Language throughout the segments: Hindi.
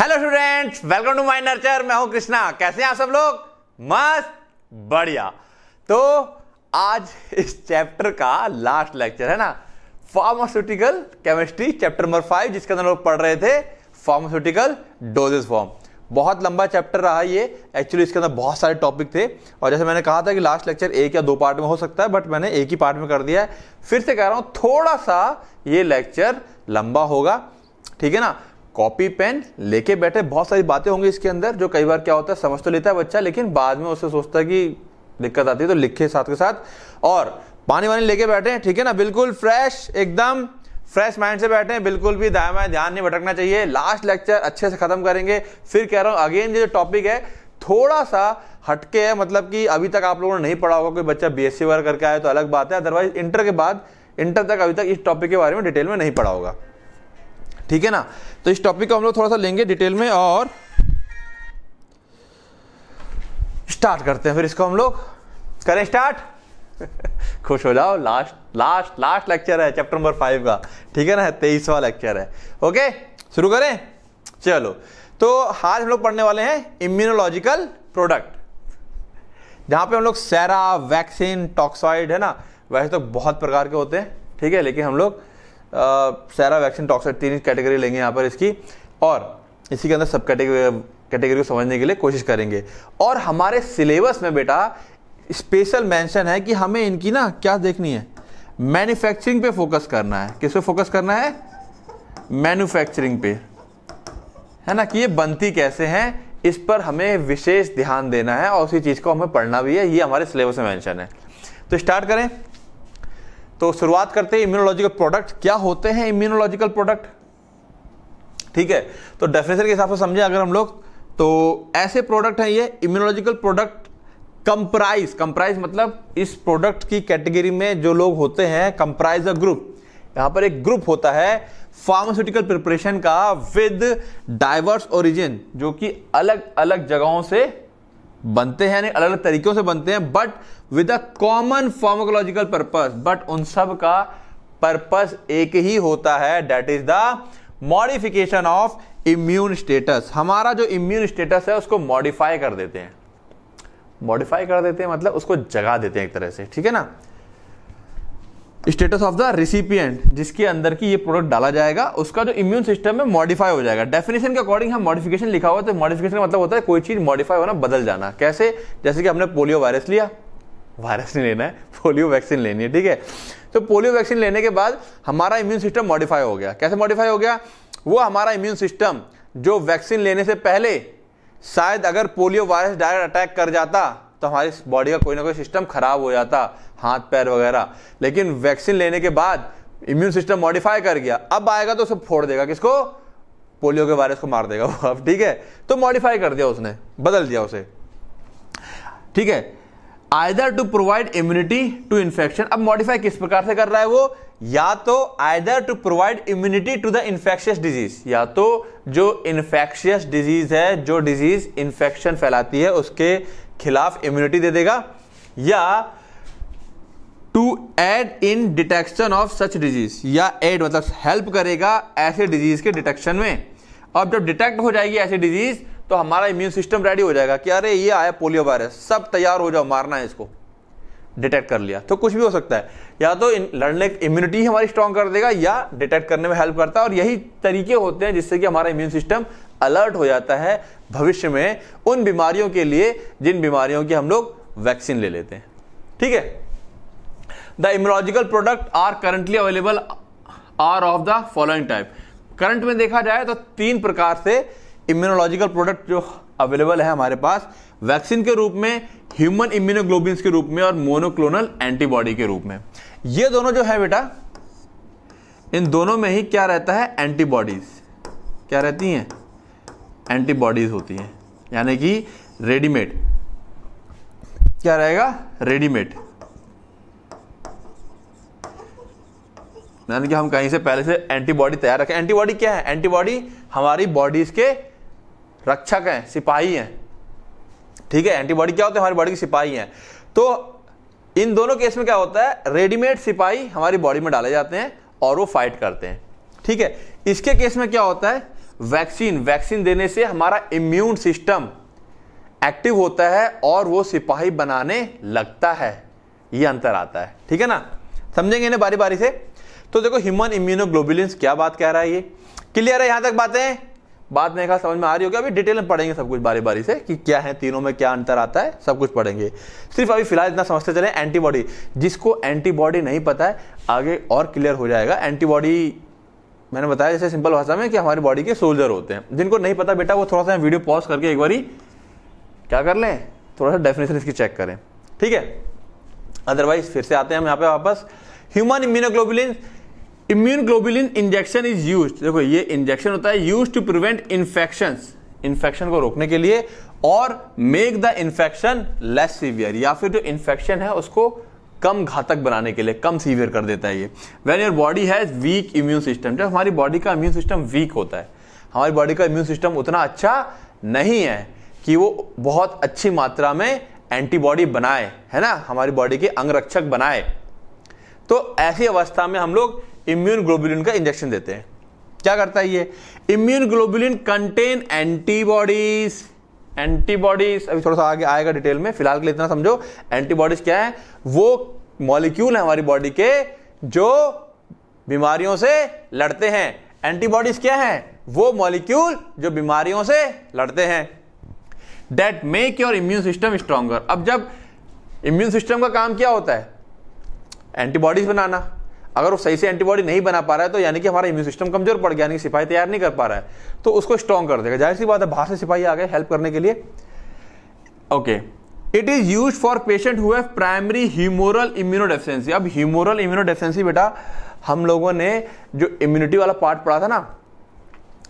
Hello students welcome to my Nurture मैं हूं कृष्णा कैसे हैं आप सब लोग मस्त बढ़िया तो आज इस चैप्टर का लास्ट लेक्चर है ना pharmaceutical chemistry chapter number five जिसके अंदर लोग पढ़ रहे थे फार्मास्यूटिकल डोजेस फॉर्म बहुत लंबा चैप्टर रहा ये एक्चुअली इसके अंदर बहुत सारे टॉपिक थे और जैसे मैंने कहा था कि लास्ट लेक्चर एक या दो पार्ट में हो सकता है बट मैंने एक ही पार्ट में कर दिया है फिर से कह रहा हूँ थोड़ा सा ये लेक्चर लंबा होगा ठीक है ना कॉपी पेन लेके बैठे बहुत सारी बातें होंगी इसके अंदर जो कई बार क्या होता है समझ तो लेता है बच्चा लेकिन बाद में उसे सोचता है कि दिक्कत आती है तो लिखे साथ के साथ और पानी वानी लेके बैठे ठीक है ना बिल्कुल फ्रेश एकदम फ्रेश माइंड से बैठे हैं बिल्कुल भी दाया में ध्यान नहीं भटकना चाहिए लास्ट लेक्चर अच्छे से खत्म करेंगे फिर कह रहा हूँ अगेन जो टॉपिक है थोड़ा सा हटके है मतलब कि अभी तक आप लोगों ने नहीं पढ़ा होगा कोई बच्चा बी एस सी वगैरह करके आया तो अलग बात है अदरवाइज इंटर के बाद इंटर तक अभी तक इस टॉपिक के बारे में डिटेल में नहीं पढ़ा होगा ठीक है ना तो इस टॉपिक को हम लोग थोड़ा सा लेंगे डिटेल में और स्टार्ट करते हैं फिर इसको हम लोग करें स्टार्ट खुश हो जाओ लास्ट लास्ट लास्ट लेक्चर है चैप्टर नंबर फाइव का ठीक है ना तेईसवा लेक्चर है ओके शुरू करें चलो तो आज हम लोग पढ़ने वाले हैं इम्यूनोलॉजिकल प्रोडक्ट जहां पे हम लोग सेरा वैक्सीन टॉक्साइड है ना वैसे तो बहुत प्रकार के होते हैं ठीक है लेकिन हम लोग सैरा वैक्सीन टॉक्सर तीन कैटेगरी लेंगे यहाँ पर इसकी और इसी के अंदर सब कैटेगरी कैटेगरी को समझने के लिए कोशिश करेंगे और हमारे सिलेबस में बेटा स्पेशल मेंशन है कि हमें इनकी ना क्या देखनी है मैन्युफैक्चरिंग पे फोकस करना है किस पे फोकस करना है मैन्युफैक्चरिंग पे है ना कि ये बनती कैसे हैं इस पर हमें विशेष ध्यान देना है और उसी चीज़ को हमें पढ़ना भी है ये हमारे सिलेबस में मेंशन है तो स्टार्ट करें तो शुरुआत करते हैं इम्यूनोलॉजिकल प्रोडक्ट क्या होते हैं इम्यूनोलॉजिकल प्रोडक्ट ठीक है तो डेफिनेशन के हिसाब से समझे अगर हम लोग तो ऐसे प्रोडक्ट हैं ये इम्यूनोलॉजिकल प्रोडक्ट कंप्राइज कंप्राइज मतलब इस प्रोडक्ट की कैटेगरी में जो लोग होते हैं कंप्राइज अ ग्रुप यहां पर एक ग्रुप होता है फार्मास्यूटिकल प्रिपरेशन का विद डाइवर्स ओरिजिन जो कि अलग अलग जगहों से बनते हैं अलग अलग तरीकों से बनते हैं but with a common pharmacological purpose but उन सब का पर्पस एक ही होता है that is the modification of immune status हमारा जो इम्यून स्टेटस है उसको मॉडिफाई कर देते हैं मॉडिफाई कर देते हैं मतलब उसको जगा देते हैं एक तरह से ठीक है ना स्टेटस ऑफ द रिसिपियंट जिसके अंदर की ये प्रोडक्ट डाला जाएगा उसका जो इम्यून सिस्टम है मॉडिफाई हो जाएगा डेफिनेशन के अकॉर्डिंग हम मॉडिफिकेशन लिखा हुआ तो मॉडिफिकेशन का मतलब होता है कोई चीज़ मॉडिफाई होना बदल जाना कैसे जैसे कि हमने पोलियो वायरस लिया वायरस नहीं लेना है पोलियो वैक्सीन लेनी है ठीक है तो पोलियो वैक्सीन लेने के बाद हमारा इम्यून सिस्टम मॉडिफाई हो गया कैसे मॉडिफाई हो गया वो हमारा इम्यून सिस्टम जो वैक्सीन लेने से पहले शायद अगर पोलियो वायरस डायरेक्ट अटैक कर जाता तो हमारी बॉडी का कोई ना कोई सिस्टम खराब हो जाता हाथ पैर वगैरह लेकिन वैक्सीन लेने के बाद इम्यून सिस्टम मॉडिफाई कर गया अब आएगा तो उसे फोड़ देगा किसको पोलियो के वायरस को मार देगा वो अब ठीक है तो मॉडिफाई कर दिया उसने बदल दिया उसे ठीक है either to provide immunity to infection अब मॉडिफाई किस प्रकार से कर रहा है वो या तो either to provide immunity to the infectious disease या तो जो इन्फेक्शियस डिजीज है जो डिजीज इन्फेक्शन फैलाती है उसके खिलाफ इम्यूनिटी दे देगा या to aid in detection of such disease या एड मतलब हेल्प करेगा ऐसे डिजीज के डिटेक्शन में अब जब डिटेक्ट हो जाएगी ऐसी डिजीज तो हमारा इम्यून सिस्टम रेडी हो जाएगा कि अरे ये आया पोलियो वायरस सब तैयार हो जाओ मारना है इसको डिटेक्ट कर लिया तो कुछ भी हो सकता है या तो लड़ने इम्यूनिटी हमारी स्ट्रांग कर देगा या डिटेक्ट करने में हेल्प करता है और यही तरीके होते हैं जिससे कि हमारा इम्यून सिस्टम अलर्ट हो जाता है भविष्य में उन बीमारियों के लिए जिन बीमारियों की हम लोग वैक्सीन ले लेते हैं ठीक है the immunological product are currently available are of the following type current में देखा जाए तो तीन प्रकार से इम्यूनोलॉजिकल प्रोडक्ट जो अवेलेबल है हमारे पास वैक्सीन के रूप में ह्यूमन इम्यूनोग्लोबिन के रूप में और मोनोक्लोनल एंटीबॉडी के रूप में ये दोनों जो है बेटा इन दोनों में ही क्या रहता है एंटीबॉडीज क्या रहती हैं एंटीबॉडीज होती हैं यानी कि रेडीमेड क्या रहेगा रेडीमेड यानी कि हम कहीं से पहले से एंटीबॉडी तैयार रखें एंटीबॉडी क्या है एंटीबॉडी हमारी बॉडीज के रक्षक हैं सिपाही हैं ठीक है एंटीबॉडी क्या होते हैं हमारी बॉडी के सिपाही हैं तो इन दोनों केस में क्या होता है रेडीमेड सिपाही हमारी बॉडी में डाले जाते हैं और वो फाइट करते हैं ठीक है इसके केस में क्या होता है वैक्सीन वैक्सीन देने से हमारा इम्यून सिस्टम एक्टिव होता है और वो सिपाही बनाने लगता है ये अंतर आता है ठीक है ना समझेंगे इन्हें बारी बारी से तो देखो ह्यूमन इम्यूनोग्लोबुलिन क्या बात कह रहा है ये क्लियर है यहां तक बातें बाद में कहा समझ में आ रही होगी अभी डिटेल में पढ़ेंगे सब कुछ बारी बारी से कि क्या है तीनों में क्या अंतर आता है सब कुछ पढ़ेंगे सिर्फ अभी फिलहाल इतना समझते चले एंटीबॉडी जिसको एंटीबॉडी नहीं पता है आगे और क्लियर हो जाएगा एंटीबॉडी मैंने बताया जैसे सिंपल भाषा में कि हमारी बॉडी के सोल्जर होते हैं जिनको नहीं पता बेटा वो थोड़ा सा वीडियो पॉज करके एक बार क्या कर लें थोड़ा सा डेफिनेशन इसकी चेक करें ठीक है अदरवाइज फिर से आते हैं हम यहाँ पे वापस human immunoglobulin immune globulin injection is use देखो ये इंजेक्शन होता है use to prevent infection infection को रोकने के लिए और make the infection less severe या फिर जो इंफेक्शन है उसको कम घातक बनाने के लिए कम सीवियर कर देता है ये when your body has weak immune system जब हमारी बॉडी का इम्यून सिस्टम वीक होता है हमारी बॉडी का इम्यून सिस्टम उतना अच्छा नहीं है कि वो बहुत अच्छी मात्रा में एंटीबॉडी बनाए है ना हमारी बॉडी के अंगरक्षक बनाए तो ऐसी अवस्था में हम लोग इम्यून ग्लोबुलिन का इंजेक्शन देते हैं क्या करता है ये immune globulin contain antibodies antibodies अभी थोड़ा सा आगे आएगा डिटेल में फिलहाल के लिए इतना समझो एंटीबॉडीज क्या है वो मॉलिक्यूल है हमारी बॉडी के जो बीमारियों से लड़ते हैं एंटीबॉडीज क्या है वो मॉलिक्यूल जो बीमारियों से लड़ते हैं that make your immune system stronger अब जब इम्यून सिस्टम का काम क्या होता है एंटीबॉडीज बनाना अगर वो सही से एंटीबॉडी नहीं बना पा रहा है तो यानी कि हमारा इम्यून सिस्टम कमजोर पड़ गया यानी कि सिपाही तैयार नहीं कर पा रहा है तो उसको स्ट्रॉन्ग कर देगा जाहिर सी बात है बाहर से सिपाही आ गए हेल्प करने के लिए okay it is use for patient who primary humoral immunodeficiency अब ह्यूमोरल इम्यूनोडेफिशेंसी बेटा हम लोगों ने जो इम्यूनिटी वाला पार्ट पढ़ा था ना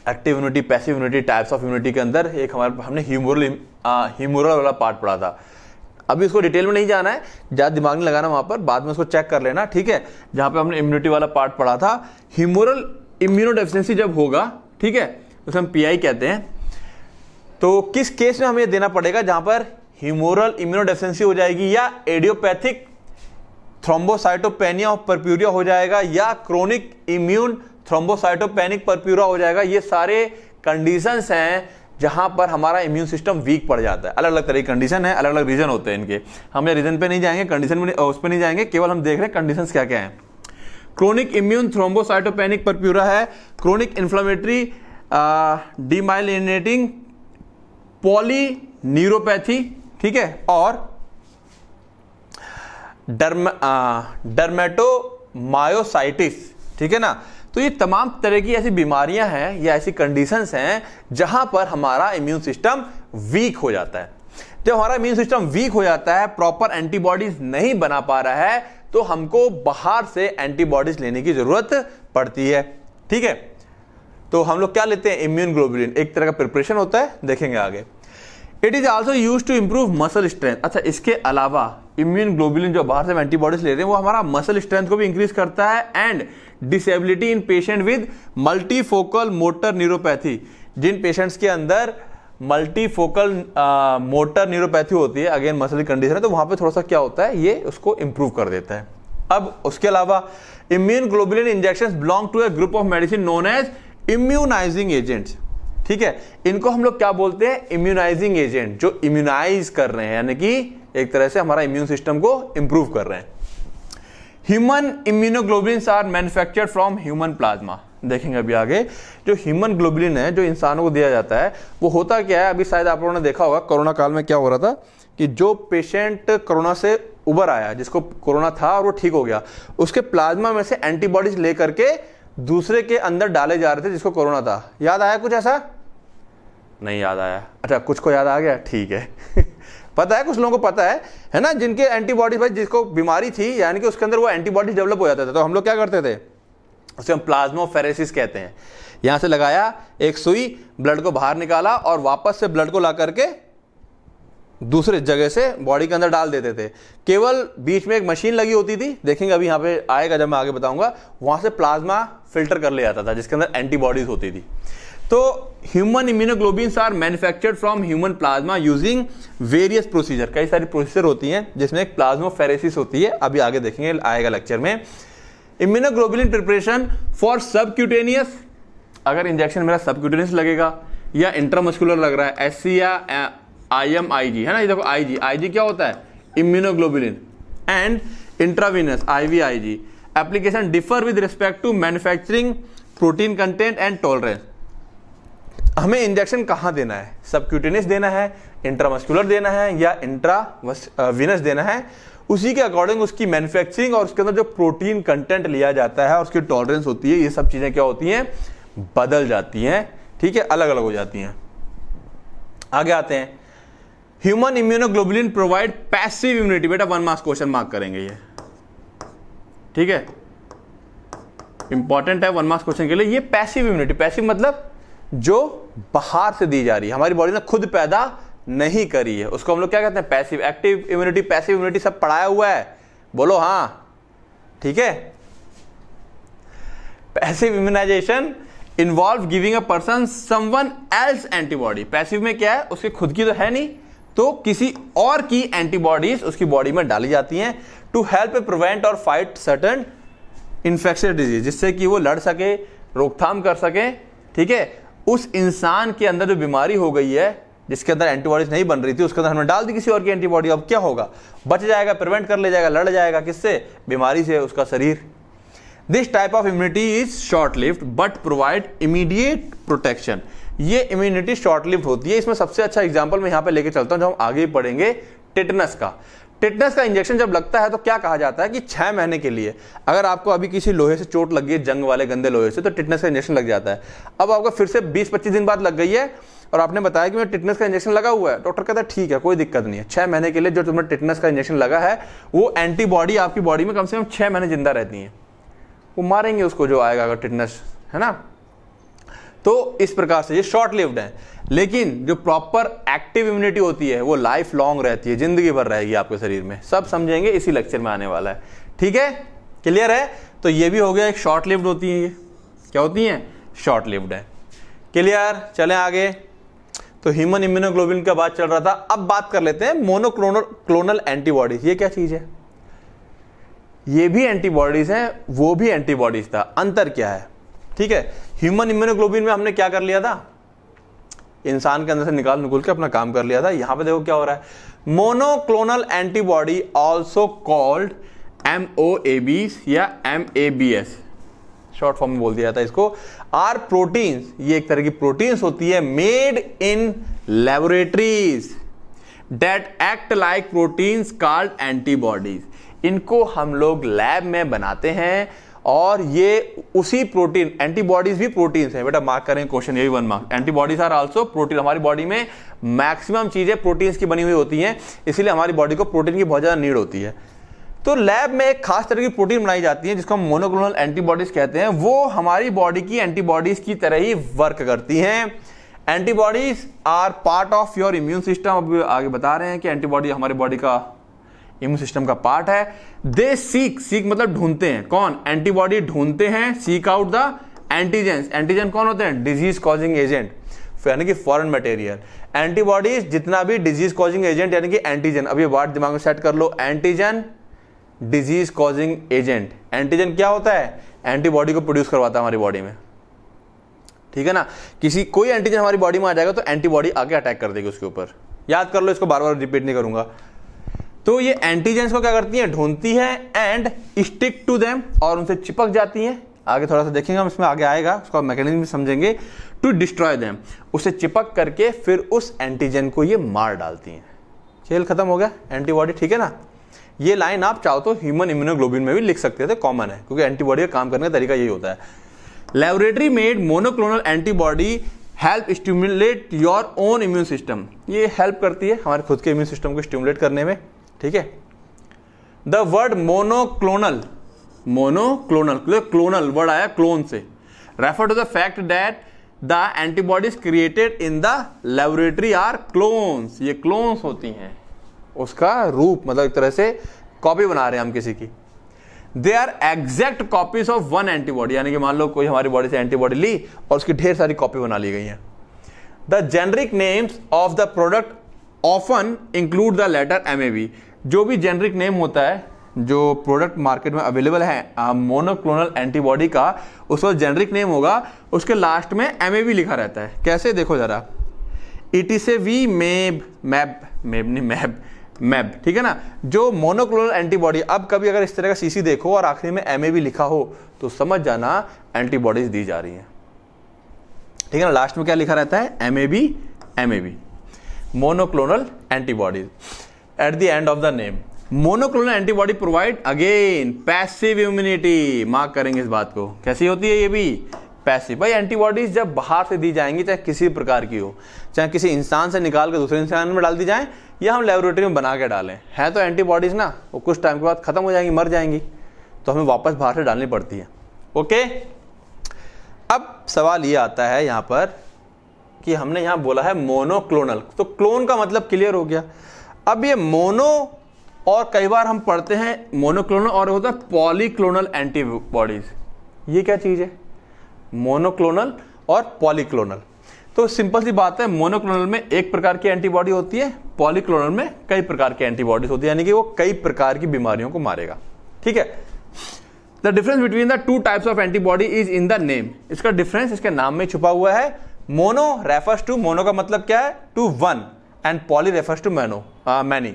active immunity passive immunity types of immunity के अंदर एक हमारे हमने ह्यूमोरल ह्यूमोरल वाला पार्ट पढ़ा था अभी इसको डिटेल में नहीं जाना है ज़्यादा दिमाग नहीं लगाना वहां पर बाद में उसको चेक कर लेना ठीक है जहां पे हमने इम्यूनिटी वाला पार्ट पढ़ा था ह्यूमोरल इम्यूनो डेफिशिएंसी जब होगा ठीक है उसे हम पीआई कहते हैं तो किस केस में हमें देना पड़ेगा जहां पर ह्यूमोरल इम्यूनो डेफिशिएंसी हो जाएगी या एडियोपैथिक थ्रोम्बोसाइटोपेनिया ऑफ परप्यूरिया हो जाएगा या क्रोनिक इम्यून थ्रोम्बोसाइटोपेनिक परप्यूरा हो जाएगा ये सारे कंडीशंस हैं जहाँ पर हमारा इम्यून सिस्टम वीक पड़ जाता है अलग अलग तरह की कंडीशन है अलग अलग रीजन होते हैं इनके हम ये रीजन पे नहीं जाएंगे कंडीशन में उस पर नहीं जाएंगे केवल हम देख रहे हैं कंडीशन क्या क्या है क्रोनिक इम्यून थ्रोम्बोसाइटोपेनिक परप्यूरा है chronic inflammatory demyelinating polyneuropathy ठीक है और डर्म डर्मेटोमायोसाइटिस ठीक है ना तो ये तमाम तरह की ऐसी बीमारियां हैं या ऐसी कंडीशंस हैं जहां पर हमारा इम्यून सिस्टम वीक हो जाता है जब हमारा इम्यून सिस्टम वीक हो जाता है प्रॉपर एंटीबॉडीज नहीं बना पा रहा है तो हमको बाहर से एंटीबॉडीज लेने की जरूरत पड़ती है ठीक है तो हम लोग क्या लेते हैं इम्यून ग्लोबुलिन एक तरह का प्रिपरेशन होता है देखेंगे आगे it is also use to improve muscle strength अच्छा इसके अलावा इम्यून ग्लोबुलिन जो बाहर से एंटीबॉडीज ले रहे हैं वो हमारा मसल स्ट्रेंथ को भी इंक्रीज करता है and disability in patient with multifocal motor neuropathy जिन पेशेंट्स के अंदर मल्टीफोकल मोटर न्यूरोपैथी होती है अगेन मसल कंडीशन है तो वहां पे थोड़ा सा क्या होता है ये उसको इंप्रूव कर देता है अब उसके अलावा immune globulin injection belong to a group of medicine known as immunizing agents ठीक है इनको हम लोग क्या बोलते हैं इम्यूनाइजिंग एजेंट जो इम्यूनाइज कर रहे हैं यानी कि एक तरह से हमारा इम्यून सिस्टम को इंप्रूव कर रहे हैं human immunoglobin are manufacture from human plasma देखेंगे अभी आगे जो ह्यूमन ग्लोबुलिन है जो इंसानों को दिया जाता है वो होता क्या है अभी शायद आप लोगों ने देखा होगा कोरोना काल में क्या हो रहा था कि जो पेशेंट कोरोना से उबर आया जिसको कोरोना था और वो ठीक हो गया उसके प्लाज्मा में से एंटीबॉडीज लेकर के दूसरे के अंदर डाले जा रहे थे जिसको कोरोना था याद आया कुछ ऐसा नहीं याद आया अच्छा कुछ को याद आ गया ठीक है पता है कुछ लोगों को पता है है ना जिनके एंटीबॉडीज भाई जिसको बीमारी थी यानी कि उसके अंदर वो एंटीबॉडीज डेवलप हो जाता था तो हम लोग क्या करते थे उसे हम प्लाज्मोफेरेसिस कहते हैं यहां से लगाया एक सुई ब्लड को बाहर निकाला और वापस से ब्लड को ला करके दूसरे जगह से बॉडी के अंदर डाल देते थे केवल बीच में एक मशीन लगी होती थी देखेंगे अभी यहां पे आएगा जब मैं आगे बताऊंगा वहां से प्लाज्मा फिल्टर कर ले जाता था जिसके अंदर एंटीबॉडीज होती थी तो human immunoglobin are manufactured from human plasma using various procedure कई सारी प्रोसीजर होती हैं जिसमें एक प्लाज्मोफेरेसिस होती है अभी आगे देखेंगे आएगा लेक्चर में इम्यूनोग्लोबिन प्रिपरेशन फॉर सबक्यूटेनियस अगर इंजेक्शन मेरा सबक्यूटेनियस लगेगा या इंट्रामस्कुलर लग रहा है एस या आई एम आई जी है ना ये देखो आई जी आई जी क्या होता है immunoglobulin and intravenous I V I G application differ with respect to manufacturing protein content and tolerance हमें इंजेक्शन कहाँ देना है सबक्यूटेनियस देना है इंट्रामस्कुलर देना है या इंट्रा विनस देना है उसी के अकॉर्डिंग उसकी मैन्युफैक्चरिंग और उसके अंदर जो प्रोटीन कंटेंट लिया जाता है और उसकी टॉलरेंस होती है ये सब चीज़ें क्या होती हैं बदल जाती हैं ठीक है अलग अलग हो जाती हैं आगे आते हैं human immunoglobulin provide passive immunity बेटा वन मार्क्स क्वेश्चन मार्क करेंगे ये ठीक है इंपॉर्टेंट है वन मार्क्स क्वेश्चन के लिए ये पैसिव इम्यूनिटी पैसिव मतलब जो बाहर से दी जा रही है हमारी बॉडी ने खुद पैदा नहीं करी है उसको हम लोग क्या कहते हैं passive active immunity passive immunity सब पढ़ाया हुआ है बोलो हाँ ठीक है passive immunization involve giving a person someone else antibody passive में क्या है उसके खुद की तो है नहीं तो किसी और की एंटीबॉडीज उसकी बॉडी में डाली जाती हैं टू हेल्प प्रिवेंट और फाइट सर्टन इंफेक्शन डिजीज जिससे कि वो लड़ सके रोकथाम कर सके ठीक है उस इंसान के अंदर जो बीमारी हो गई है जिसके अंदर एंटीबॉडीज नहीं बन रही थी उसके अंदर हमने डाल दी किसी और की एंटीबॉडी अब क्या होगा बच जाएगा प्रिवेंट कर ले जाएगा लड़ जाएगा किससे बीमारी से उसका शरीर this type of immunity is short lift but provide immediate protection ये इम्यूनिटी शॉर्ट लिफ्ट होती है इसमें सबसे अच्छा एग्जाम्पल मैं यहां पर लेकर चलता हूं जो हम आगे पढ़ेंगे टिटनस का टिटनेस का इंजेक्शन जब लगता है तो क्या कहा जाता है कि छह महीने के लिए अगर आपको अभी किसी लोहे से चोट लगी है जंग वाले गंदे लोहे से तो टिटनेस का इंजेक्शन लग जाता है अब आपको फिर से बीस पच्चीस दिन बाद लग गई है और आपने बताया कि मैं टिटनेस का इंजेक्शन लगा हुआ है डॉक्टर कहता है ठीक है कोई दिक्कत नहीं है छह महीने के लिए जो तुमने टिटनेस का इंजेक्शन लगा है वो एंटीबॉडी आपकी बॉडी में कम से कम छह महीने जिंदा रहती है वो मारेंगे उसको जो आएगा अगर टिटनेस है ना तो इस प्रकार से ये शॉर्ट लिव्ड है लेकिन जो प्रॉपर एक्टिव इम्यूनिटी होती है वो लाइफ लॉन्ग रहती है जिंदगी भर रहेगी आपके शरीर में सब समझेंगे इसी लेक्चर में आने वाला है ठीक है क्लियर है तो ये भी हो गया एक शॉर्ट लिव्ड होती है ये क्या होती हैं शॉर्ट लिव्ड है क्लियर चले आगे तो ह्यूमन इम्यूनोग्लोबिन का बात चल रहा था अब बात कर लेते हैं मोनोक्लोनल क्लोनल एंटीबॉडीज ये क्या चीज़ है ये भी एंटीबॉडीज हैं वो भी एंटीबॉडीज था अंतर क्या है ठीक है ह्यूमन इम्यूनोग्लोबिन में हमने क्या कर लिया था इंसान के अंदर से निकाल निकल के अपना काम कर लिया था यहां पे देखो क्या हो रहा है monoclonal antibody also called M O A B या M A B S short form में बोल दिया जाता है इसको आर प्रोटीन्स ये एक तरह की प्रोटीन्स होती है made in laboratories that act like proteins called antibodies इनको हम लोग लैब में बनाते हैं और ये उसी प्रोटीन एंटीबॉडीज भी प्रोटीन्स हैं बेटा मार्क करें क्वेश्चन ये भी one mark antibodies are also protein हमारी बॉडी में मैक्सिमम चीज़ें प्रोटीन्स की बनी हुई होती हैं इसीलिए हमारी बॉडी को प्रोटीन की बहुत ज़्यादा नीड होती है तो लैब में एक खास तरह की प्रोटीन बनाई जाती है जिसको हम मोनोक्लोनल एंटीबॉडीज कहते हैं वो हमारी बॉडी की एंटीबॉडीज की तरह ही वर्क करती हैं antibodies are part of your immune system अभी आगे बता रहे हैं कि एंटीबॉडी हमारी बॉडी का इम्यून सिस्टम का पार्ट है दे सीक सीक मतलब ढूंढते हैं कौन एंटीबॉडी ढूंढते हैं seek out the antigens antigen कौन होते हैं डिजीज कॉजिंग एजेंट यानी कि फॉरन मटेरियल एंटीबॉडीज जितना भी डिजीज कॉजिंग एजेंट यानी कि एंटीजन अब ये वार्ड दिमाग में सेट कर लो antigen disease causing agent antigen क्या होता है एंटीबॉडी को प्रोड्यूस करवाता है हमारी बॉडी में ठीक है ना किसी कोई एंटीजन हमारी बॉडी में आ जाएगा तो एंटीबॉडी आके अटैक कर देगी उसके ऊपर याद कर लो इसको बार बार रिपीट नहीं करूंगा तो ये एंटीजेंस को क्या करती है ढूंढती है एंड स्टिक टू देम और उनसे चिपक जाती है आगे थोड़ा सा देखेंगे हम इसमें आगे आएगा उसका मैकेनिज्म समझेंगे टू डिस्ट्रॉय देम उसे चिपक करके फिर उस एंटीजन को ये मार डालती हैं खेल खत्म हो गया एंटीबॉडी ठीक है ना ये लाइन आप चाहो तो ह्यूमन इम्यूनोग्लोबिन में भी लिख सकते थे कॉमन तो है क्योंकि एंटीबॉडी का काम करने का तरीका यही होता है laboratory made monoclonal antibody help stimulate your own immune system ये हेल्प करती है हमारे खुद के इम्यून सिस्टम को स्टिमुलेट करने में ठीक है the word monoclonal monoclonal clonal word आया क्लोन से refer to the fact that the antibodies created in the laboratory are clones ये क्लोन्स होती हैं उसका रूप मतलब एक तरह से कॉपी बना रहे हैं हम किसी की they are exact copies of one antibody यानी कि मान लो कोई हमारी बॉडी से एंटीबॉडी ली और उसकी ढेर सारी कॉपी बना ली गई है the generic names of the product often include the letter M A B जो भी जेनरिक नेम होता है जो प्रोडक्ट मार्केट में अवेलेबल है मोनोक्लोनल एंटीबॉडी का उसका जेनरिक नेम होगा उसके लास्ट में एम लिखा रहता है कैसे देखो ज़रा इटी ए वी मेब मैब मेब नहीं मैब मैब ठीक है ना जो मोनोक्लोनल एंटीबॉडी अब कभी अगर इस तरह का सीसी देखो और आखिरी में एम लिखा हो तो समझ जाना एंटीबॉडीज दी जा रही हैं ठीक है ना लास्ट में क्या लिखा रहता है M A B M A B monoclonal antibodies at the end of the name monoclonal antibody provide again passive immunity mark करेंगे इस बात को कैसी होती है ये भी पैसिव भाई एंटीबॉडीज जब बाहर से दी जाएंगी चाहे किसी प्रकार की हो चाहे किसी इंसान से निकाल कर दूसरे इंसान में डाल दी जाए या हम लेबोरेटरी में बना के डालें है तो एंटीबॉडीज़ ना वो कुछ टाइम के बाद ख़त्म हो जाएंगी मर जाएंगी तो हमें वापस बाहर से डालनी पड़ती है ओके अब सवाल ये आता है यहां पर कि हमने यहां बोला है मोनोक्लोनल तो क्लोन का मतलब क्लियर हो गया अब ये मोनो और कई बार हम पढ़ते हैं मोनोक्लोनल और होता है पॉलीक्लोनल एंटीबॉडीज ये क्या चीज़ है मोनोक्लोनल और पॉलीक्लोनल तो सिंपल सी बात है मोनोक्लोनल में एक प्रकार की एंटीबॉडी होती है पॉलीक्लोनल में कई प्रकार की एंटीबॉडीज होती है यानी कि वो कई प्रकार की बीमारियों को मारेगा ठीक है the difference between the two types of antibody is in the name इसका डिफरेंस इसके नाम में छुपा हुआ है मोनो रेफर्स टू मोनो का मतलब क्या है to one and poly refers to many many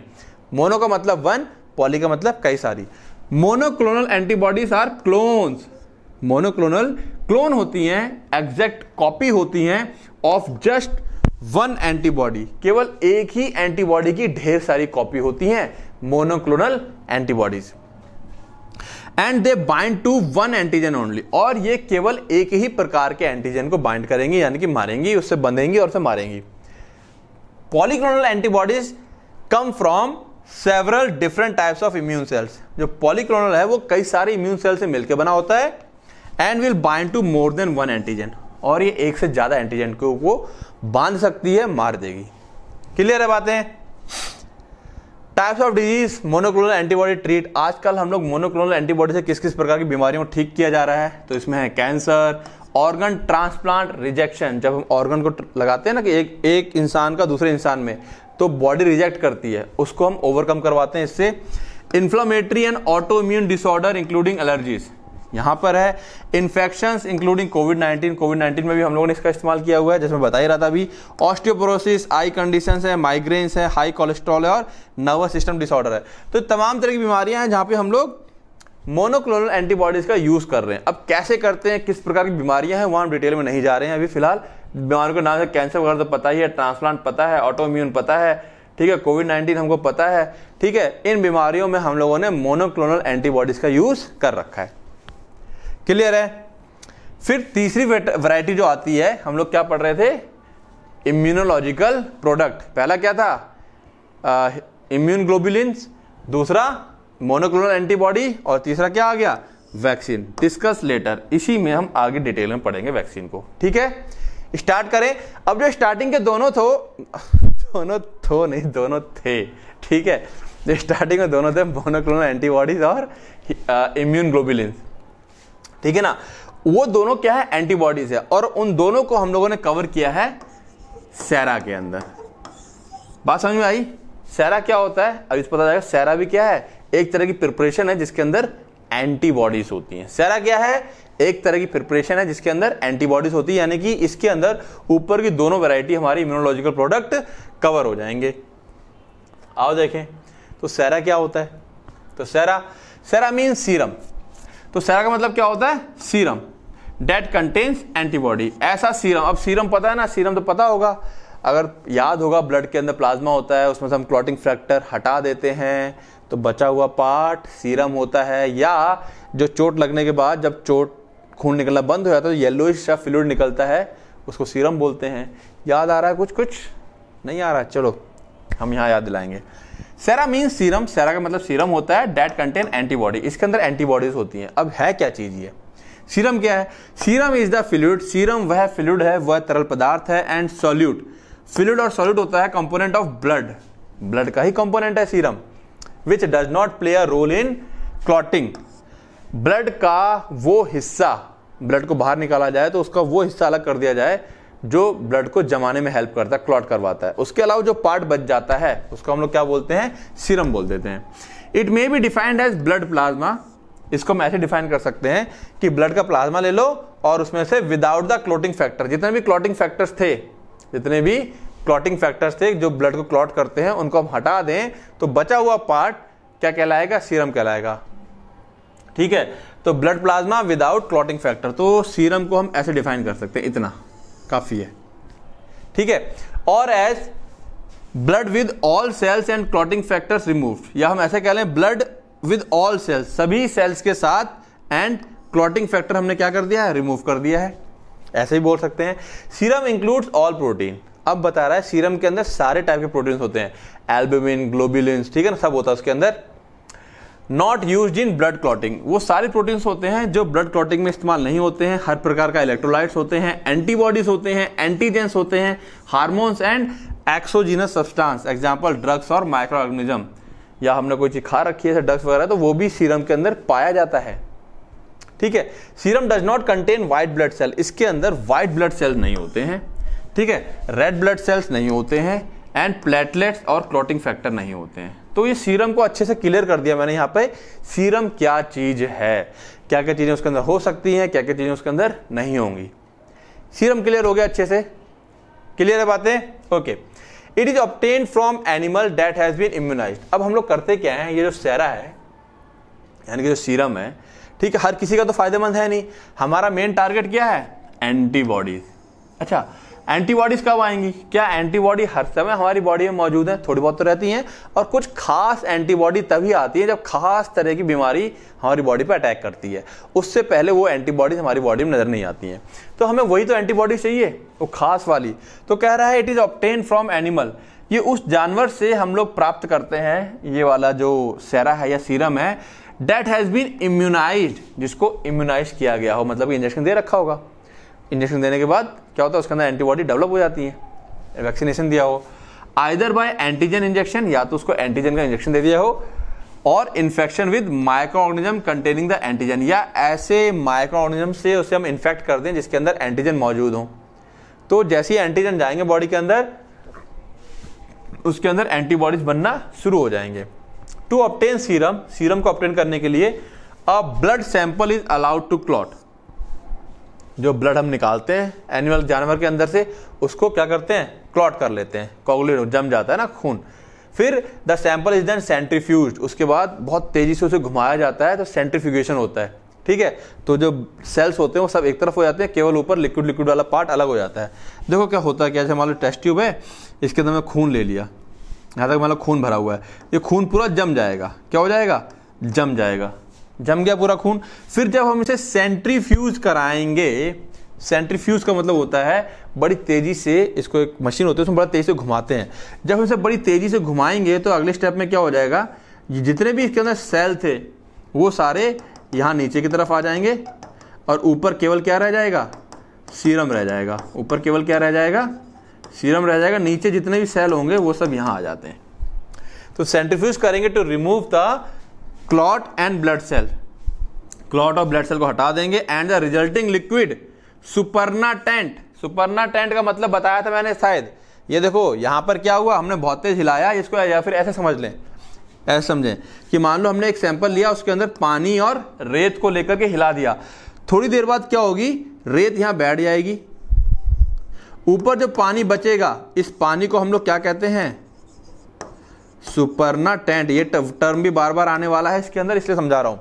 mono का मतलब वन पॉली का मतलब कई सारी monoclonal antibodies are clones monoclonal clone होती हैं एग्जैक्ट कॉपी होती हैं ऑफ जस्ट वन एंटीबॉडी केवल एक ही एंटीबॉडी की ढेर सारी कॉपी होती हैं monoclonal antibodies and they bind to one antigen only और ये केवल एक ही प्रकार के एंटीजन को बाइंड करेंगी यानी कि मारेंगी उससे बंधेंगी और उसे मारेंगी polyclonal antibodies come from several different types of immune cells जो पॉलीक्लोनल है वो कई सारे इम्यून सेल से मिलकर बना होता है and will bind to more than one antigen और ये एक से ज़्यादा एंटीजन को वो बांध सकती है मार देगी क्लियर है बातें types of disease monoclonal antibody treat आजकल हम लोग मोनोक्लोनल एंटीबॉडी से किस किस प्रकार की बीमारियों को ठीक किया जा रहा है तो इसमें है कैंसर ऑर्गन ट्रांसप्लांट रिजेक्शन जब हम ऑर्गन को लगाते हैं ना कि एक एक इंसान का दूसरे इंसान में तो बॉडी रिजेक्ट करती है उसको हम ओवरकम करवाते हैं इससे inflammatory and auto immune disorder including allergies यहाँ पर है infection including COVID nineteen COVID nineteen में भी हम लोगों ने इसका इस्तेमाल किया हुआ है जैसे मैं बता ही रहा था अभी ऑस्टियोपोरोसिस आई कंडीशन है माइग्रेन्स है हाई कोलेस्ट्रॉल है और नर्वस सिस्टम डिसऑर्डर है तो तमाम तरह की बीमारियां हैं जहाँ पे हम लोग मोनोक्लोनल एंटीबॉडीज़ का यूज़ कर रहे हैं अब कैसे करते हैं किस प्रकार की बीमारियां हैं वहां हम डिटेल में नहीं जा रहे हैं अभी फिलहाल बीमारियों के नाम से कैंसर वगैरह तो पता ही है ट्रांसप्लांट पता है ऑटोम्यून पता है ठीक है कोविड नाइन्टीन हमको पता है ठीक है इन बीमारियों में हम लोगों ने मोनोक्लोनल एंटीबॉडीज़ का यूज़ कर रखा है क्लियर है फिर तीसरी वैरायटी जो आती है हम लोग क्या पढ़ रहे थे इम्यूनोलॉजिकल प्रोडक्ट पहला क्या था इम्यून ग्लोबुलिन दूसरा मोनोक्लोनल एंटीबॉडी और तीसरा क्या आ गया वैक्सीन डिस्कस लेटर इसी में हम आगे डिटेल में पढ़ेंगे वैक्सीन को ठीक है स्टार्ट करें अब जो स्टार्टिंग के दोनों थो दोनों थो नहीं दोनों थे ठीक है जो स्टार्टिंग में दोनों थे मोनोक्लोनल एंटीबॉडीज और इम्यून uh, ग्लोबुलिन ठीक है ना वो दोनों क्या है एंटीबॉडीज है और उन दोनों को हम लोगों ने कवर किया है सैरा के अंदर बात समझ में आई सैरा क्या होता है अब इस पता जाएगा सैरा भी क्या है एक तरह की प्रिपरेशन है जिसके अंदर एंटीबॉडीज होती हैं सारा क्या है एक तरह की प्रिपरेशन है जिसके अंदर एंटीबॉडीज होती है यानी कि इसके अंदर ऊपर की दोनों वैरायटी हमारी इम्यूनोलॉजिकल प्रोडक्ट कवर हो जाएंगे आओ देखें तो सेरा क्या होता है तो सेरा सेरा मीन सीरम तो सेरा का मतलब क्या होता है सीरम डेट कंटेन्स एंटीबॉडी ऐसा सीरम अब सीरम पता है ना सीरम तो पता होगा अगर याद होगा ब्लड के अंदर प्लाज्मा होता है उसमें से हम क्लॉटिंग फैक्टर हटा देते हैं तो बचा हुआ पार्ट सीरम होता है या जो चोट लगने के बाद जब चोट खून निकलना बंद हो जाता है तो येलो या फ्लूड निकलता है उसको सीरम बोलते हैं याद आ रहा है कुछ कुछ नहीं आ रहा चलो हम यहाँ याद दिलाएंगे सेरा मीन सीरम सेरा का मतलब सीरम होता है डेट कंटेन एंटीबॉडी इसके अंदर एंटीबॉडीज होती हैं अब है क्या चीज़ ये सीरम क्या है serum is the fluid serum वह फ्लूड है वह तरल पदार्थ है एंड सॉल्यूट फ्लूड और सॉल्यूट होता है कंपोनेंट ऑफ ब्लड ब्लड का ही कंपोनेंट है serum which does not play a role in clotting blood का वो हिस्सा ब्लड को बाहर निकाला जाए तो उसका वो हिस्सा अलग कर दिया जाए जो ब्लड को जमाने में हेल्प करता है क्लॉट करवाता है उसके अलावा जो पार्ट बच जाता है उसको हम लोग क्या बोलते हैं सीरम बोल देते हैं it may be defined as blood plasma इसको हम ऐसे डिफाइन कर सकते हैं कि ब्लड का प्लाज्मा ले लो और उसमें से विदाउट द क्लोटिंग फैक्टर जितने भी क्लोटिंग फैक्टर्स थे जितने भी क्लॉटिंग फैक्टर्स थे जो ब्लड को क्लॉट करते हैं उनको हम हटा दें तो बचा हुआ पार्ट क्या कहलाएगा सीरम कहलाएगा ठीक है तो blood plasma without clotting factor तो सीरम को हम ऐसे डिफाइन कर सकते हैं इतना काफ़ी है ठीक है और as blood with all cells and clotting factors remove या हम ऐसे कह लें ब्लड विद ऑल सेल्स सभी सेल्स के साथ एंड क्लॉटिंग फैक्टर हमने क्या कर दिया है रिमूव कर दिया है ऐसे ही बोल सकते हैं सीरम इंक्लूड्स ऑल प्रोटीन अब बता रहा है सीरम के अंदर सारे टाइप के प्रोटीन्स होते हैं एल्बुमिन ग्लोबिलिन ठीक है ना सब होता है उसके अंदर not use in blood clotting वो सारे प्रोटीन्स होते हैं जो ब्लड क्लॉटिंग में इस्तेमाल नहीं होते हैं हर प्रकार का इलेक्ट्रोलाइट्स होते हैं एंटीबॉडीज होते हैं एंटीजेंस होते हैं hormones and exogenous substance example drugs और माइक्रो ऑर्गेनिज्म या हमने कोई चीज खा रखी है ड्रग्स वगैरह तो वो भी सीरम के अंदर पाया जाता है ठीक है serum does not contain white blood cell इसके अंदर व्हाइट ब्लड सेल नहीं होते हैं ठीक है रेड ब्लड सेल्स नहीं होते हैं एंड प्लेटलेट्स और क्लॉटिंग फैक्टर नहीं होते हैं तो ये सीरम को अच्छे से क्लियर कर दिया मैंने यहाँ पे सीरम क्या चीज़ है क्या क्या चीज़ें उसके अंदर हो सकती हैं क्या क्या चीज़ें उसके अंदर नहीं होंगी सीरम क्लियर हो गया अच्छे से क्लियर है बातें okay it is obtain from animal that has been immunize अब हम लोग करते क्या है ये जो सेरा है यानी कि जो सीरम है ठीक है हर किसी का तो फायदेमंद है नहीं हमारा मेन टारगेट क्या है एंटीबॉडीज अच्छा एंटीबॉडीज कब आएंगी क्या एंटीबॉडी हर समय हमारी बॉडी में मौजूद है थोड़ी बहुत तो रहती हैं और कुछ खास एंटीबॉडी तभी आती है जब खास तरह की बीमारी हमारी बॉडी पर अटैक करती है उससे पहले वो एंटीबॉडीज हमारी बॉडी में नज़र नहीं आती हैं तो हमें वही तो एंटीबॉडी चाहिए वो खास वाली तो कह रहा है it is obtain from animal ये उस जानवर से हम लोग प्राप्त करते हैं ये वाला जो सेरा है या सीरम है डेट हैज़ बीन इम्यूनाइज जिसको इम्यूनाइज किया गया हो मतलब इंजेक्शन दे रखा होगा इंजेक्शन देने के बाद क्या होता है उसके अंदर एंटीबॉडी डेवलप हो जाती है वैक्सीनेशन दिया हो आइदर बाय एंटीजन इंजेक्शन या तो उसको एंटीजन का इंजेक्शन दे दिया हो और infection with micro organism containing the antigen या ऐसे माइक्रो ऑर्गेनिज्म से उसे हम इन्फेक्ट कर दें जिसके अंदर एंटीजन मौजूद हो तो जैसे ही एंटीजन जाएंगे बॉडी के अंदर उसके अंदर एंटीबॉडीज बनना शुरू हो जाएंगे टू ऑप्टेन सीरम सीरम को ऑप्टेन करने के लिए a blood sample is allowed to clot जो ब्लड हम निकालते हैं एनिमल जानवर के अंदर से उसको क्या करते हैं क्लॉट कर लेते हैं कॉगुलेट जम जाता है ना खून फिर the sample is then centrifuge उसके बाद बहुत तेज़ी से उसे घुमाया जाता है तो सेंट्रीफ्यूगेशन होता है ठीक है तो जो सेल्स होते हैं वो सब एक तरफ हो जाते हैं केवल ऊपर लिक्विड लिक्विड वाला पार्ट अलग हो जाता है देखो क्या होता है क्या जैसे मान लो टेस्ट ट्यूब है इसके अंदर मैं खून ले लिया यहाँ तक मान लो खून भरा हुआ है ये खून पूरा जम जाएगा क्या हो जाएगा जम जाएगा जम गया पूरा खून फिर जब हम इसे सेंट्रीफ्यूज कराएंगे सेंट्रीफ्यूज का मतलब होता है बड़ी तेजी से इसको एक मशीन होती है उसमें बड़ा तेजी से घुमाते हैं जब हम इसे बड़ी तेजी से घुमाएंगे तो अगले स्टेप में क्या हो जाएगा जितने भी इसके अंदर सेल थे वो सारे यहाँ नीचे की तरफ आ जाएंगे और ऊपर केवल क्या रह जाएगा सीरम रह जाएगा ऊपर केवल क्या रह जाएगा सीरम रह जाएगा नीचे जितने भी सेल होंगे वो सब यहाँ आ जाते हैं तो सेंट्रीफ्यूज करेंगे to remove the clot and blood cell clot और ब्लड सेल को हटा देंगे and the resulting liquid supernatant supernatant का मतलब बताया था मैंने शायद ये देखो यहाँ पर क्या हुआ हमने बहुत तेज हिलाया इसको या फिर ऐसे समझ लें ऐसे समझें कि मान लो हमने एक सैंपल लिया उसके अंदर पानी और रेत को लेकर के हिला दिया थोड़ी देर बाद क्या होगी रेत यहाँ बैठ जाएगी ऊपर जो पानी बचेगा इस पानी को हम लोग क्या कहते हैं सुपरना टेंट ये टर्म भी बार बार आने वाला है इसके अंदर इसलिए समझा रहा हूँ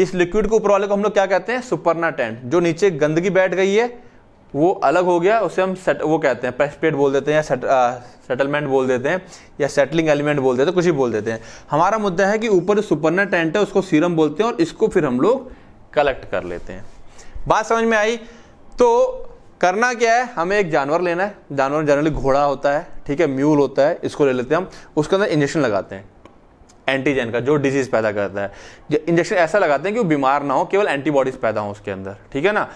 इस लिक्विड के ऊपर वाले को हम लोग क्या कहते हैं सुपरना टेंट जो नीचे गंदगी बैठ गई है वो अलग हो गया उसे हम सेट वो कहते हैं प्रेस्पेट बोल देते हैं या सेट, आ, सेटलमेंट बोल देते हैं या सेटलिंग एलिमेंट बोल देते हैं कुछ ही बोल देते हैं हमारा मुद्दा है कि ऊपर सुपरना टेंट है उसको सीरम बोलते हैं और इसको फिर हम लोग कलेक्ट कर लेते हैं बात समझ में आई तो करना क्या है हमें एक जानवर लेना है जानवर जनरली घोड़ा होता है ठीक है म्यूल होता है इसको ले लेते हैं हम उसके अंदर इंजेक्शन लगाते हैं एंटीजन का जो डिजीज पैदा करता है इंजेक्शन ऐसा लगाते हैं कि वो बीमार ना हो केवल एंटीबॉडीज पैदा हो उसके अंदर ठीक है ना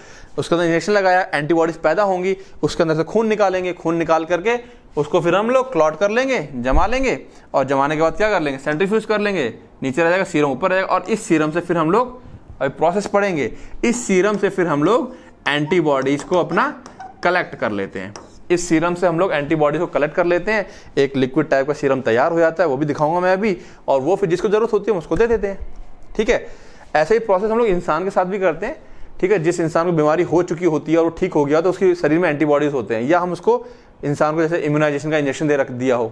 उसके अंदर इंजेक्शन लगाया एंटीबॉडीज पैदा होंगी उसके अंदर से खून निकालेंगे खून निकाल करके उसको फिर हम लोग क्लॉट कर लेंगे जमा लेंगे और जमाने के बाद क्या कर लेंगे सेंट्रीफ्यूज कर लेंगे नीचे रह जाएगा सीरम ऊपर रहेगा और इस सीरम से फिर हम लोग अभी प्रोसेस पढ़ेंगे इस सीरम से फिर हम लोग एंटीबॉडीज को अपना कलेक्ट कर लेते हैं इस सीरम से हम लोग एंटीबॉडीज को कलेक्ट कर लेते हैं एक लिक्विड टाइप का सीरम तैयार हो जाता है वो भी दिखाऊंगा मैं अभी और वो फिर जिसको ज़रूरत होती है हम उसको दे देते हैं ठीक है ऐसे ही प्रोसेस हम लोग इंसान के साथ भी करते हैं ठीक है जिस इंसान को बीमारी हो चुकी होती है और वो ठीक हो गया तो उसके शरीर में एंटीबॉडीज़ होते हैं या हम उसको इंसान को जैसे इम्यूनाइजेशन का इंजेक्शन दे रख दिया हो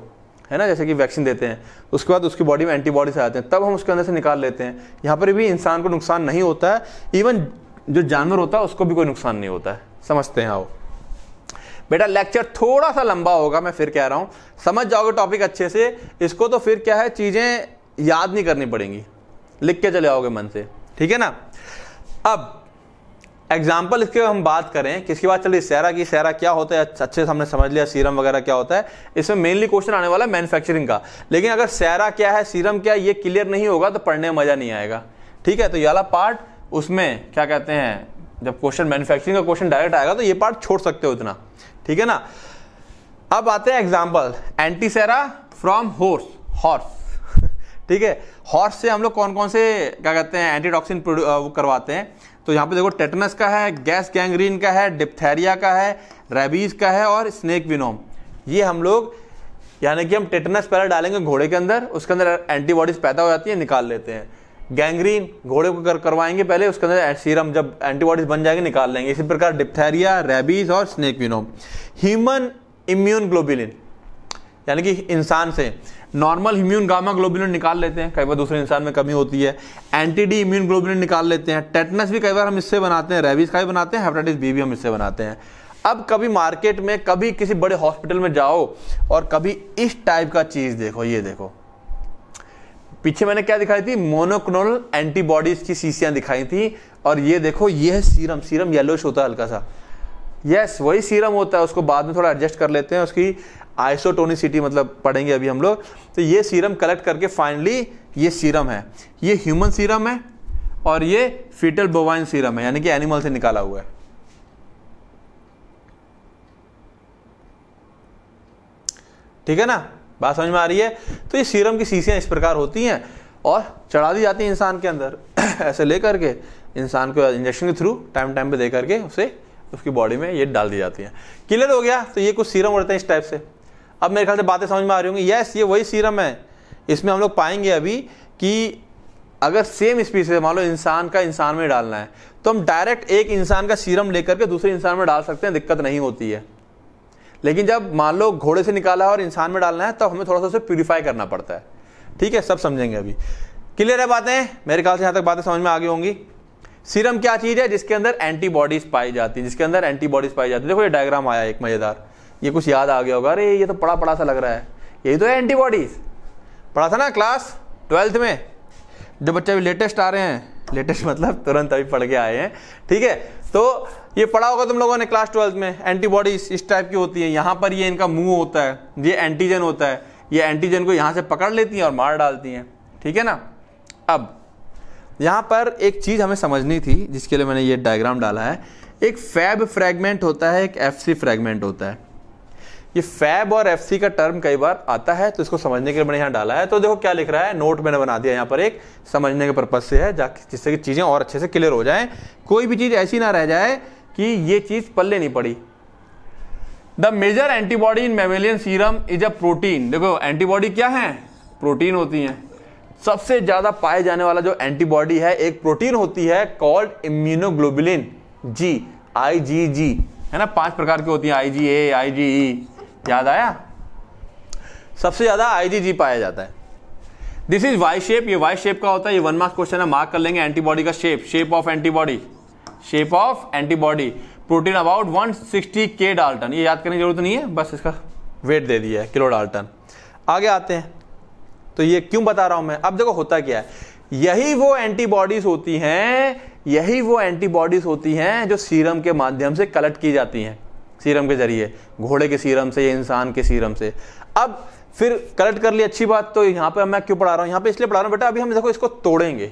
है ना जैसे कि वैक्सीन देते हैं उसके बाद उसकी बॉडी में एंटीबॉडीज आ जाते हैं तब हम उसके अंदर से निकाल लेते हैं यहाँ पर भी इंसान को नुकसान नहीं होता है इवन जो जानवर होता है उसको भी कोई नुकसान नहीं होता है समझते हैं आओ बेटा लेक्चर थोड़ा सा लंबा होगा मैं फिर कह रहा हूं समझ जाओगे टॉपिक अच्छे से इसको तो फिर क्या है चीज़ें याद नहीं करनी पड़ेंगी लिख के चले आओगे मन से ठीक है ना अब एग्जाम्पल इसके हम बात करें किसकी बात चलिए सैरा की सैरा क्या होता है अच्छे से हमने समझ लिया सीरम वगैरह क्या होता है इसमें मेनली क्वेश्चन आने वाला है मैन्युफैक्चरिंग का लेकिन अगर सैरा क्या है सीरम क्या है ये क्लियर नहीं होगा तो पढ़ने में मज़ा नहीं आएगा ठीक है तो ये वाला पार्ट उसमें क्या कहते हैं जब क्वेश्चन मैन्युफैक्चरिंग का क्वेश्चन डायरेक्ट आएगा तो ये पार्ट छोड़ सकते हो इतना ठीक है ना अब आते हैं example antisera from horse horse ठीक है हॉर्स से हम लोग कौन कौन से क्या कहते हैं एंटीटॉक्सिन करवाते हैं तो यहाँ पे देखो टेटनस का है गैस गैंग्रीन का है डिप्थेरिया का है रेबीज का है और स्नेक विनोम ये हम लोग यानी कि हम टेटनस पहले डालेंगे घोड़े के अंदर उसके अंदर एंटीबॉडीज पैदा हो जाती है निकाल लेते हैं गैंग्रीन घोड़े को कर करवाएंगे पहले उसके अंदर सीरम जब एंटीबॉडीज बन जाएंगे निकाल लेंगे इसी प्रकार डिप्थेरिया रेबीज और snake venom human immune globulin यानी कि इंसान से नॉर्मल इम्यून गामा ग्लोबुलिन निकाल लेते हैं कई बार दूसरे इंसान में कमी होती है एंटीडी इम्यून ग्लोबुलिन निकाल लेते हैं टेटनस भी कई बार हम इससे बनाते हैं रेबीज का भी बनाते हैं हेपेटाइटिस बी भी हम इससे बनाते हैं अब कभी मार्केट में कभी किसी बड़े हॉस्पिटल में जाओ और कभी इस टाइप का चीज़ देखो ये देखो पीछे मैंने क्या दिखाई थी मोनोक्नोल एंटीबॉडीज की शीशियां दिखाई थी और ये देखो ये है सीरम सीरम येलोश होता है हल्का सा यस वही सीरम होता है उसको बाद में थोड़ा एडजस्ट कर लेते हैं उसकी आइसोटोनिसिटी मतलब पढ़ेंगे अभी हम लोग तो ये सीरम कलेक्ट करके फाइनली ये सीरम है ये ह्यूमन सीरम है और ये फीटल बोवाइन सीरम है यानी कि एनिमल से निकाला हुआ है ठीक है ना बात समझ में आ रही है तो ये सीरम की शीशियाँ इस प्रकार होती हैं और चढ़ा दी जाती हैं इंसान के अंदर ऐसे ले करके इंसान को इंजेक्शन के थ्रू टाइम टाइम पे दे करके उसे उसकी बॉडी में ये डाल दी जाती है क्लियर हो गया तो ये कुछ सीरम उड़ते हैं इस टाइप से अब मेरे ख्याल से बातें समझ में आ रही होंगी यस ये वही सीरम है इसमें हम लोग पाएंगे अभी कि अगर सेम स्पीसीज मान लो इंसान का इंसान में डालना है तो हम डायरेक्ट एक इंसान का सीरम लेकर के दूसरे इंसान में डाल सकते हैं दिक्कत नहीं होती है लेकिन जब मान लो घोड़े से निकाला और इंसान में डालना है तो हमें थोड़ा सा उसे प्यूरिफाई करना पड़ता है ठीक है सब समझेंगे अभी क्लियर है बातें मेरे ख्याल से यहाँ तक बातें समझ में आ गई होंगी सीरम क्या चीज़ है जिसके अंदर एंटीबॉडीज पाई जाती है जिसके अंदर एंटीबॉडीज पाई जाती है देखो ये डायग्राम आया एक मज़ेदार ये कुछ याद आ गया होगा अरे ये तो पड़ा पड़ा सा लग रहा है यही तो है एंटीबॉडीज़ पढ़ा था ना क्लास ट्वेल्थ में जो बच्चे अभी लेटेस्ट आ रहे हैं लेटेस्ट मतलब तुरंत अभी पढ़ के आए हैं ठीक है तो ये पढ़ा होगा तुम लोगों ने क्लास ट्वेल्थ में एंटीबॉडीज इस टाइप की होती है यहाँ पर ये इनका मुंह होता है ये एंटीजन होता है ये एंटीजन को यहाँ से पकड़ लेती हैं और मार डालती हैं ठीक है ना अब यहाँ पर एक चीज़ हमें समझनी थी जिसके लिए मैंने ये डायग्राम डाला है एक फैब फ्रेगमेंट होता है एक एफ फ्रेगमेंट होता है ये फैब और एफ का टर्म कई बार आता है तो इसको समझने के लिए मैंने यहाँ डाला है तो देखो क्या लिख रहा है नोट मैंने बना दिया यहाँ पर एक समझने के पर्पज से है जिससे कि चीज़ें और अच्छे से क्लियर हो जाए कोई भी चीज़ ऐसी ना रह जाए कि ये चीज़ पल्ले नहीं पड़ी the major antibody in mammalian serum is a protein देखो एंटीबॉडी क्या है प्रोटीन होती हैं सबसे ज़्यादा पाए जाने वाला जो एंटीबॉडी है एक प्रोटीन होती है कॉल्ड इम्यूनोग्लोबुलिन जी आई जी जी है ना पांच प्रकार की होती है आई जी ए आई जी ई याद आया सबसे ज़्यादा आईजीजी पाया जाता है दिस इज वाई शेप ये वाई शेप का होता है ये वन मार्क्स क्वेश्चन है मार्क कर लेंगे एंटीबॉडी का shape shape of antibody shape of antibody protein about 160 K Dalton ये याद करने की जरूरत नहीं है बस इसका वेट दे दिया है किलो डाल्टन आगे आते हैं तो ये क्यों बता रहा हूं मैं अब देखो होता क्या है यही वो एंटीबॉडीज होती हैं यही वो एंटीबॉडीज होती हैं जो सीरम के माध्यम से कलेक्ट की जाती हैं सीरम के ज़रिए घोड़े के सीरम से या इंसान के सीरम से अब फिर कलेक्ट कर लिया अच्छी बात तो यहाँ पे मैं क्यों पढ़ा रहा हूँ यहाँ पे इसलिए पढ़ा रहा हूँ बेटा अभी हम देखो इसको तोड़ेंगे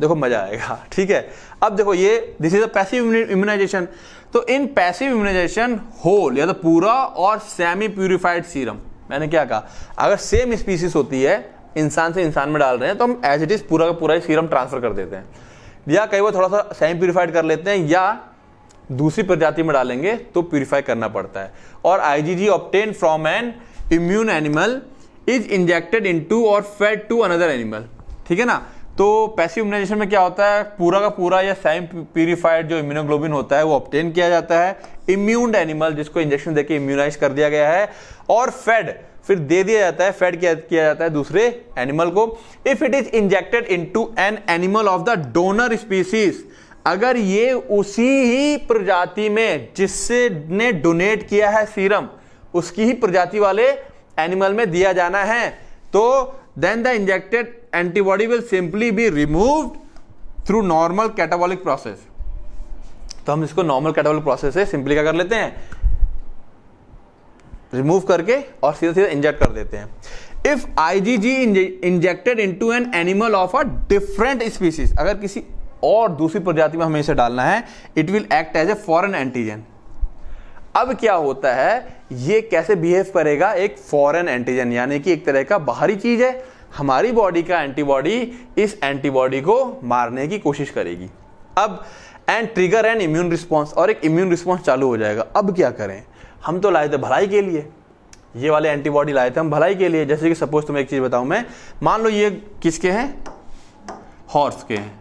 देखो मजा आएगा ठीक है अब देखो ये this is a passive immunization तो इन पैसिव इम्यूनाइजेशन होल या तो पूरा और सेमी प्यूरिफाइड सीरम मैंने क्या कहा अगर सेम स्पीसीज होती है इंसान से इंसान में डाल रहे हैं तो हम एज इट इज पूरा का पूरा ही सीरम ट्रांसफर कर देते हैं या कई बार थोड़ा सा सेमी प्यूरिफाइड कर लेते हैं या दूसरी प्रजाति में डालेंगे तो प्यूरिफाई करना पड़ता है और IgG obtain from an immune animal is injected into और फेड टू अनदर एनिमल ठीक है ना तो पैसिव इम्यूनाइजेशन में क्या होता है पूरा का पूरा या सेम प्यूरिफाइड जो इम्यूनोग्लोबिन होता है वो ऑप्टेन किया जाता है इम्यून एनिमल जिसको इंजेक्शन देकर इम्यूनाइज कर दिया गया है और फेड फिर दे दिया जाता है फेड किया किया जाता है दूसरे एनिमल को if it is injected into an animal of the donor species अगर ये उसी ही प्रजाति में जिससे ने डोनेट किया है सीरम उसकी ही प्रजाति वाले एनिमल में दिया जाना है तो then the injected antibody will simply be removed through normal catabolic process तो हम इसको नॉर्मल कैटाबॉलिक प्रोसेस से सिंपली क्या कर लेते हैं रिमूव करके और सीधे सीधे इंजेक्ट कर देते हैं if IgG injected into an animal of a different species अगर किसी और दूसरी प्रजाति में हमें इसे डालना है it will act as a foreign antigen अब क्या होता है ये कैसे बिहेव करेगा एक फॉरेन एंटीजन यानी कि एक तरह का बाहरी चीज है हमारी बॉडी का एंटीबॉडी इस एंटीबॉडी को मारने की कोशिश करेगी अब and trigger and immune response और एक इम्यून रिस्पॉन्स चालू हो जाएगा अब क्या करें हम तो लाए थे भलाई के लिए ये वाले एंटीबॉडी लाए थे हम भलाई के लिए जैसे कि सपोज तुम्हें एक चीज़ बताऊं मैं मान लो ये किसके हैं हॉर्स के हैं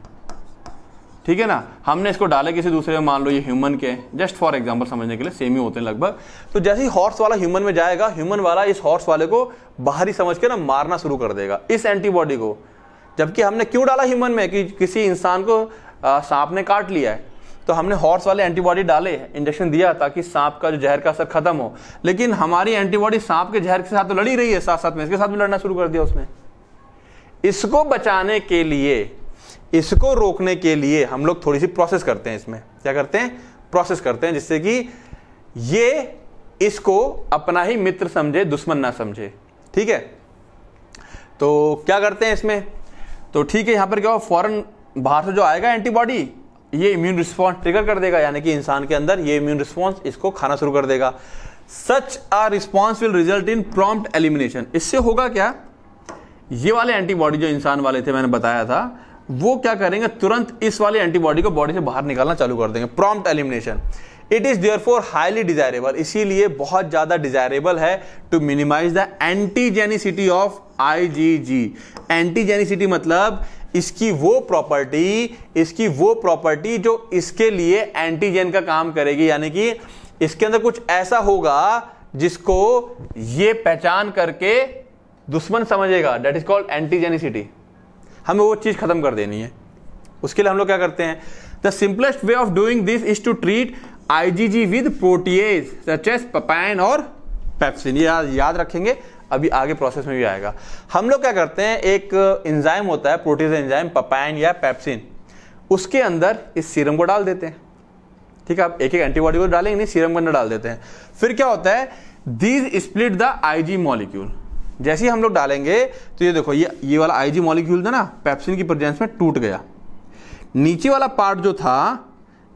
ठीक है ना हमने इसको डाले किसी दूसरे में मान लो ये ह्यूमन के जस्ट फॉर एग्जाम्पल समझने के लिए सेम ही होते हैं लगभग तो जैसे ही हॉर्स वाला ह्यूमन में जाएगा ह्यूमन वाला इस हॉर्स वाले को बाहरी समझ के ना मारना शुरू कर देगा इस एंटीबॉडी को जबकि हमने क्यों डाला ह्यूमन में कि किसी इंसान को सांप ने काट लिया है तो हमने हॉर्स वाले एंटीबॉडी डाले इंजेक्शन दिया ताकि सांप का जो जहर का असर खत्म हो लेकिन हमारी एंटीबॉडी सांप के जहर के साथ तो लड़ी रही है साथ साथ में इसके साथ भी लड़ना शुरू कर दिया उसने इसको बचाने के लिए इसको रोकने के लिए हम लोग थोड़ी सी प्रोसेस करते हैं इसमें क्या करते हैं प्रोसेस करते हैं जिससे कि ये इसको अपना ही मित्र समझे दुश्मन ना समझे ठीक है तो क्या करते हैं इसमें तो ठीक है यहां पर क्या हो फॉरन बाहर से जो आएगा एंटीबॉडी ये इम्यून रिस्पॉन्स ट्रिगर कर देगा यानी कि इंसान के अंदर ये इम्यून रिस्पॉन्स इसको खाना शुरू कर देगा such a response will result in prompt elimination इससे होगा क्या ये वाले एंटीबॉडी जो इंसान वाले थे मैंने बताया था वो क्या करेंगे तुरंत इस वाले एंटीबॉडी को बॉडी से बाहर निकालना चालू कर देंगे prompt elimination it is there for highly desirable इसीलिए बहुत ज़्यादा डिजायरेबल है to minimize the antigenicity of I G G antigenicity मतलब इसकी वो प्रॉपर्टी इसकी वो प्रॉपर्टी जो इसके लिए एंटीजेन का काम करेगी यानी कि इसके अंदर कुछ ऐसा होगा जिसको ये पहचान करके दुश्मन समझेगा डेट इज कॉल्ड एंटीजेनिसिटी हमें वो चीज़ ख़त्म कर देनी है उसके लिए हम लोग क्या करते हैं the simplest way of doing this is to treat I G G with protease such papain और पैप्सिन ये याद, याद रखेंगे अभी आगे प्रोसेस में भी आएगा हम लोग क्या करते हैं एक इंजाइम होता है प्रोटीज एंजाइम पपैन या पैप्सिन उसके अंदर इस सीरम को डाल देते हैं ठीक है आप एक एक एंटीबॉडी को डालेंगे नहीं सीरम के अंदर डाल देते हैं फिर क्या होता है these split the Ig molecule जैसे ही हम लोग डालेंगे तो ये देखो ये ये वाला आईजी मॉलिक्यूल था ना पेप्सिन की प्रेजेंस में टूट गया नीचे वाला पार्ट जो था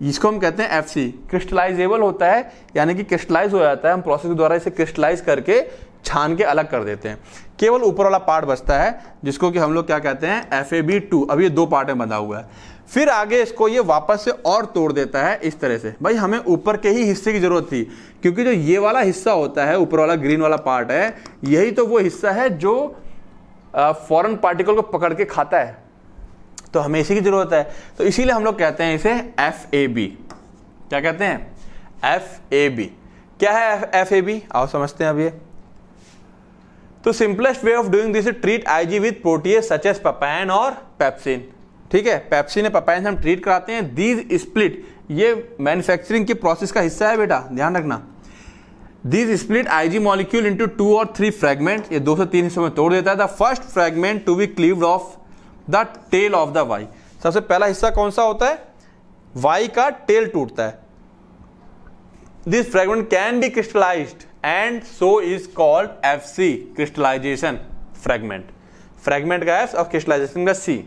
इसको हम कहते हैं एफ सी क्रिस्टलाइजेबल होता है यानी कि क्रिस्टलाइज हो जाता है हम प्रोसेस के द्वारा इसे क्रिस्टलाइज करके छान के अलग कर देते हैं केवल ऊपर वाला पार्ट बचता है जिसको कि हम लोग क्या कहते हैं एफ ए बी टू अब ये दो पार्ट में बना हुआ है फिर आगे इसको ये वापस से और तोड़ देता है इस तरह से भाई हमें ऊपर के ही हिस्से की ज़रूरत थी क्योंकि जो ये वाला हिस्सा होता है ऊपर वाला ग्रीन वाला पार्ट है यही तो वो हिस्सा है जो फॉरन पार्टिकल को पकड़ के खाता है तो हमें इसी की ज़रूरत है तो इसीलिए हम लोग कहते हैं इसे एफ ए बी क्या कहते हैं एफ ए बी क्या है एफ ए बी आओ समझते हैं अब ये तो simplest way of doing this treat Ig with protease such as papain और पेप्सिन ठीक है पेप्सी ने पपाइन हम ट्रीट कराते हैं दीज स्प्लिट ये मैन्युफैक्चरिंग की प्रोसेस का हिस्सा है बेटा ध्यान रखना these split Ig molecule into two और थ्री फ्रेगमेंट ये दो से तीन हिस्सों में तोड़ देता है the first fragment to be cleave off the tail of the Y सबसे पहला हिस्सा कौन सा होता है वाई का टेल टूटता है this fragment can be crystallize and so is called F C crystallization fragment fragment का एफ और क्रिस्टलाइजेशन का सी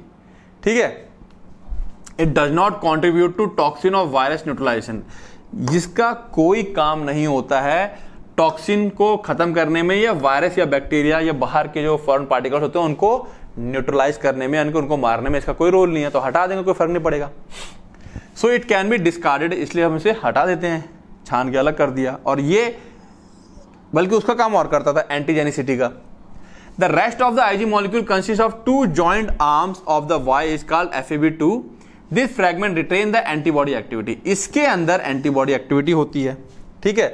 ठीक है it does not contribute to toxin of virus neutralization जिसका कोई काम नहीं होता है टॉक्सिन को खत्म करने में या वायरस या बैक्टीरिया या बाहर के जो फॉरन पार्टिकल्स होते हैं उनको न्यूट्रलाइज करने में यानी उनको मारने में इसका कोई रोल नहीं है तो हटा देंगे कोई फर्क नहीं पड़ेगा so it can be discarded इसलिए हम इसे हटा देते हैं छान के अलग कर दिया और ये बल्कि उसका काम और करता था एंटीजेनिसिटी का The rest molecule consist of two joint arms of the Y is called F A B two this fragment retain the antibody activity इसके अंदर एंटीबॉडी एक्टिविटी होती है ठीक है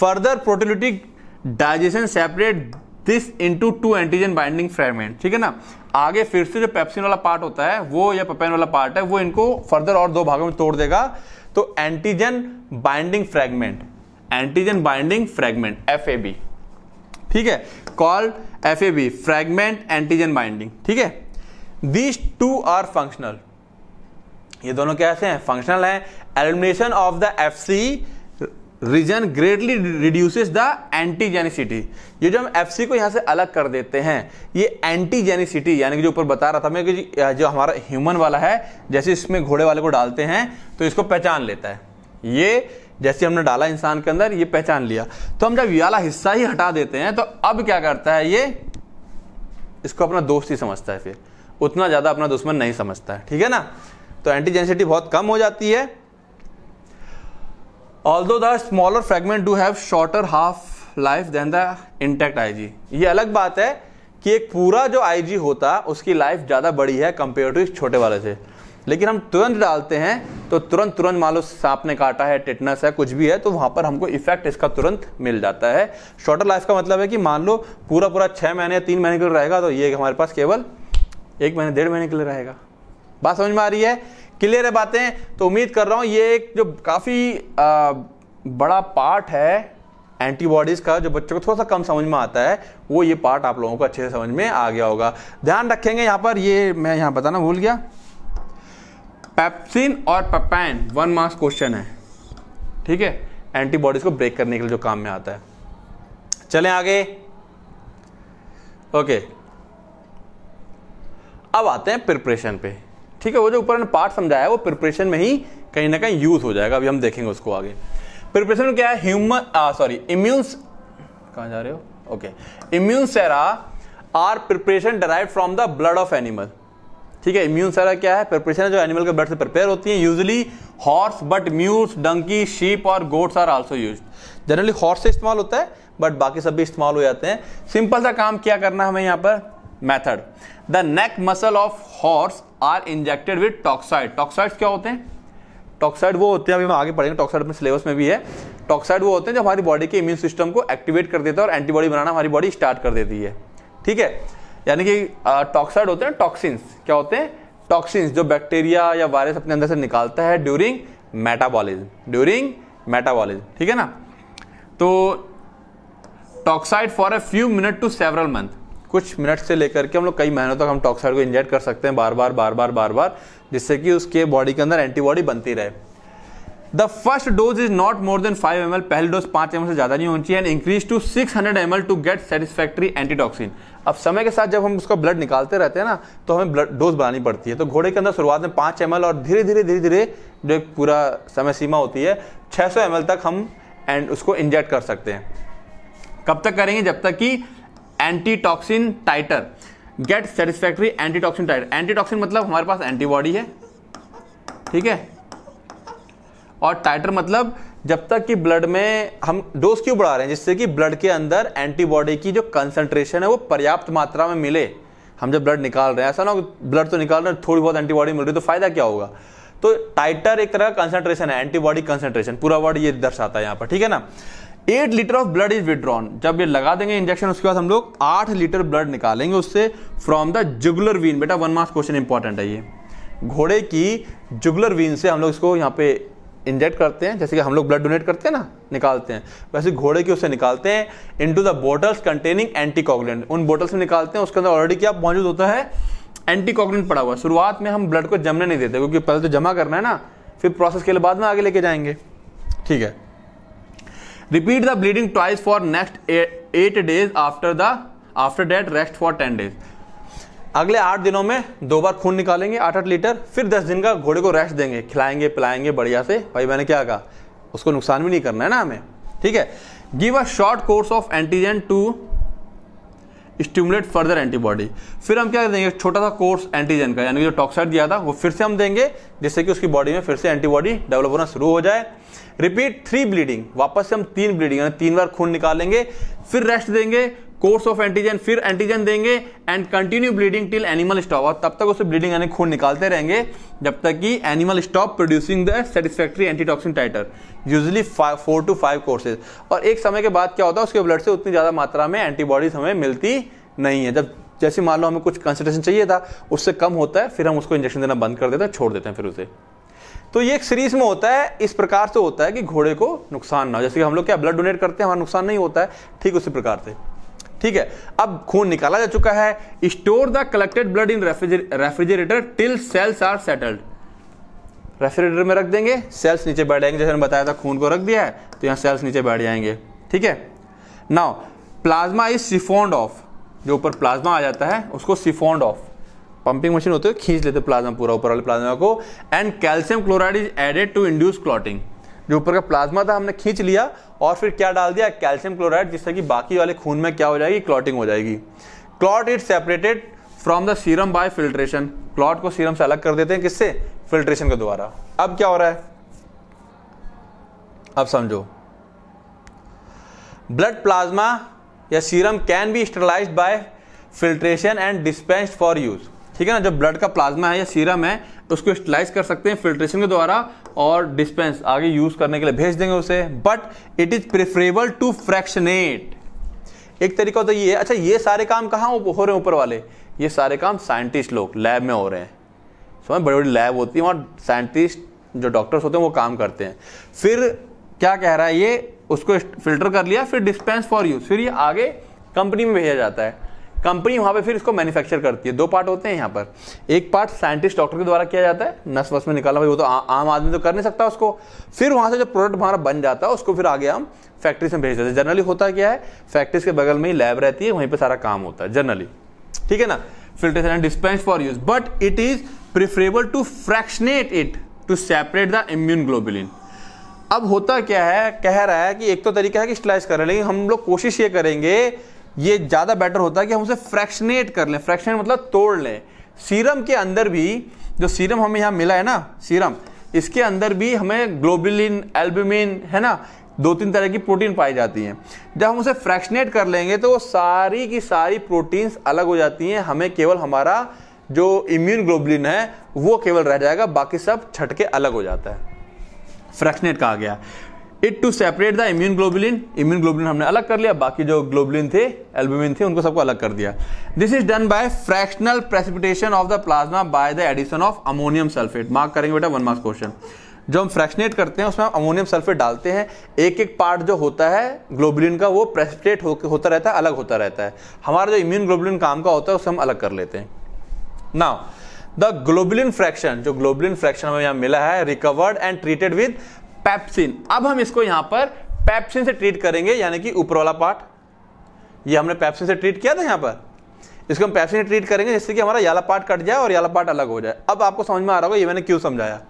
further proteolytic digestion separate this into two antigen binding fragment ठीक है ना आगे फिर से जो पेप्सिन वाला पार्ट होता है वो या पेपेन वाला पार्ट है वो इनको फर्दर और दो भागों में तोड़ देगा तो antigen binding fragment antigen binding fragment F ठीक है called F A B fragment antigen binding ठीक है दीज टू आर फंक्शनल ये दोनों कैसे हैं फंक्शनल हैं elimination of the F C region greatly reduces the antigenicity ये जो हम एफ सी को यहाँ से अलग कर देते हैं ये एंटीजेनिसिटी यानी कि जो ऊपर बता रहा था मैं कि जो हमारा ह्यूमन वाला है जैसे इसमें घोड़े वाले को डालते हैं तो इसको पहचान लेता है ये जैसे हमने डाला इंसान के अंदर ये पहचान लिया तो हम जब वाला हिस्सा ही हटा देते हैं तो अब क्या करता है ये इसको अपना दोस्त ही समझता है फिर उतना ज़्यादा अपना दुश्मन नहीं समझता है ठीक है ना तो एंटीजेंसिटी बहुत कम हो जाती है although the smaller fragment do have shorter half life than the intact Ig ये अलग बात है कि एक पूरा जो आईजी होता उसकी लाइफ ज़्यादा बड़ी है कंपेयर टू इस छोटे वाले से लेकिन हम तुरंत डालते हैं तो तुरंत तुरंत मान लो सांप ने काटा है टिटनस है कुछ भी है तो वहां पर हमको इफेक्ट इसका तुरंत मिल जाता है शॉर्टर लाइफ का मतलब है कि मान लो पूरा पूरा छह महीने या तीन महीने के लिए रहेगा तो ये हमारे पास केवल एक महीने डेढ़ महीने के लिए रहेगा बात समझ में आ रही है क्लियर है बातें तो उम्मीद कर रहा हूँ ये एक जो काफ़ी बड़ा पार्ट है एंटीबॉडीज़ का जो बच्चों को थोड़ा सा कम समझ में आता है वो ये पार्ट आप लोगों को अच्छे से समझ में आ गया होगा ध्यान रखेंगे यहाँ पर ये मैं यहाँ बताना भूल गया पेप्सिन और पेपैन वन मार्क्स क्वेश्चन है ठीक है एंटीबॉडीज को ब्रेक करने के लिए जो काम में आता है चले आगे ओके अब आते हैं प्रिपरेशन पे ठीक है वो जो ऊपर ने पार्ट समझाया वो प्रिपरेशन में ही कहीं ना कहीं यूज हो जाएगा अभी हम देखेंगे उसको आगे प्रिपरेशन में क्या है ह्यूमन सॉरी इम्यून कहा जा रहे हो okay immune sera are preparation derive from the blood of animal ठीक है इम्यून सारा क्या है प्रिपरेशन जो एनिमल के ब्लड से प्रिपेयर होती है usually horse but mules donkey sheep और goats are also use generally horse से इस्तेमाल होता है बट बाकी सब भी इस्तेमाल हो जाते हैं सिंपल सा काम क्या करना है हमें यहाँ पर method the neck muscle of horse are injected with toxoid toxoid क्या होते हैं टॉक्साइड वो होते हैं अभी हम आगे पढ़ेंगे टॉक्साइड अपने सिलेबस में भी है टॉक्साइड वो होते हैं जो हमारी बॉडी के इम्यून सिस्टम को एक्टिवेट कर देता है और एंटीबॉडी बनाना हमारी बॉडी स्टार्ट कर देती है ठीक है यानी कि टॉक्साइड होते हैं टॉक्सिन्स क्या होते हैं टॉक्सिन्स जो बैक्टीरिया या वायरस अपने अंदर से निकालता है ड्यूरिंग मेटाबॉलिज्म ड्यूरिंग मेटाबॉलिज्म ठीक है ना तो toxoid for a few minute to several month कुछ मिनट से लेकर के हम लोग कई महीनों तक तो हम टॉक्साइड को इंजेक्ट कर सकते हैं बार बार बार बार बार बार जिससे कि उसके बॉडी के अंदर एंटीबॉडी बनती रहे the first dose is not more than five M पहली डोज पांच एम से ज़्यादा नहीं होनी चाहिए and increase to six hundred M L to get satisfactory antitoxin अब समय के साथ जब हम उसका ब्लड निकालते रहते हैं ना तो हमें ब्लड डोज बढ़ानी पड़ती है तो घोड़े के अंदर शुरुआत में पाँच एम और धीरे धीरे धीरे धीरे जो एक पूरा समय सीमा होती है छः सौ तक हम एंड उसको इंजेक्ट कर सकते हैं कब तक करेंगे जब तक कि antitoxin titre get satisfactory antitoxin titre antitoxin मतलब हमारे पास एंटीबॉडी है ठीक है और टाइटर मतलब जब तक कि ब्लड में हम डोज क्यों बढ़ा रहे हैं जिससे कि ब्लड के अंदर एंटीबॉडी की जो कंसंट्रेशन है वो पर्याप्त मात्रा में मिले हम जब ब्लड निकाल रहे हैं ऐसा ना ब्लड तो निकाल रहे हैं थोड़ी बहुत एंटीबॉडी मिल रही है तो फायदा क्या होगा तो टाइटर एक तरह का कंसंट्रेशन है एंटीबॉडी कंसंट्रेशन पूरा वर्ड ये दर्शाता है यहाँ पर ठीक है ना eight litre of blood is withdrawn जब ये लगा देंगे इंजेक्शन उसके बाद हम लोग आठ लीटर ब्लड निकालेंगे उससे फ्रॉम द जुगुलर वीन बेटा वन मार्क्स क्वेश्चन इंपॉर्टेंट है ये घोड़े की जुगुलर वीन से हम लोग इसको यहाँ पे इंजेक्ट करते हैं जैसे कि हम लोग ब्लड डोनेट करते हैं ना निकालते हैं वैसे घोड़े के उसे निकालते हैं into the bottles containing anticoagulant उन बोटल्स में निकालते हैं उसके अंदर ऑलरेडी क्या मौजूद होता है एंटीकॉगुलेंट पड़ा हुआ शुरुआत में हम ब्लड को जमने नहीं देते क्योंकि पहले तो जमा करना है ना फिर प्रोसेस के लिए बाद में आगे लेके जाएंगे ठीक है repeat the bleeding twice for next eight days after the after date rest for ten days अगले आठ दिनों में दो बार खून निकालेंगे आठ आठ लीटर फिर दस दिन का घोड़े को रेस्ट देंगे खिलाएंगे पिलाएंगे बढ़िया से भाई मैंने क्या कहा उसको नुकसान भी नहीं करना है ना हमें ठीक है give a short course of antigen to stimulate further antibody फिर हम क्या देंगे छोटा सा कोर्स एंटीजन का यानी कि जो टॉक्साइड दिया था वो फिर से हम देंगे जिससे कि उसकी बॉडी में फिर से एंटीबॉडी डेवलप होना शुरू हो जाए रिपीट थ्री ब्लीडिंग वापस से हम तीन ब्लीडिंग यानी तीन बार खून निकालेंगे फिर रेस्ट देंगे कोर्स ऑफ एंटीजन फिर एंटीजन देंगे and continue bleeding till animal stop और तब तक उसे ब्लीडिंग यानी खून निकालते रहेंगे जब तक कि animal stop producing the satisfactory antitoxin titre usually four to five courses और एक समय के बाद क्या होता है उसके ब्लड से उतनी ज़्यादा मात्रा में एंटीबॉडीज हमें मिलती नहीं है जब जैसे मान लो हमें कुछ कंसनट्रेशन चाहिए था उससे कम होता है फिर हम उसको इंजेक्शन देना बंद कर देते हैं छोड़ देते हैं फिर उसे तो ये एक सीरीज में होता है इस प्रकार से होता है कि घोड़े को नुकसान ना हो जैसे कि हम लोग क्या ब्लड डोनेट करते हैं हमारा नुकसान नहीं होता है ठीक उसी प्रकार से ठीक है अब खून निकाला जा चुका है store the collected blood in refrigerator till cells are settled refrigerator में रख देंगे सेल्स नीचे बैठ जाएंगे जैसे हमने बताया था खून को रख दिया है तो यहाँ सेल्स नीचे बैठ जाएंगे ठीक है now plasma is siphoned off जो ऊपर प्लाज्मा आ जाता है उसको सिफोन्ड ऑफ पंपिंग मशीन होते हो खींच लेते प्लाज्मा पूरा ऊपर वाले प्लाज्मा को and calcium chloride is added to induce clotting जो ऊपर का प्लाज्मा था हमने खींच लिया और फिर क्या डाल दिया कैल्शियम क्लोराइड जिससे कि बाकी वाले खून में क्या हो जाएगी क्लॉटिंग हो जाएगी clot it separated from the serum by filtration clot को सीरम से अलग कर देते हैं किससे फिल्ट्रेशन के द्वारा अब क्या हो रहा है अब समझो ब्लड प्लाज्मा या serum can be sterilize by filtration and dispensed for use ठीक है ना जो ब्लड का प्लाज्मा है या सीरम है तो उसको स्टलाइज कर सकते हैं फिल्ट्रेशन के द्वारा और डिस्पेंस आगे यूज करने के लिए भेज देंगे उसे but it is preferable to fractionate एक तरीका तो ये है अच्छा ये सारे काम कहाँ हो रहे हैं ऊपर वाले ये सारे काम साइंटिस्ट लोग लैब में हो रहे हैं समझ बड़ी बड़ी लैब होती है और साइंटिस्ट जो डॉक्टर्स होते हैं वो काम करते हैं फिर क्या कह रहा है ये उसको फिल्टर कर लिया फिर डिस्पेंस फॉर यूज फिर ये आगे कंपनी में भेजा जाता है कंपनी वहां पे फिर इसको मैन्युफैक्चर करती है दो पार्ट होते हैं यहाँ पर एक पार्ट साइंटिस्ट डॉक्टर के द्वारा किया जाता है नस वस में निकालना भाई वो तो आ, आम आदमी तो कर नहीं सकता उसको फिर वहां से जो प्रोडक्ट हमारा बन जाता है उसको फिर आगे हम फैक्ट्री से भेज देते हैं जनरली होता क्या है फैक्ट्रीज के बगल में ही लैब रहती है वहीं पर सारा काम होता है जनरली ठीक है ना filtration and dispense for use but it is preferable to fractionate it to separate the immunoglobulin अब होता क्या है कह रहा है कि एक तो तरीका है कि स्लाइस करें लेकिन हम लोग कोशिश ये करेंगे ये ज़्यादा बेटर होता है कि हम उसे फ्रैक्शनेट कर लें फ्रैक्शनेट मतलब तोड़ लें सीरम के अंदर भी जो सीरम हमें यहाँ मिला है ना सीरम इसके अंदर भी हमें ग्लोबुलिन एल्बुमिन है ना दो तीन तरह की प्रोटीन पाई जाती हैं जब हम उसे फ्रैक्शनेट कर लेंगे तो वो सारी की सारी प्रोटीन्स अलग हो जाती हैं हमें केवल हमारा जो इम्यून ग्लोबुलिन है वो केवल रह जाएगा बाकी सब छटके अलग हो जाता है फ्रैक्शनेट कहा गया it to separate the immunoglobulin immunoglobulin हमने अलग कर लिया बाकी जो ग्लोबुलिन थे एल्बुमिन थे उनको सबको अलग कर दिया this is done by fractional precipitation of the plasma by the addition of ammonium sulphate mark करेंगे बेटा वन मार्क्स क्वेश्चन जो हम फ्रैक्शनेट करते हैं उसमें अमोनियम सल्फेट डालते हैं एक एक पार्ट जो होता है ग्लोबुलिन का वो प्रेसिपिटेट हो, होता रहता है अलग होता रहता है हमारा जो इम्यून ग्लोबुलिन काम का होता है उसे हम अलग कर लेते हैं नाउ द ग्लोबुलिन फ्रैक्शन जो ग्लोबुलिन फ्रैक्शन हमें यहाँ मिला है recovered and treated with pepsin अब हम इसको यहां पर पैप्सिन से ट्रीट करेंगे यानी कि ऊपर वाला पार्ट ये हमने पैप्सिन से ट्रीट किया था यहां पर इसको हम पैप्सिन से ट्रीट करेंगे जिससे कि हमारा याला पार्ट कट जाए और याला पार्ट अलग हो जाए अब आपको समझ में आ रहा होगा ये मैंने क्यों समझाया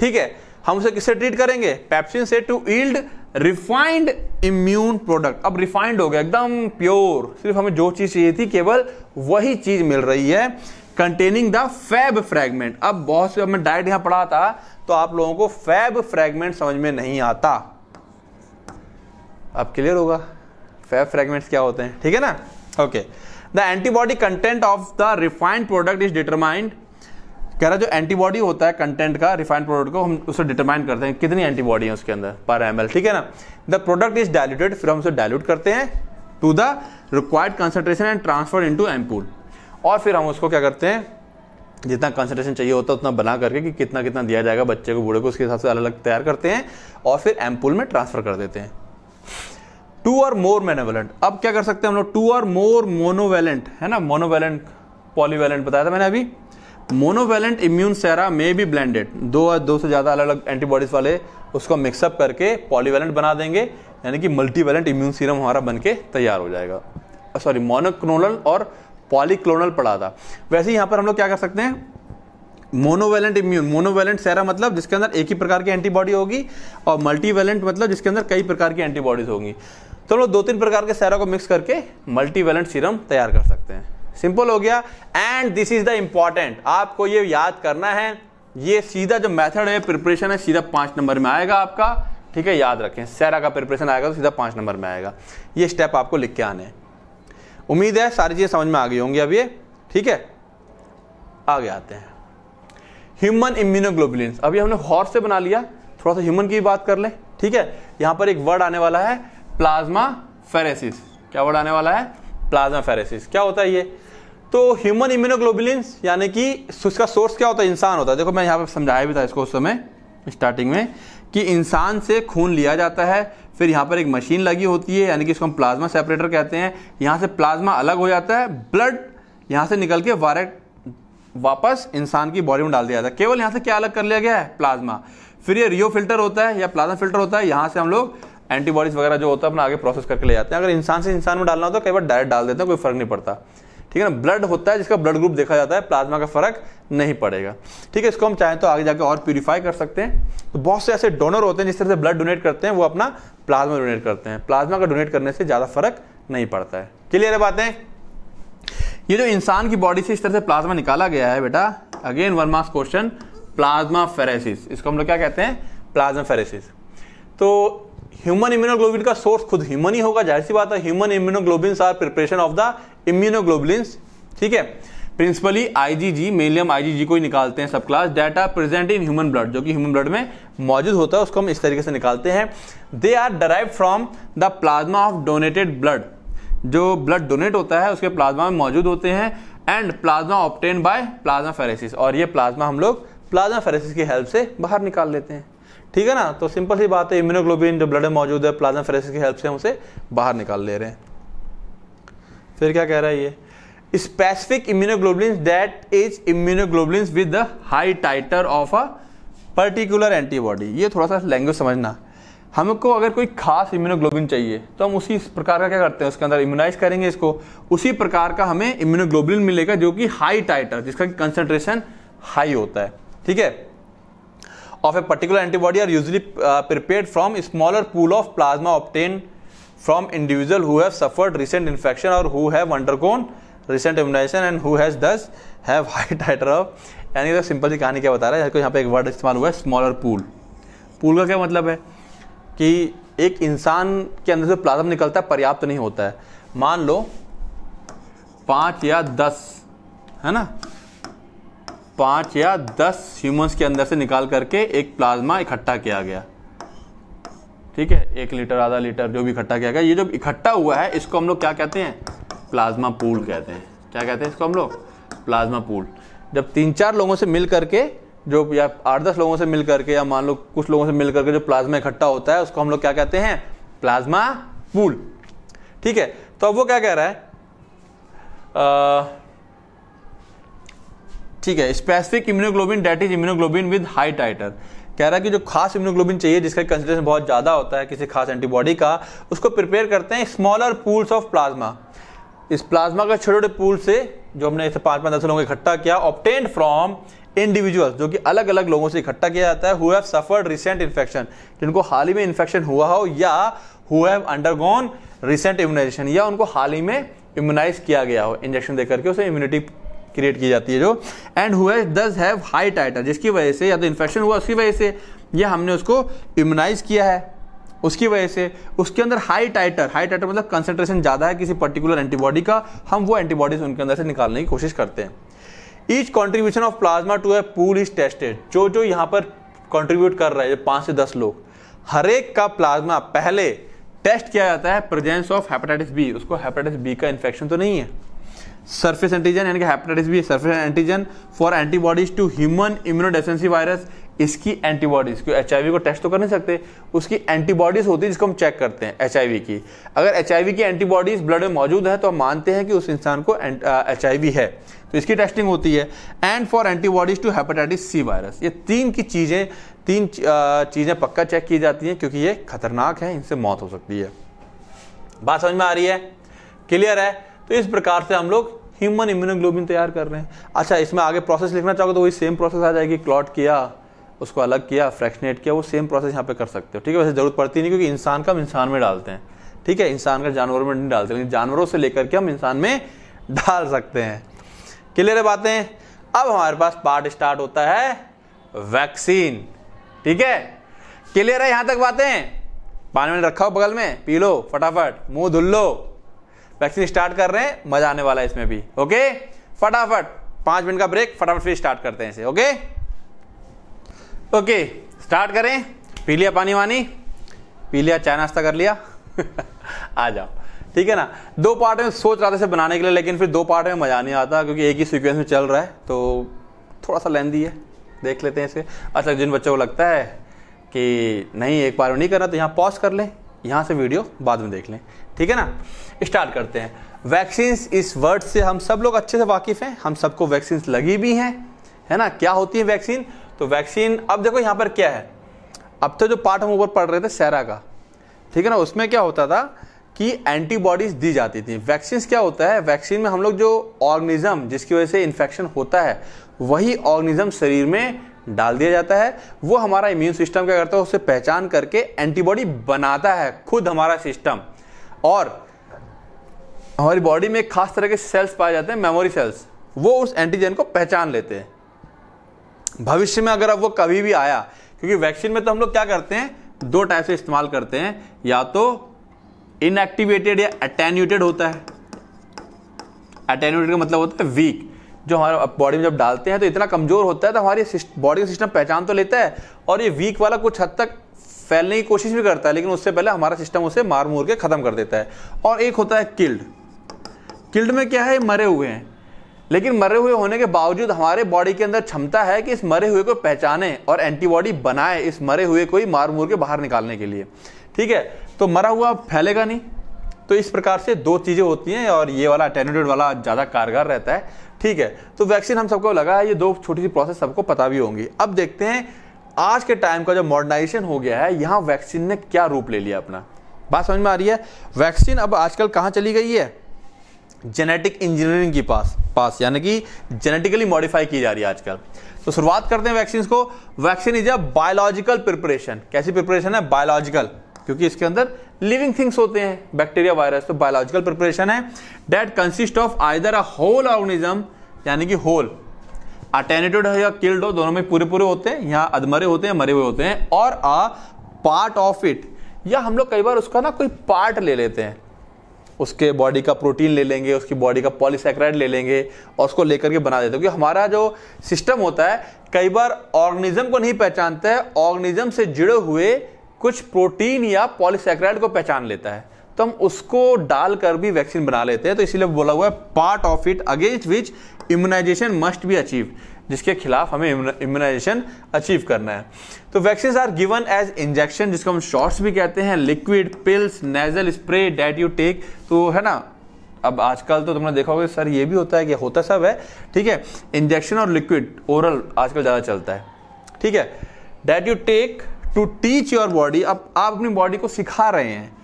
ठीक है हम उसे किससे ट्रीट करेंगे पैप्सिन से to yield refined immune product अब रिफाइंड हो गया एकदम प्योर सिर्फ हमें जो चीज़ चाहिए थी केवल वही चीज़ मिल रही है कंटेनिंग द फैब फ्रेगमेंट अब बहुत से अब मैं डाइट यहां पढ़ा था तो आप लोगों को फैब फ्रेगमेंट समझ में नहीं आता अब क्लियर होगा फैब फ्रेगमेंट क्या होते हैं ठीक है ना okay the antibody content of the refined product is determined कह रहा जो एंटीबॉडी होता है कंटेंट का रिफाइंड प्रोडक्ट को हम उसे डिटरमाइन करते हैं कितनी एंटीबॉडी है उसके अंदर पर एम ठीक है ना द प्रोडक्ट इज डायल्यूटेड फिर हम उसे डायल्यूट करते हैं to the required concentration and transfer into ampoule और फिर हम उसको क्या करते हैं जितना कंसल्टेशन चाहिए होता है उतना बना करके कि कितना कितना दिया जाएगा बच्चे को बूढ़े को उसके हिसाब से अलग अलग तैयार करते हैं और फिर एम्पुल में ट्रांसफर कर देते हैं टू और मोर मेनोवेलेंट अब क्या कर सकते हैं हम लोग टू और मोर मोनोवेलेंट है ना मोनोवेलेंट पॉलीवेलेंट बताया था मैंने अभी मोनोवेलेंट इम्यून सेरा में भी ब्लेंडेड दो और दो से ज़्यादा अलग अलग एंटीबॉडीज वाले उसको मिक्सअप करके पॉलीवेलेंट बना देंगे यानी कि मल्टीवेलेंट इम्यून सीरम हमारा बन के तैयार हो जाएगा सॉरी मोनोक्लोनल और पॉलीक्लोनल पड़ा था वैसे यहां पर हम लोग क्या कर सकते हैं मोनोवेलेंट इम्यून मोनोवेलेंट सेरा मतलब जिसके अंदर एक ही प्रकार की एंटीबॉडी होगी और मल्टीवेलेंट मतलब जिसके अंदर कई प्रकार की एंटीबॉडीज होंगी तो हम लोग दो तीन प्रकार के सेरा को मिक्स करके मल्टीवेलेंट सीरम तैयार कर सकते हैं सिंपल हो गया and this is the important आपको ये याद करना है ये सीधा जो मेथड है प्रिपरेशन है सीधा पांच नंबर में आएगा आपका ठीक है याद रखें सेरा का प्रिपरेशन आएगा तो सीधा पांच नंबर में आएगा ये स्टेप आपको लिख के आने हैं उम्मीद है सारी चीज़ें समझ में आ गई होंगी अब ये ठीक है आगे आते हैं ह्यूमन इम्यूनोग्लोबुलिन अभी हमने हॉर्स से बना लिया थोड़ा सा ह्यूमन की बात कर ले ठीक है यहां पर एक वर्ड आने वाला है प्लाज्मा फेरेसिस क्या वर्ड आने वाला है प्लाज्मा फेरेसिस क्या होता है ये तो ह्यूमन इम्यूनोग्लोबुलिन यानी कि उसका सोर्स क्या होता है इंसान होता है देखो मैं यहाँ पर समझाया भी था इसको उस समय स्टार्टिंग में कि इंसान से खून लिया जाता है फिर यहाँ पर एक मशीन लगी होती है यानी कि इसको हम प्लाज्मा सेपरेटर कहते हैं यहाँ से प्लाज्मा अलग हो जाता है ब्लड यहाँ से निकल के वायरेक्ट वापस इंसान की बॉडी में डाल दिया जाता है केवल यहाँ से क्या अलग कर लिया गया है प्लाज्मा फिर ये रियो फिल्टर होता है या प्लाज्मा फिल्टर होता है यहाँ से हम लोग एंटीबॉडीज वगैरह जो होता है अपना आगे प्रोसेस करके ले जाते हैं अगर इंसान से इंसान में डालना हो तो कई बार डायरेक्ट डाल देते हैं कोई फर्क नहीं पड़ता ठीक है ना ब्लड होता है जिसका ब्लड ग्रुप देखा जाता है प्लाज्मा का फर्क नहीं पड़ेगा ठीक है इसको हम चाहें तो आगे जाकर और प्यूरिफाई कर सकते हैं तो बहुत से ऐसे डोनर होते हैं जिस तरह से ब्लड डोनेट करते हैं वो अपना प्लाज्मा डोनेट करते हैं प्लाज्मा का डोनेट करने से ज़्यादा फर्क नहीं पड़ता है क्लियर है बातें ये जो इंसान की बॉडी से इस तरह से प्लाज्मा निकाला गया है बेटा again one mass question plasma pheresis इसको हम लोग क्या कहते हैं प्लाज्मा फेरेसिस तो ह्यूमन इम्यूनोग्लोबिन का सोर्स खुद ह्यूमन ही होगा जाहिर सी बात है human immunoglobin are preparation of the immunoglobulin ठीक है प्रिंसिपली आईजीजी मेनली हम आईजीजी को ही निकालते हैं सब class data present in human blood जो कि ह्यूमन ब्लड में मौजूद होता है उसको हम इस तरीके से निकालते हैं they are derive from the plasma of donated blood जो ब्लड डोनेट होता है उसके प्लाज्मा में मौजूद होते हैं and plasma obtain by plasmapheresis और ये प्लाज्मा हम लोग प्लाज्मा फेरेसिस की हेल्प से बाहर निकाल लेते हैं ठीक है ना तो सिंपल सी बात है इम्यूनोग्लोबिन जो ब्लड में मौजूद है प्लाज्मा फेरेसिस की हेल्प से हम उसे बाहर निकाल ले रहे हैं फिर क्या कह रहा है ये specific immunoglobulins that is immunoglobulins with the high titre of a particular antibody ये थोड़ा सा लैंग्वेज समझना हमको अगर कोई खास इम्यूनोग्लोबिन चाहिए तो हम उसी प्रकार का क्या करते हैं उसके अंदर इम्यूनाइज करेंगे इसको उसी प्रकार का हमें इम्यूनोग्लोबिन मिलेगा जो कि हाई टाइटर जिसका कंसेंट्रेशन हाई होता है ठीक है of a particular antibody are usually prepare from smaller pool of plasma obtain from individual who have suffered recent infection और who have undergone recent immunization and who has thus have high titre of यानी तो सिंपल सी कहानी क्या बता रहा है यहाँ पे एक वर्ड इस्तेमाल हुआ है स्मॉलर पूल पूल का क्या मतलब है कि एक इंसान के अंदर से प्लाज्म निकलता है पर्याप्त नहीं होता है मान लो पांच या दस है ना पांच या दस ह्यूमंस के अंदर से निकाल करके एक प्लाज्मा इकट्ठा किया गया ठीक है एक लीटर आधा लीटर जो भी इकट्ठा किया गया ये जो इकट्ठा हुआ है इसको हम लोग क्या कहते हैं प्लाज्मा पूल कहते हैं क्या कहते हैं इसको हम लोग प्लाज्मा पूल जब तीन चार लोगों से मिल करके जो या आठ दस लोगों से मिल करके या मान लो कुछ लोगों से मिल करके जो प्लाज्मा इकट्ठा होता है उसको हम लोग क्या कहते हैं प्लाज्मा पूल ठीक है तो अब वो क्या कह रहा है ठीक है specific immunoglobulin that is immunoglobulin with high titre कह रहा है कि जो खास इम्यूनोग्लोबिन चाहिए जिसका कंसेंट्रेशन बहुत ज़्यादा होता है किसी खास एंटीबॉडी का उसको प्रिपेयर करते हैं स्मॉलर पूल्स ऑफ प्लाज्मा इस प्लाज्मा का छोटे छोटे पूल से जो हमने इसे पाँच पाँच दस लोगों को इकट्ठा किया ऑप्टेंड फ्रॉम इंडिविजुअल जो कि अलग अलग लोगों से इकट्ठा किया जाता है who have suffered recent infection जिनको हाल ही में इन्फेक्शन हुआ हो या who have undergone recent immunization या उनको हाल ही में इम्यूनाइज किया गया हो इंजेक्शन दे करके उसे इम्यूनिटी क्रिएट की जाती है जो and who does have high titre जिसकी वजह से या तो इन्फेक्शन हुआ उसकी वजह से या हमने उसको इम्यूनाइज किया है उसकी वजह से उसके अंदर हाई टाइटर हाई टाइटर मतलब कंसेंट्रेशन ज़्यादा है किसी पर्टिकुलर एंटीबॉडी का हम वो एंटीबॉडीज उनके अंदर से निकालने की कोशिश करते हैं each contribution of plasma to a pool is tested जो जो यहाँ पर कॉन्ट्रीब्यूट कर रहे हैं पांच से दस लोग हरेक का प्लाज्मा पहले टेस्ट किया जाता है प्रेजेंस ऑफ हेपेटाइटिस बी उसको हेपेटाइटिस बी का इन्फेक्शन तो नहीं है सरफेस एंटीजन यानी कि hepatitis B surface antigen for antibodies to human immunodeficiency virus इसकी एंटीबॉडीज़ क्यों एच को टेस्ट तो कर नहीं सकते उसकी एंटीबॉडीज़ होती है जिसको हम चेक करते हैं एच की अगर एच की एंटीबॉडीज़ ब्लड में मौजूद है तो हम मानते हैं कि उस इंसान को एच है तो इसकी टेस्टिंग होती है and for antibodies to hepatitis C virus ये तीन की चीज़ें तीन चीज़ें पक्का चेक की जाती हैं क्योंकि ये खतरनाक है इनसे मौत हो सकती है बात समझ में आ रही है क्लियर है तो इस प्रकार से हम लोग ह्यूमन इम्यूनोग्लोबिन तैयार कर रहे हैं अच्छा इसमें आगे प्रोसेस लिखना चाहोगे तो वही सेम प्रोसेस आ जाएगी क्लॉट किया उसको अलग किया फ्रैक्शनेट किया वो सेम प्रोसेस यहाँ पे कर सकते हो ठीक है वैसे जरूरत पड़ती नहीं क्योंकि इंसान का हम इंसान में डालते हैं ठीक है इंसान का जानवरों में नहीं डालते लेकिन जानवरों से लेकर के हम इंसान में डाल सकते हैं क्लियर है बातें अब हमारे पास पार्ट स्टार्ट होता है वैक्सीन ठीक है क्लियर है यहाँ तक बातें पानी में रखा हो बगल में पी लो फटाफट मुंह धुल लो वैक्सीन स्टार्ट कर रहे हैं मजा आने वाला है इसमें भी ओके फटाफट पांच मिनट का ब्रेक फटाफट फिर स्टार्ट करते हैं इसे ओके ओके स्टार्ट करें पी लिया पानी वानी पी लिया चाय नाश्ता कर लिया आ जाओ ठीक है ना दो पार्ट में सोच रहा था इसे बनाने के लिए लेकिन फिर दो पार्ट में मज़ा नहीं आता क्योंकि एक ही सीक्वेंस में चल रहा है तो थोड़ा सा लेंदी है देख लेते हैं इसे अच्छा जिन बच्चों को लगता है कि नहीं एक बार में नहीं करना तो यहाँ पॉज कर लें यहाँ से वीडियो बाद में देख लें ठीक है ना स्टार्ट करते हैं वैक्सीन इस वर्ड से हम सब लोग अच्छे से वाकिफ़ हैं हम सबको वैक्सीन लगी भी हैं है ना क्या होती है वैक्सीन तो वैक्सीन अब देखो यहाँ पर क्या है अब तो जो पार्ट हम ऊपर पढ़ रहे थे सैरा का ठीक है ना उसमें क्या होता था कि एंटीबॉडीज दी जाती थी वैक्सीन क्या होता है वैक्सीन में हम लोग जो ऑर्गेनिज्म जिसकी वजह से इन्फेक्शन होता है वही ऑर्गेनिज्म शरीर में डाल दिया जाता है वो हमारा इम्यून सिस्टम क्या करता है उसे पहचान करके एंटीबॉडी बनाता है खुद हमारा सिस्टम और हमारी बॉडी में एक खास तरह के सेल्स पाए जाते हैं मेमोरी सेल्स वो उस एंटीजन को पहचान लेते हैं भविष्य में अगर अब वो कभी भी आया क्योंकि वैक्सीन में तो हम लोग क्या करते हैं दो टाइप से इस्तेमाल करते हैं या तो इनएक्टिवेटेड या अटेन्यूटेड होता है अटेन्यूटेड का मतलब होता है वीक जो हमारे बॉडी में जब डालते हैं तो इतना कमजोर होता है तो हमारी बॉडी का सिस्टम पहचान तो लेता है और ये वीक वाला कुछ हद तक फैलने की कोशिश भी करता है लेकिन उससे पहले हमारा सिस्टम उसे मार मूर के ख़त्म कर देता है और एक होता है किल्ड किल्ड में क्या है मरे हुए हैं लेकिन मरे हुए होने के बावजूद हमारे बॉडी के अंदर क्षमता है कि इस मरे हुए को पहचाने और एंटीबॉडी बनाए इस मरे हुए को ही मार मूर के बाहर निकालने के लिए ठीक है तो मरा हुआ फैलेगा नहीं तो इस प्रकार से दो चीज़ें होती हैं और ये वाला अटेनुडेड वाला ज़्यादा कारगर रहता है ठीक है तो वैक्सीन हम सबको लगा है ये दो छोटी सी प्रोसेस सबको पता भी होंगी अब देखते हैं आज के टाइम का जो मॉडर्नाइजेशन हो गया है यहाँ वैक्सीन ने क्या रूप ले लिया अपना बात समझ में आ रही है वैक्सीन अब आजकल कहाँ चली गई है जेनेटिक इंजीनियरिंग की पास पास यानी कि जेनेटिकली मॉडिफाई की जा रही है आजकल तो शुरुआत करते हैं वैक्सीन को vaccine is a biological preparation कैसी प्रिपरेशन है बायोलॉजिकल क्योंकि इसके अंदर लिविंग थिंग्स होते हैं बैक्टीरिया वायरस तो बायोलॉजिकल प्रिपरेशन है that consist of either a whole organism यानी कि होल अटेनेटेड हो या किल्ड हो दोनों में पूरे पूरे होते हैं यहाँ अधमरे होते हैं मरे हुए होते हैं और अ पार्ट ऑफ इट या हम लोग कई बार उसका ना कोई पार्ट ले लेते हैं उसके बॉडी का प्रोटीन ले लेंगे उसकी बॉडी का पॉलीसेक्राइड ले लेंगे और उसको लेकर के बना देते हैं क्योंकि हमारा जो सिस्टम होता है कई बार ऑर्गेनिज्म को नहीं पहचानता है ऑर्गेनिज्म से जुड़े हुए कुछ प्रोटीन या पॉलीसेक्राइड को पहचान लेता है तो हम उसको डाल कर भी वैक्सीन बना लेते हैं तो इसीलिए बोला हुआ है part of it against which immunisation must be achieve जिसके खिलाफ हमें इम्यूनाइजेशन अचीव करना है तो vaccine are given as injection जिसको हम शॉर्ट्स भी कहते हैं liquid pills nasal spray that you take तो है ना अब आजकल तो तुमने देखा होगा सर ये भी होता है कि होता सब है ठीक है इंजेक्शन और लिक्विड ओरल आजकल ज़्यादा चलता है ठीक है that you take to teach your body अब आप अपनी बॉडी को सिखा रहे हैं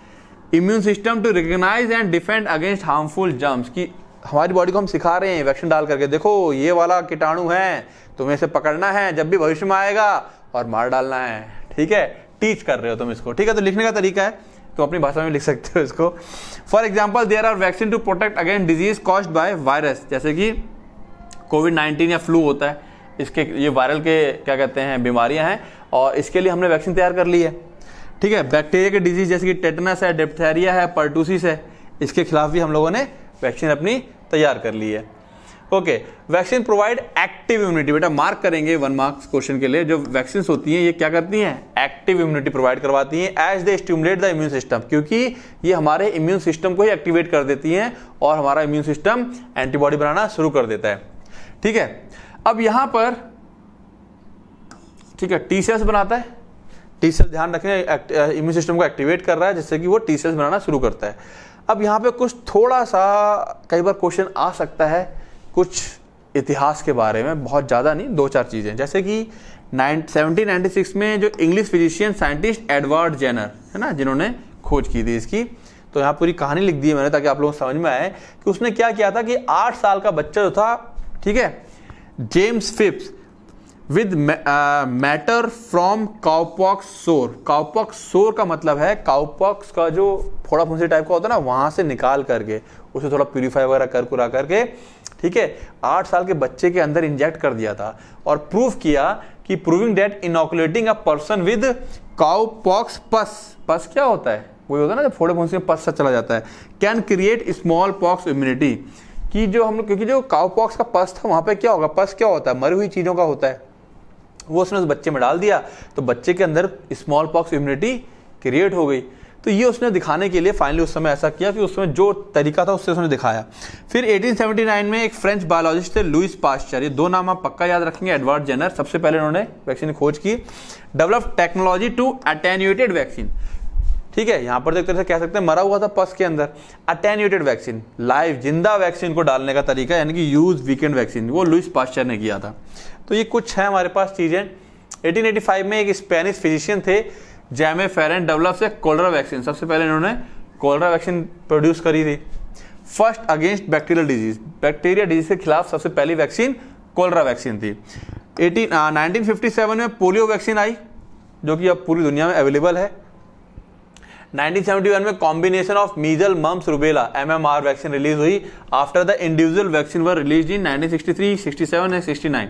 immune system to recognise and defend against harmful germs की हमारी बॉडी को हम सिखा रहे हैं वैक्सीन डाल करके देखो ये वाला कीटाणु है तुम्हें इसे पकड़ना है जब भी भविष्य में आएगा और मार डालना है ठीक है टीच कर रहे हो तुम इसको ठीक है तो लिखने का तरीका है तो अपनी भाषा में लिख सकते हो इसको for example there are vaccine to protect against disease cause by virus जैसे कि कोविड नाइन्टीन या फ्लू होता है इसके ये वायरल के क्या कहते हैं बीमारियां हैं और इसके लिए हमने वैक्सीन तैयार कर ली है ठीक है बैक्टीरिया के डिजीज जैसे कि टेटनस है डिप्थेरिया है परटूसिस है इसके खिलाफ भी हम लोगों ने वैक्सीन अपनी तैयार कर ली है okay vaccine provide active immunity बेटा मार्क करेंगे वन मार्क्स क्वेश्चन के लिए जो वैक्सीन होती हैं ये क्या करती हैं एक्टिव इम्यूनिटी प्रोवाइड करवाती हैं as they stimulate the immune system क्योंकि ये हमारे इम्यून सिस्टम को ही एक्टिवेट कर देती हैं और हमारा इम्यून सिस्टम एंटीबॉडी बनाना शुरू कर देता है ठीक है अब यहां पर ठीक है टी सेल्स बनाता है टी सेल्स ध्यान रखें इम्यून सिस्टम को एक्टिवेट कर रहा है जिससे कि वो टी सेल्स बनाना शुरू करता है अब यहाँ पे कुछ थोड़ा सा कई बार क्वेश्चन आ सकता है कुछ इतिहास के बारे में बहुत ज़्यादा नहीं दो चार चीज़ें जैसे कि सेवनटीन सिक्स में जो English physician scientist Edward Jenner है ना जिन्होंने खोज की थी इसकी तो यहाँ पूरी कहानी लिख दी है मैंने ताकि आप लोगों को समझ में आए कि उसने क्या किया था कि आठ साल का बच्चा जो था ठीक है James Phipps with matter from cowpox sore cowpox sore का मतलब है काउपॉक्स का जो फोड़ा फुंसी टाइप का होता है ना वहां से निकाल करके उसे थोड़ा प्यूरिफाई वगैरह कर कुरा करके ठीक है आठ साल के बच्चे के अंदर इंजेक्ट कर दिया था और प्रूफ किया कि proving that inoculating a person with cowpox pus pus क्या होता है वही होता है ना फोड़े फुंसी में पस सा चला जाता है can create smallpox immunity कि जो हम लोग क्योंकि जो काउपॉक्स का पस था वहां पे क्या होगा पस क्या होता है मरी हुई चीज़ों का होता है वो उसने उस बच्चे में डाल दिया तो बच्चे के अंदर स्मॉल पॉक्स इम्यूनिटी क्रिएट हो गई तो ये उसने दिखाने के लिए फाइनली उस समय ऐसा किया कि उसमें जो तरीका था उससे उसने दिखाया फिर 1879 में एक फ्रेंच बायोलॉजिस्ट थे लुइस पास्चर ये दो नाम आप पक्का याद रखेंगे एडवर्ड जेनर सबसे पहले उन्होंने वैक्सीन की खोज की develop technology to attenuated vaccine ठीक है यहां पर देखते कह सकते हैं मरा हुआ था पस के अंदर अटेन्यूटेड वैक्सीन लाइव जिंदा वैक्सीन को डालने का तरीका यानी कि यूज वीकेंड वैक्सीन वो लुइस पास्चर ने किया था तो ये कुछ है हमारे पास चीज़ें 1885 में एक स्पेनिश फिजिशियन थे जैमे फेरन डेवलप से कोलरा वैक्सीन सबसे पहले इन्होंने कोलरा वैक्सीन प्रोड्यूस करी थी first against bacterial disease bacteria disease के खिलाफ सबसे पहली वैक्सीन कोलरा वैक्सीन थी एटीन नाइनटीन uh, में पोलियो वैक्सीन आई जो कि अब पूरी दुनिया में अवेलेबल है 1971 में combination of measles mumps rubella are vaccine release हुई after the individual vaccine were release in 1963, 67 and 69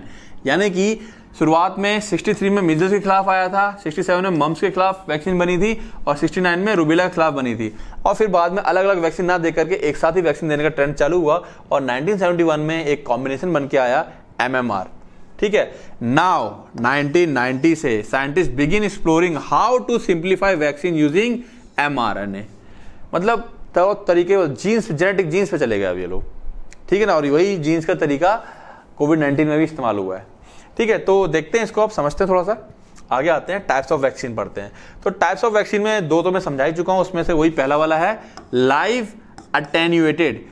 यानी कि शुरुआत में 63 में मिजल्स के खिलाफ आया था 67 में मम्स के खिलाफ वैक्सीन बनी थी और 69 में रूबेला के खिलाफ बनी थी और फिर बाद में अलग अलग वैक्सीन ना देकर के एक साथ ही वैक्सीन देने का ट्रेंड चालू हुआ और 1971 में एक कॉम्बिनेशन बन के आया एमएमआर ठीक है नाउ 1990 से scientist begin exploring how to simplify vaccine using M मतलब तो तरीके जीन्स जेनेटिक जीन्स पे चले गए अब ये लोग ठीक है ना और वही जीन्स का तरीका कोविड 19 में भी इस्तेमाल हुआ है ठीक है तो देखते हैं इसको आप समझते हैं थोड़ा सा आगे आते हैं टाइप्स ऑफ वैक्सीन पढ़ते हैं तो टाइप्स ऑफ वैक्सीन में दो तो मैं समझा ही चुका हूं उसमें से वही पहला वाला है लाइव अटेन्यूएटेड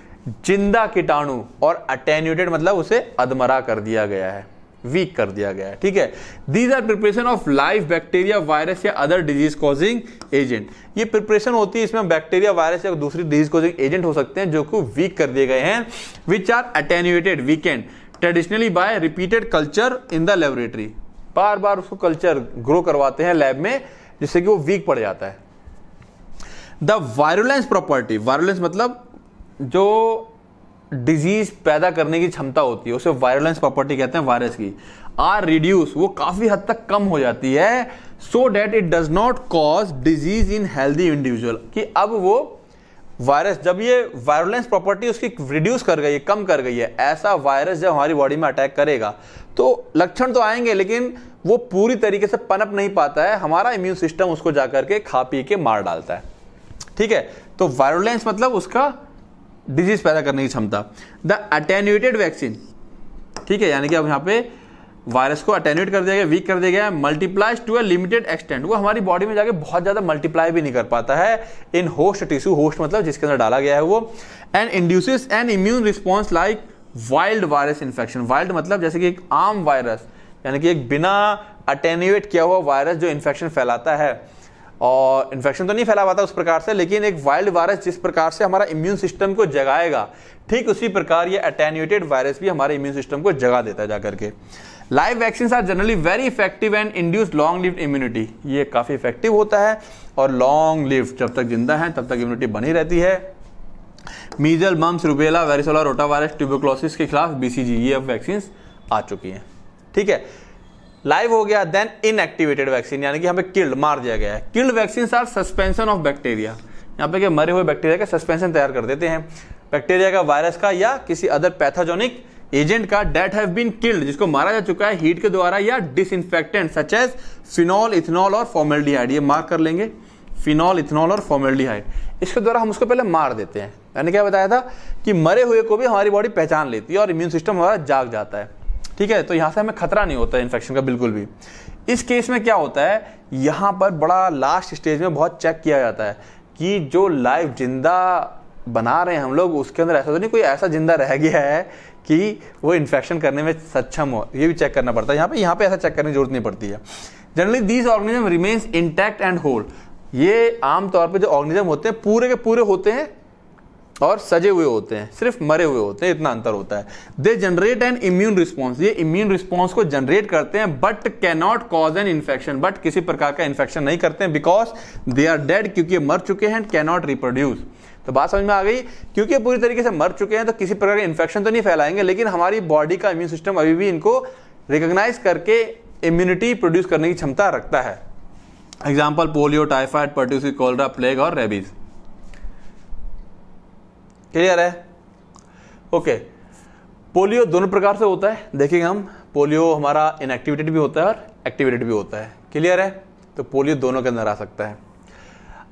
जिंदा कीटाणु और अटेन्यूएटेड मतलब उसे अधमरा कर दिया गया है वीक कर दिया गया है ठीक है these are preparation of live bacteria virus या अदर डिजीज कॉजिंग एजेंट ये प्रिपरेशन होती है इसमें बैक्टीरिया वायरस या दूसरी डिजीज कॉजिंग एजेंट हो सकते हैं जो कि वीक कर दिए गए हैं which are attenuated weakened traditionally by repeated culture in the laboratory बार बार उसको कल्चर ग्रो करवाते हैं लैब में जिससे कि वो वीक पड़ जाता है द वायरुलेंस प्रॉपर्टी वायरुलेंस मतलब जो डिजीज पैदा करने की क्षमता होती है उसे वायरुलेंस प्रॉपर्टी कहते हैं वायरस की आर रिड्यूस वो काफी हद तक कम हो जाती है so that it does not cause disease in healthy individual कि अब वो वायरस जब ये वायरोलेंस प्रॉपर्टी उसकी रिड्यूस कर गई है कम कर गई है ऐसा वायरस जब हमारी बॉडी में अटैक करेगा तो लक्षण तो आएंगे लेकिन वो पूरी तरीके से पनप नहीं पाता है हमारा इम्यून सिस्टम उसको जा करके खा पी के मार डालता है ठीक है तो वायरोलेंस मतलब उसका डिजीज पैदा करने की क्षमता द अटेन्यूटेड वैक्सीन ठीक है यानी कि अब यहाँ पे वायरस को अटेन्यूट कर दिया गया वीक कर दिया गया multiplies to a limited extent वो हमारी बॉडी में जाके बहुत ज्यादा मल्टीप्लाई भी नहीं कर पाता है इन होस्ट टिश्यू होस्ट मतलब जिसके अंदर डाला गया है वो and induces an immune response like wild virus infection wild मतलब जैसे कि एक आम वायरस यानी कि एक बिना अटेन्यूएट किया हुआ वायरस जो इन्फेक्शन फैलाता है और इन्फेक्शन तो नहीं फैला पाता उस प्रकार से लेकिन एक वाइल्ड वायरस जिस प्रकार से हमारा इम्यून सिस्टम को जगाएगा ठीक उसी प्रकार ये अटेन्यूटेड वायरस भी हमारे इम्यून सिस्टम को जगा देता है जाकर के live vaccine are generally very effective and induce long live immunity ये काफ़ी इफेक्टिव होता है और लॉन्ग लिव जब तक जिंदा है तब तक इम्यूनिटी बनी रहती है measles mumps rubella varicella virus tuberculosis के खिलाफ बीसीजी ये e अब वैक्सीन आ चुकी हैं ठीक है लाइव हो गया देन इनएक्टिवेटेड वैक्सीन यानी कि हमें किल्ड मार दिया गया है killed vaccine are suspension of bacteria यहाँ पे के मरे हुए बैक्टीरिया का सस्पेंशन तैयार कर देते हैं बैक्टीरिया का वायरस का या किसी अदर पैथोजोनिक एजेंट का डेट हैव बीन किल्ड जिसको मारा जा चुका है हीट के द्वारा या dis disinfectant such as phenol ethanol और फॉर्मेल्डिहाइड ये मार्क कर लेंगे फिनॉल इथेनॉल और फॉर्मेल्डिहाइड इसके द्वारा हम उसको पहले मार देते हैं मैंने क्या बताया था कि मरे हुए को भी हमारी बॉडी पहचान लेती है और इम्यून सिस्टम हमारा जाग जाता है ठीक है तो यहाँ से हमें खतरा नहीं होता है इन्फेक्शन का बिल्कुल भी इस केस में क्या होता है यहाँ पर बड़ा लास्ट स्टेज में बहुत चेक किया जाता है कि जो लाइव जिंदा बना रहे हैं हम लोग उसके अंदर ऐसा तो नहीं कोई ऐसा जिंदा रह गया है कि वो इन्फेक्शन करने में सक्षम हो ये भी चेक करना पड़ता है यहाँ पे यहाँ पे ऐसा चेक करने की जरूरत नहीं पड़ती है generally these organism remains intact and whole ये आमतौर पर जो ऑर्गेनिज्म होते हैं पूरे के पूरे होते हैं और सजे हुए होते हैं सिर्फ मरे हुए होते हैं इतना अंतर होता है they generate an immune response ये इम्यून रिस्पॉन्स को जनरेट करते हैं but cannot cause an infection but किसी प्रकार का इन्फेक्शन नहीं करते हैं बिकॉज दे आर डेड क्योंकि मर चुके हैं कैनॉट रिप्रोड्यूस तो बात समझ में आ गई क्योंकि पूरी तरीके से मर चुके हैं तो किसी प्रकार का इन्फेक्शन तो नहीं फैलाएंगे लेकिन हमारी बॉडी का इम्यून सिस्टम अभी भी इनको रिकोगनाइज करके इम्यूनिटी प्रोड्यूस करने की क्षमता रखता है example polio typhoid pertussis cholera plague और रेबीज क्लियर है ओके पोलियो दोनों प्रकार से होता है देखेंगे हम पोलियो हमारा इनएक्टिवेटेड भी होता है और एक्टिवेटेड भी होता है क्लियर है तो पोलियो दोनों के अंदर आ सकता है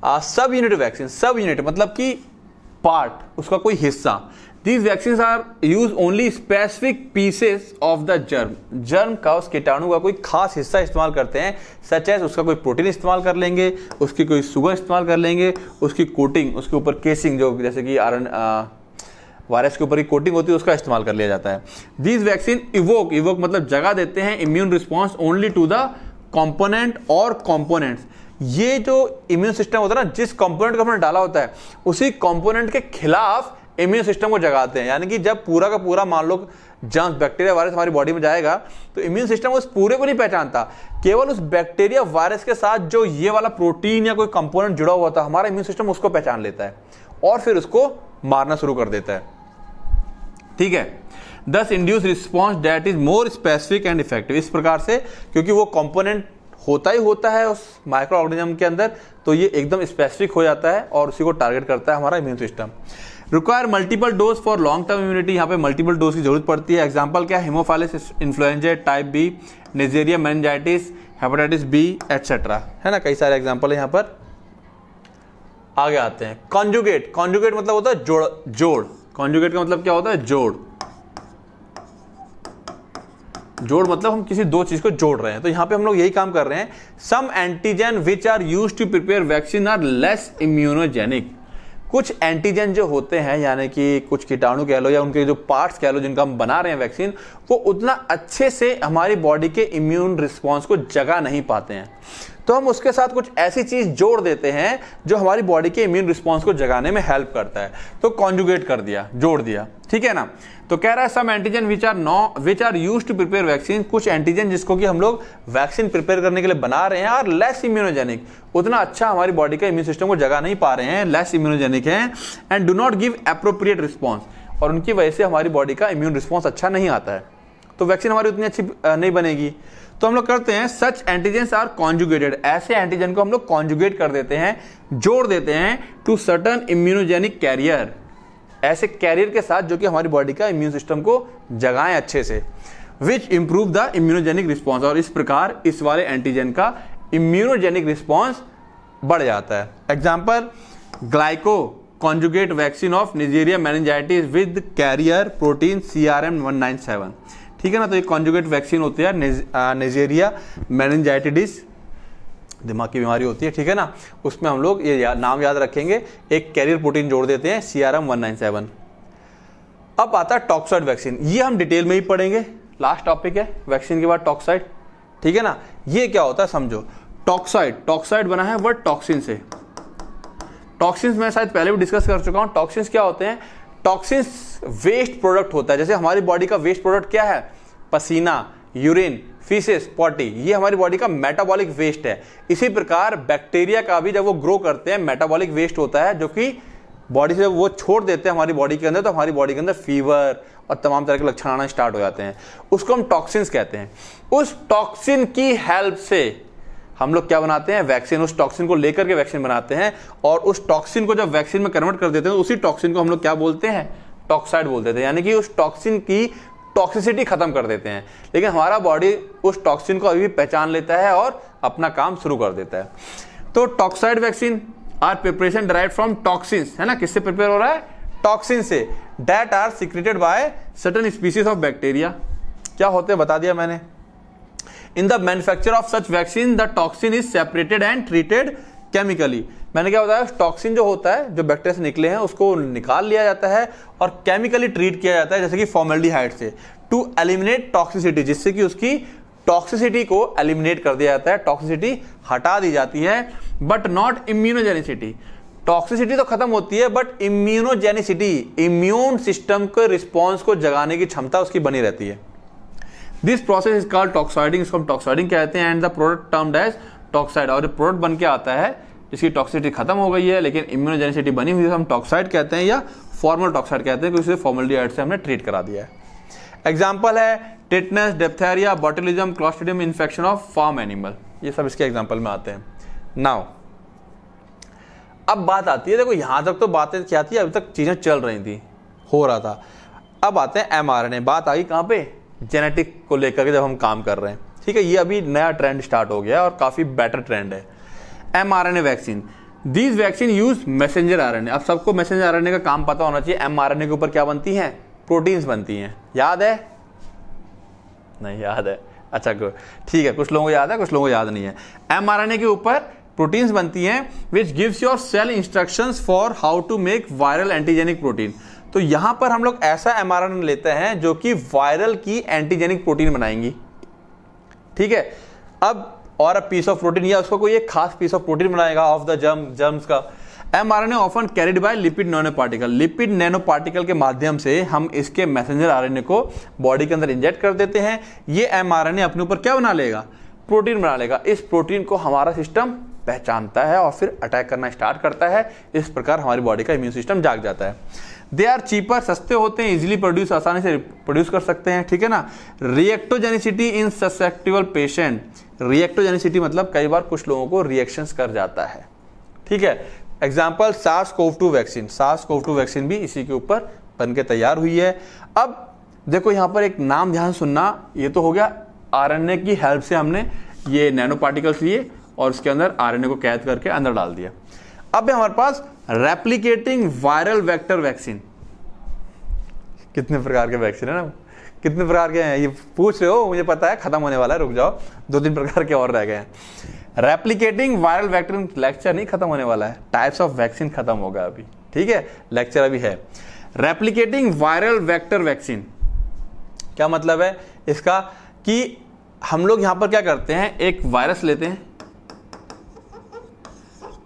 सब यूनिट वैक्सीन सब यूनिट मतलब कि पार्ट उसका कोई हिस्सा these vaccine are use only specific pieces of the germ germ का उस कीटाणु का कोई खास हिस्सा इस्तेमाल करते हैं सच एज उसका कोई प्रोटीन इस्तेमाल कर लेंगे उसकी कोई सुगर इस्तेमाल कर लेंगे उसकी कोटिंग उसके ऊपर केसिंग जो जैसे कि आर वायरस के ऊपर की कोटिंग होती है उसका इस्तेमाल कर लिया जाता है दीज वैक्सीन इवोक इवोक मतलब जगह देते हैं immune response only to the component और कॉम्पोनेंट्स ये जो इम्यून सिस्टम होता है ना जिस कंपोनेंट को हमने डाला होता है उसी कंपोनेंट के खिलाफ इम्यून सिस्टम को जगाते हैं यानी कि जब पूरा का पूरा मान लो जर्म्स बैक्टीरिया वायरस हमारी बॉडी में जाएगा तो इम्यून सिस्टम उस पूरे को नहीं पहचानता केवल उस बैक्टीरिया वायरस के साथ जो ये वाला प्रोटीन या कोई कंपोनेंट जुड़ा हुआ था हमारा इम्यून सिस्टम उसको पहचान लेता है और फिर उसको मारना शुरू कर देता है ठीक है thus induce response that is more specific and effective इस प्रकार से क्योंकि वो कंपोनेंट होता ही होता है उस माइक्रो ऑर्गेनिज्म के अंदर तो ये एकदम स्पेसिफिक हो जाता है और उसी को टारगेट करता है हमारा immune system require multiple dose for long term immunity यहाँ पे मल्टीपल डोज की जरूरत पड़ती है एग्जाम्पल क्या है Haemophilus influenzae type B Neisseria meningitis hepatitis B etcetera है ना कई सारे एग्जाम्पल यहाँ पर आगे आते हैं कॉन्जुगेट कॉन्जुगेट मतलब होता है जोड़ जोड़ कॉन्जुगेट का मतलब क्या होता है जोड़ जोड़ मतलब हम किसी दो चीज को जोड़ रहे हैं तो यहाँ पे हम लोग यही काम कर रहे हैं some antigen which are use to prepare vaccine are less immunogenic कुछ एंटीजन जो होते हैं यानी कि कुछ कीटाणु कह लो या उनके जो पार्ट्स कह लो जिनका हम बना रहे हैं वैक्सीन वो उतना अच्छे से हमारी बॉडी के इम्यून रिस्पॉन्स को जगा नहीं पाते हैं तो हम उसके साथ कुछ ऐसी चीज जोड़ देते हैं जो हमारी बॉडी के इम्यून रिस्पॉन्स को जगाने में हेल्प करता है तो कॉन्जुगेट कर दिया जोड़ दिया ठीक है ना तो कह रहा है some antigen which are no which are use to prepare vaccine कुछ एंटीजन जिसको कि हम लोग वैक्सीन प्रिपेयर करने के लिए बना रहे हैं और लेस इम्यूनोजेनिक उतना अच्छा हमारी बॉडी का इम्यून सिस्टम को जगा नहीं पा रहे हैं लेस इम्यूनोजेनिक है and do not give appropriate response और उनकी वजह से हमारी बॉडी का इम्यून रिस्पॉन्स अच्छा नहीं आता है तो वैक्सीन हमारी उतनी अच्छी नहीं बनेगी तो हम लोग करते हैं सच एंटीजेंस आर कॉन्जुगेटेड ऐसे एंटीजन को हम लोग कॉन्जुगेट कर देते हैं जोड़ देते हैं टू सर्टन इम्यूनोजेनिक कैरियर ऐसे कैरियर के साथ जो कि हमारी बॉडी का इम्यून सिस्टम को जगाएं अच्छे से which improve the immunogenic response और इस प्रकार इस वाले एंटीजन का इम्यूनोजेनिक रिस्पॉन्स बढ़ जाता है example glycoconjugate vaccine of Neisseria meningitis with carrier protein C R M one nine seven ठीक है ना तो ये कॉन्जुगेट वैक्सीन होती है नेजेरिया मैनजाइटिडिस दिमाग की बीमारी होती है ठीक है ना उसमें हम लोग ये या, नाम याद रखेंगे एक कैरियर प्रोटीन जोड़ देते हैं C R M one nine seven अब आता है टॉक्साइड वैक्सीन ये हम डिटेल में ही पढ़ेंगे लास्ट टॉपिक है वैक्सीन के बाद टॉक्साइड ठीक है ना ये क्या होता है समझो टॉक्साइड टॉक्साइड बना है वर्ड टॉक्सिन से टॉक्सिन्स मैं शायद पहले भी डिस्कस कर चुका हूँ टॉक्सिन क्या होते हैं टॉक्सिन वेस्ट प्रोडक्ट होता है जैसे हमारी बॉडी का वेस्ट प्रोडक्ट क्या है पसीना यूरिन फीसेस पॉटी ये हमारी बॉडी का मेटाबॉलिक वेस्ट है इसी प्रकार बैक्टीरिया का भी जब वो ग्रो करते हैं मेटाबॉलिक वेस्ट होता है जो कि बॉडी से वो छोड़ देते हैं हमारी बॉडी के अंदर तो हमारी बॉडी के अंदर फीवर और तमाम तरह के लक्षण आना स्टार्ट हो जाते हैं उसको हम टॉक्सिन्स कहते हैं उस टॉक्सिन की हेल्प से हम लोग क्या बनाते हैं वैक्सीन उस टॉक्सिन को लेकर के वैक्सीन बनाते हैं और उस टॉक्सिन को जब वैक्सीन में कन्वर्ट कर देते हैं तो उसी टॉक्सिन को हम लोग क्या बोलते हैं टॉक्साइड बोल देते हैं तो यानी कि उस टॉक्सिन की टॉक्सिसिटी खत्म कर देते हैं लेकिन हमारा बॉडी उस टॉक्सिन को अभी भी पहचान लेता है और अपना काम शुरू कर देता है तो toxoid vaccine are preparation derive from toxin है ना किससे प्रिपेयर हो रहा है टॉक्सिन से that are secreted by certain species of bacteria क्या होते हैं बता दिया मैंने in the manufacture of such vaccine the toxin is separated and treated chemically मैंने क्या बताया टॉक्सिन जो होता है जो बैक्टेरिया से निकले हैं उसको निकाल लिया जाता है और केमिकली ट्रीट किया जाता है जैसे कि हाइट से टू एलिमिनेट टॉक्सिसिटी जिससे कि उसकी टॉक्सिसिटी को एलिमिनेट कर दिया जाता है टॉक्सिसिटी हटा दी जाती है बट नॉट इम्यूनोजेनिसिटी टॉक्सिसिटी तो खत्म होती है बट इम्यूनोजेनिसिटी इम्यून सिस्टम के रिस्पॉन्स को जगाने की क्षमता उसकी बनी रहती है this process is called toxoiding इसको हम टॉक्साइडिंग कहते हैं and the product term as toxoid और प्रोडक्ट बन के आता है इसकी टॉक्सिटी खत्म हो गई है लेकिन इम्यूनोजेनिसिटी बनी हुई है हम टॉक्साइड कहते हैं या फॉर्मल टॉक्साइड कहते हैं क्योंकि फॉर्मलिडाइड से हमने ट्रीट करा दिया है एग्जाम्पल है tetanus diphtheria botulism clostridium infection of farm animal ये सब इसके एग्जाम्पल में आते हैं नाउ अब बात आती है देखो यहां तक तो बातें क्या थी अभी तक चीज़ें चल रही थी हो रहा था अब आते हैं एम बात आई कहां पे जेनेटिक को लेकर के जब हम काम कर रहे हैं ठीक है ये अभी नया ट्रेंड स्टार्ट हो गया और काफ़ी बेटर ट्रेंड है M R N A vaccine these vaccine use messenger R N A अब सबको मैसेंजर आर एन ए का काम पता होना चाहिए एम आर एन ए के ऊपर क्या बनती है प्रोटीन्स बनती हैं याद है नहीं याद है अच्छा गुड ठीक है कुछ लोगों को याद है कुछ लोगों को याद नहीं है एम आर एन ए के ऊपर प्रोटीन्स बनती हैं which gives your cell instructions for how to make viral antigenic protein तो यहां पर हम लोग ऐसा एम लेते हैं जो कि वायरल की एंटीजेनिक प्रोटीन बनाएंगी ठीक है अब और अ पीस ऑफ प्रोटीन या उसको कोई एक खास पीस ऑफ प्रोटीन बनाएगा ऑफ द जर्म जर्म्स का M R N A often carried by lipid nanoparticle lipid nanoparticle के माध्यम से हम इसके मैसेंजर आर को बॉडी के अंदर इंजेक्ट कर देते हैं ये एम आर एन ए अपने ऊपर क्या बना लेगा प्रोटीन बना लेगा इस प्रोटीन को हमारा सिस्टम पहचानता है और फिर अटैक करना स्टार्ट करता है इस प्रकार हमारी बॉडी का इम्यून सिस्टम जाग जाता है दे आर चीपर सस्ते होते हैं इजिली प्रोड्यूस आसानी से प्रोड्यूस कर सकते हैं ठीक है ना रिएक्टोजेनिसिटी इन ससेक्टिवल पेशेंट रिएक्टोजेनिसिटी मतलब कई बार कुछ लोगों को रिएक्शन कर जाता है ठीक है example SARS CoV two vaccine SARS CoV two vaccine भी इसी के ऊपर बन के तैयार हुई है अब देखो यहाँ पर एक नाम ध्यान सुनना ये तो हो गया ए की हेल्प से हमने ये नैनो पार्टिकल्स लिए और उसके अंदर ए को कैद करके अंदर डाल दिया अब है हमारे पास रेप्लीकेटिंग वायरल वेक्टर वैक्सीन कितने प्रकार के वैक्सीन है ना कितने प्रकार के हैं ये पूछ रहे हो मुझे पता है खत्म होने वाला है रुक जाओ दो तीन प्रकार के और रह गए हैं रेप्लीकेटिंग वायरल वैक्टर लेक्चर नहीं खत्म होने वाला है टाइप्स ऑफ वैक्सीन खत्म होगा अभी ठीक है लेक्चर अभी है रेप्लीकेटिंग वायरल वैक्टर वैक्सीन क्या मतलब है इसका कि हम लोग यहां पर क्या करते हैं एक वायरस लेते हैं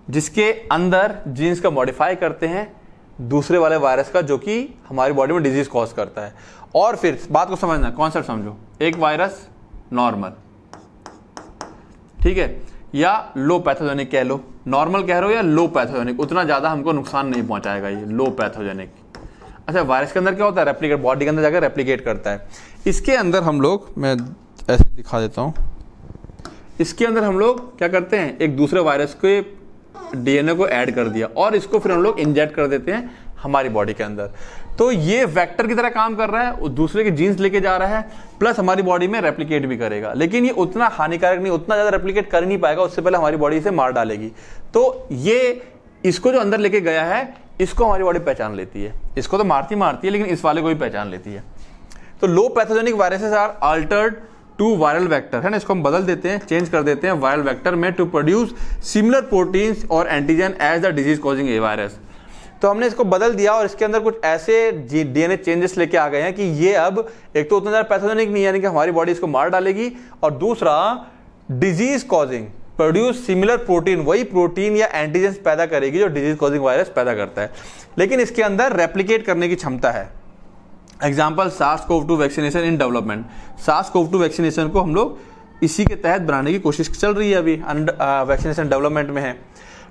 जिसके अंदर जीन्स का मॉडिफाई करते हैं दूसरे वाले वायरस का जो कि हमारी बॉडी में डिजीज कॉज करता है और फिर बात को समझना कॉन्सेप्ट समझो एक वायरस नॉर्मल ठीक है या लो पैथोजेनिक कह लो नॉर्मल कह रहे हो या लो पैथोजेनिक उतना ज़्यादा हमको नुकसान नहीं पहुंचाएगा ये लो पैथोजेनिक अच्छा वायरस के अंदर क्या होता है रेप्लीकेट बॉडी के अंदर जाकर रेप्लीकेट करता है इसके अंदर हम लोग मैं ऐसे दिखा देता हूं इसके अंदर हम लोग क्या करते हैं एक दूसरे वायरस के डीएनए को ऐड कर दिया और इसको फिर हम लोग इंजेक्ट कर देते हैं हमारी बॉडी के अंदर तो ये वेक्टर की तरह काम कर रहा है दूसरे के जीन्स लेके जा रहा है प्लस हमारी बॉडी में रेप्लीकेट भी करेगा लेकिन ये उतना हानिकारक नहीं उतना ज़्यादा रेप्लीकेट कर नहीं पाएगा उससे पहले हमारी बॉडी इसे मार डालेगी तो ये इसको जो अंदर लेके गया है इसको हमारी बॉडी पहचान लेती है इसको तो मारती मारती है लेकिन इस वाले को भी पहचान लेती है तो low pathogenic viruses are altered to viral vector है ना इसको हम बदल देते हैं चेंज कर देते हैं वायरल वेक्टर में टू प्रोड्यूस सिमिलर प्रोटीन्स और antigen as the disease causing a virus तो हमने इसको बदल दिया और इसके अंदर कुछ ऐसे डीएनए चेंजेस लेके आ गए हैं कि ये अब एक तो उतना ज़्यादा पैथोजेनिक नहीं यानी कि हमारी बॉडी इसको मार डालेगी और दूसरा disease causing produce similar protein वही प्रोटीन या एंटीजेंस पैदा करेगी जो डिजीज कॉजिंग वायरस पैदा करता है लेकिन इसके अंदर रेप्लीकेट करने की क्षमता है एग्जाम्पल सास CoV two vaccination in development सास कोव टू वैक्सीनेशन को हम लोग इसी के तहत बनाने की कोशिश चल रही है अभी वैक्सीनेशन डेवलपमेंट में है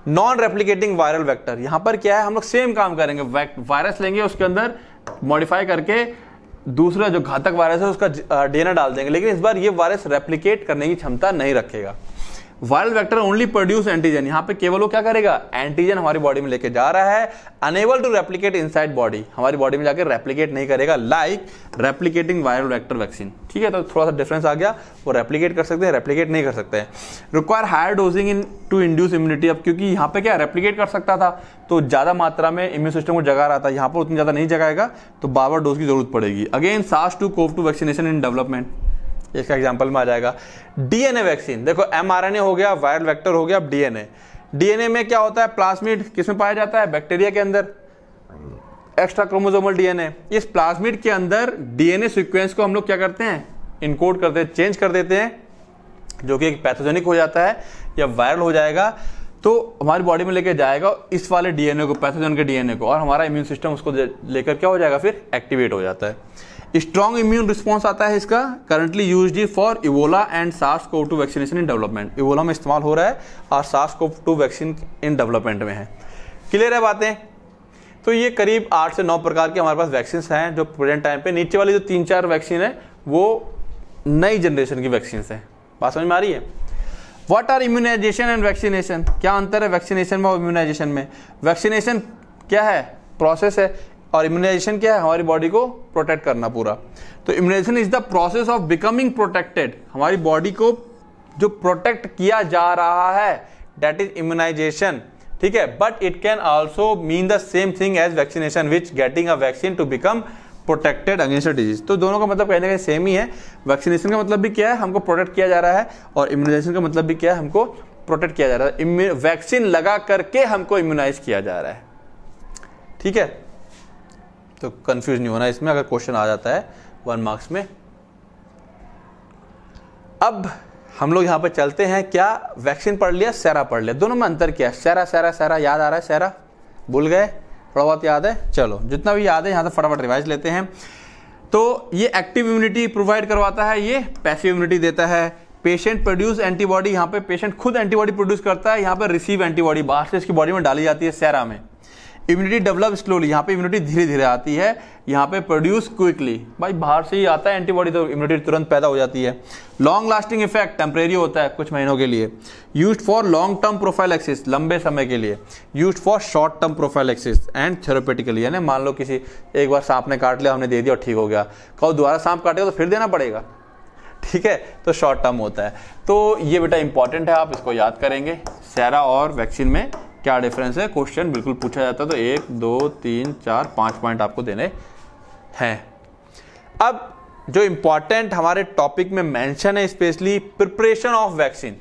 नॉन रेप्लीकेटिंग वायरल वेक्टर यहाँ पर क्या है हम लोग सेम काम करेंगे वायरस लेंगे उसके अंदर मॉडिफाई करके दूसरा जो घातक वायरस है उसका डीएनए डाल देंगे लेकिन इस बार ये वायरस रेप्लीकेट करने की क्षमता नहीं रखेगा viral vector only produce antigen यहाँ पे केवल वो क्या करेगा एंटीजन हमारी बॉडी में लेके जा रहा है unable to replicate inside body हमारी बॉडी में जाकर रेप्लीकेट नहीं करेगा like replicating viral vector vaccine ठीक है तो थोड़ा सा डिफरेंस आ गया वो रेप्लीकेट कर सकते हैं रेप्लीकेट नहीं कर सकते require higher dosing in to induce immunity अब क्योंकि यहाँ पे क्या रेप्लीकेट कर सकता था तो ज़्यादा मात्रा में इम्यून सिस्टम को जगा रहा था यहाँ पर उतनी ज़्यादा नहीं जगाएगा तो बार बार डोज की जरूरत पड़ेगी अगेन सास two CoV two vaccination in development इसका एग्जाम्पल में आ जाएगा डीएनए वैक्सीन देखो एम हो गया वायरल वैक्टर हो गया अब डीएनए डीएनए में क्या होता है किस में पाया जाता है बैक्टीरिया के अंदर एक्स्ट्रा क्रोमोजोमल डीएनए इस प्लाज्मिड के अंदर डीएनए सीक्वेंस को हम लोग क्या करते हैं इनकोड करते हैं चेंज कर देते हैं जो कि एक पैथोजेनिक हो जाता है या वायरल हो जाएगा तो हमारी बॉडी में लेके जाएगा इस वाले डीएनए को पैथोजन के डीएनए को और हमारा इम्यून सिस्टम उसको लेकर क्या हो जाएगा फिर एक्टिवेट हो जाता है स्ट्रॉन्ग इम्यून रिस्पॉन्स आता है इसका currently use for Ebola and SARS CoV two vaccination in development Ebola में इस्तेमाल हो रहा है और SARS CoV two vaccine in development में है क्लियर है बातें तो ये करीब आठ से नौ प्रकार के हमारे पास वैक्सीन हैं जो प्रेजेंट टाइम पे नीचे वाली जो तीन चार वैक्सीन है वो नई जनरेशन की वैक्सीन है बात समझ में आ रही है what are immunisation and vaccination क्या अंतर है वैक्सीनेशन में और इम्यूनाइजेशन में वैक्सीनेशन क्या है प्रोसेस है और इम्यूनाइजेशन क्या है हमारी बॉडी को प्रोटेक्ट करना पूरा तो immunization is the process of becoming protected हमारी बॉडी को जो प्रोटेक्ट किया जा रहा है डेट इज इम्यूनाइजेशन ठीक है but it can also mean the same thing as vaccination which getting a vaccine to become protected against disease तो दोनों का मतलब कहने का सेम ही है वैक्सीनेशन का मतलब भी क्या है हमको प्रोटेक्ट किया जा रहा है और इम्यूनाइजेशन का मतलब भी क्या है हमको प्रोटेक्ट किया जा रहा है वैक्सीन लगा करके हमको इम्यूनाइज किया जा रहा है ठीक है तो कंफ्यूज नहीं होना इसमें अगर क्वेश्चन आ जाता है वन मार्क्स में अब हम लोग यहां पर चलते हैं क्या वैक्सीन पढ़ लिया सेरा पढ़ लिया दोनों में अंतर क्या है सेरा सेरा सेरा याद आ रहा है सेरा भूल गए थोड़ा बहुत याद है चलो जितना भी याद है यहां से फटाफट रिवाइज लेते हैं तो ये एक्टिव इम्यूनिटी प्रोवाइड करवाता है ये पैसिव इम्यूनिटी देता है पेशेंट प्रोड्यूस एंटीबॉडी यहां पे पेशेंट खुद एंटीबॉडी प्रोड्यूस करता है यहां पे रिसीव एंटीबॉडी बाहर से इसकी बॉडी में डाली जाती है सैरा में इम्यूनिटी डेवलप स्लोली यहाँ पे इम्यूनिटी धीरे धीरे आती है यहाँ पे प्रोड्यूस क्विकली भाई बाहर से ही आता है एंटीबॉडी तो इम्यूनिटी तुरंत पैदा हो जाती है लॉन्ग लास्टिंग इफेक्ट टेम्परेरी होता है कुछ महीनों के लिए use for long term prophylaxis लंबे समय के लिए use for short term prophylaxis and therapeutically यानी मान लो किसी एक बार सांप ने काट लिया हमने दे दिया और ठीक हो गया कहो दोबारा सांप काटेगा तो फिर देना पड़ेगा ठीक है तो शॉर्ट टर्म होता है तो ये बेटा इंपॉर्टेंट है आप इसको याद करेंगे सैरा और वैक्सीन में क्या डिफरेंस है क्वेश्चन बिल्कुल पूछा जाता है तो एक दो तीन चार पांच पॉइंट आपको देने हैं अब जो इंपॉर्टेंट हमारे टॉपिक में मेंशन है स्पेशली प्रिपरेशन ऑफ वैक्सीन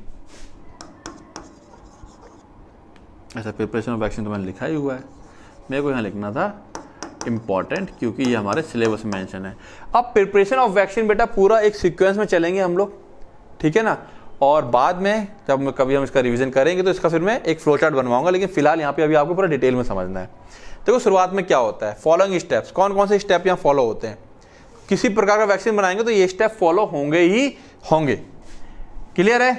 ऐसा प्रिपरेशन ऑफ वैक्सीन तो मैंने लिखा ही हुआ है मेरे को यहां लिखना था इंपॉर्टेंट क्योंकि ये हमारे सिलेबस मेंशन है अब प्रिपरेशन ऑफ वैक्सीन बेटा पूरा एक सीक्वेंस में चलेंगे हम लोग ठीक है ना और बाद में जब कभी हम इसका रिविजन करेंगे तो इसका फिर मैं एक फ्लो चार्ट बनवाऊंगा लेकिन फिलहाल यहाँ पे अभी आपको पूरा डिटेल में समझना है देखो शुरुआत में क्या होता है फॉलोइंग स्टेप्स कौन कौन से स्टेप यहाँ फॉलो होते हैं किसी प्रकार का वैक्सीन बनाएंगे तो ये स्टेप फॉलो होंगे ही होंगे क्लियर है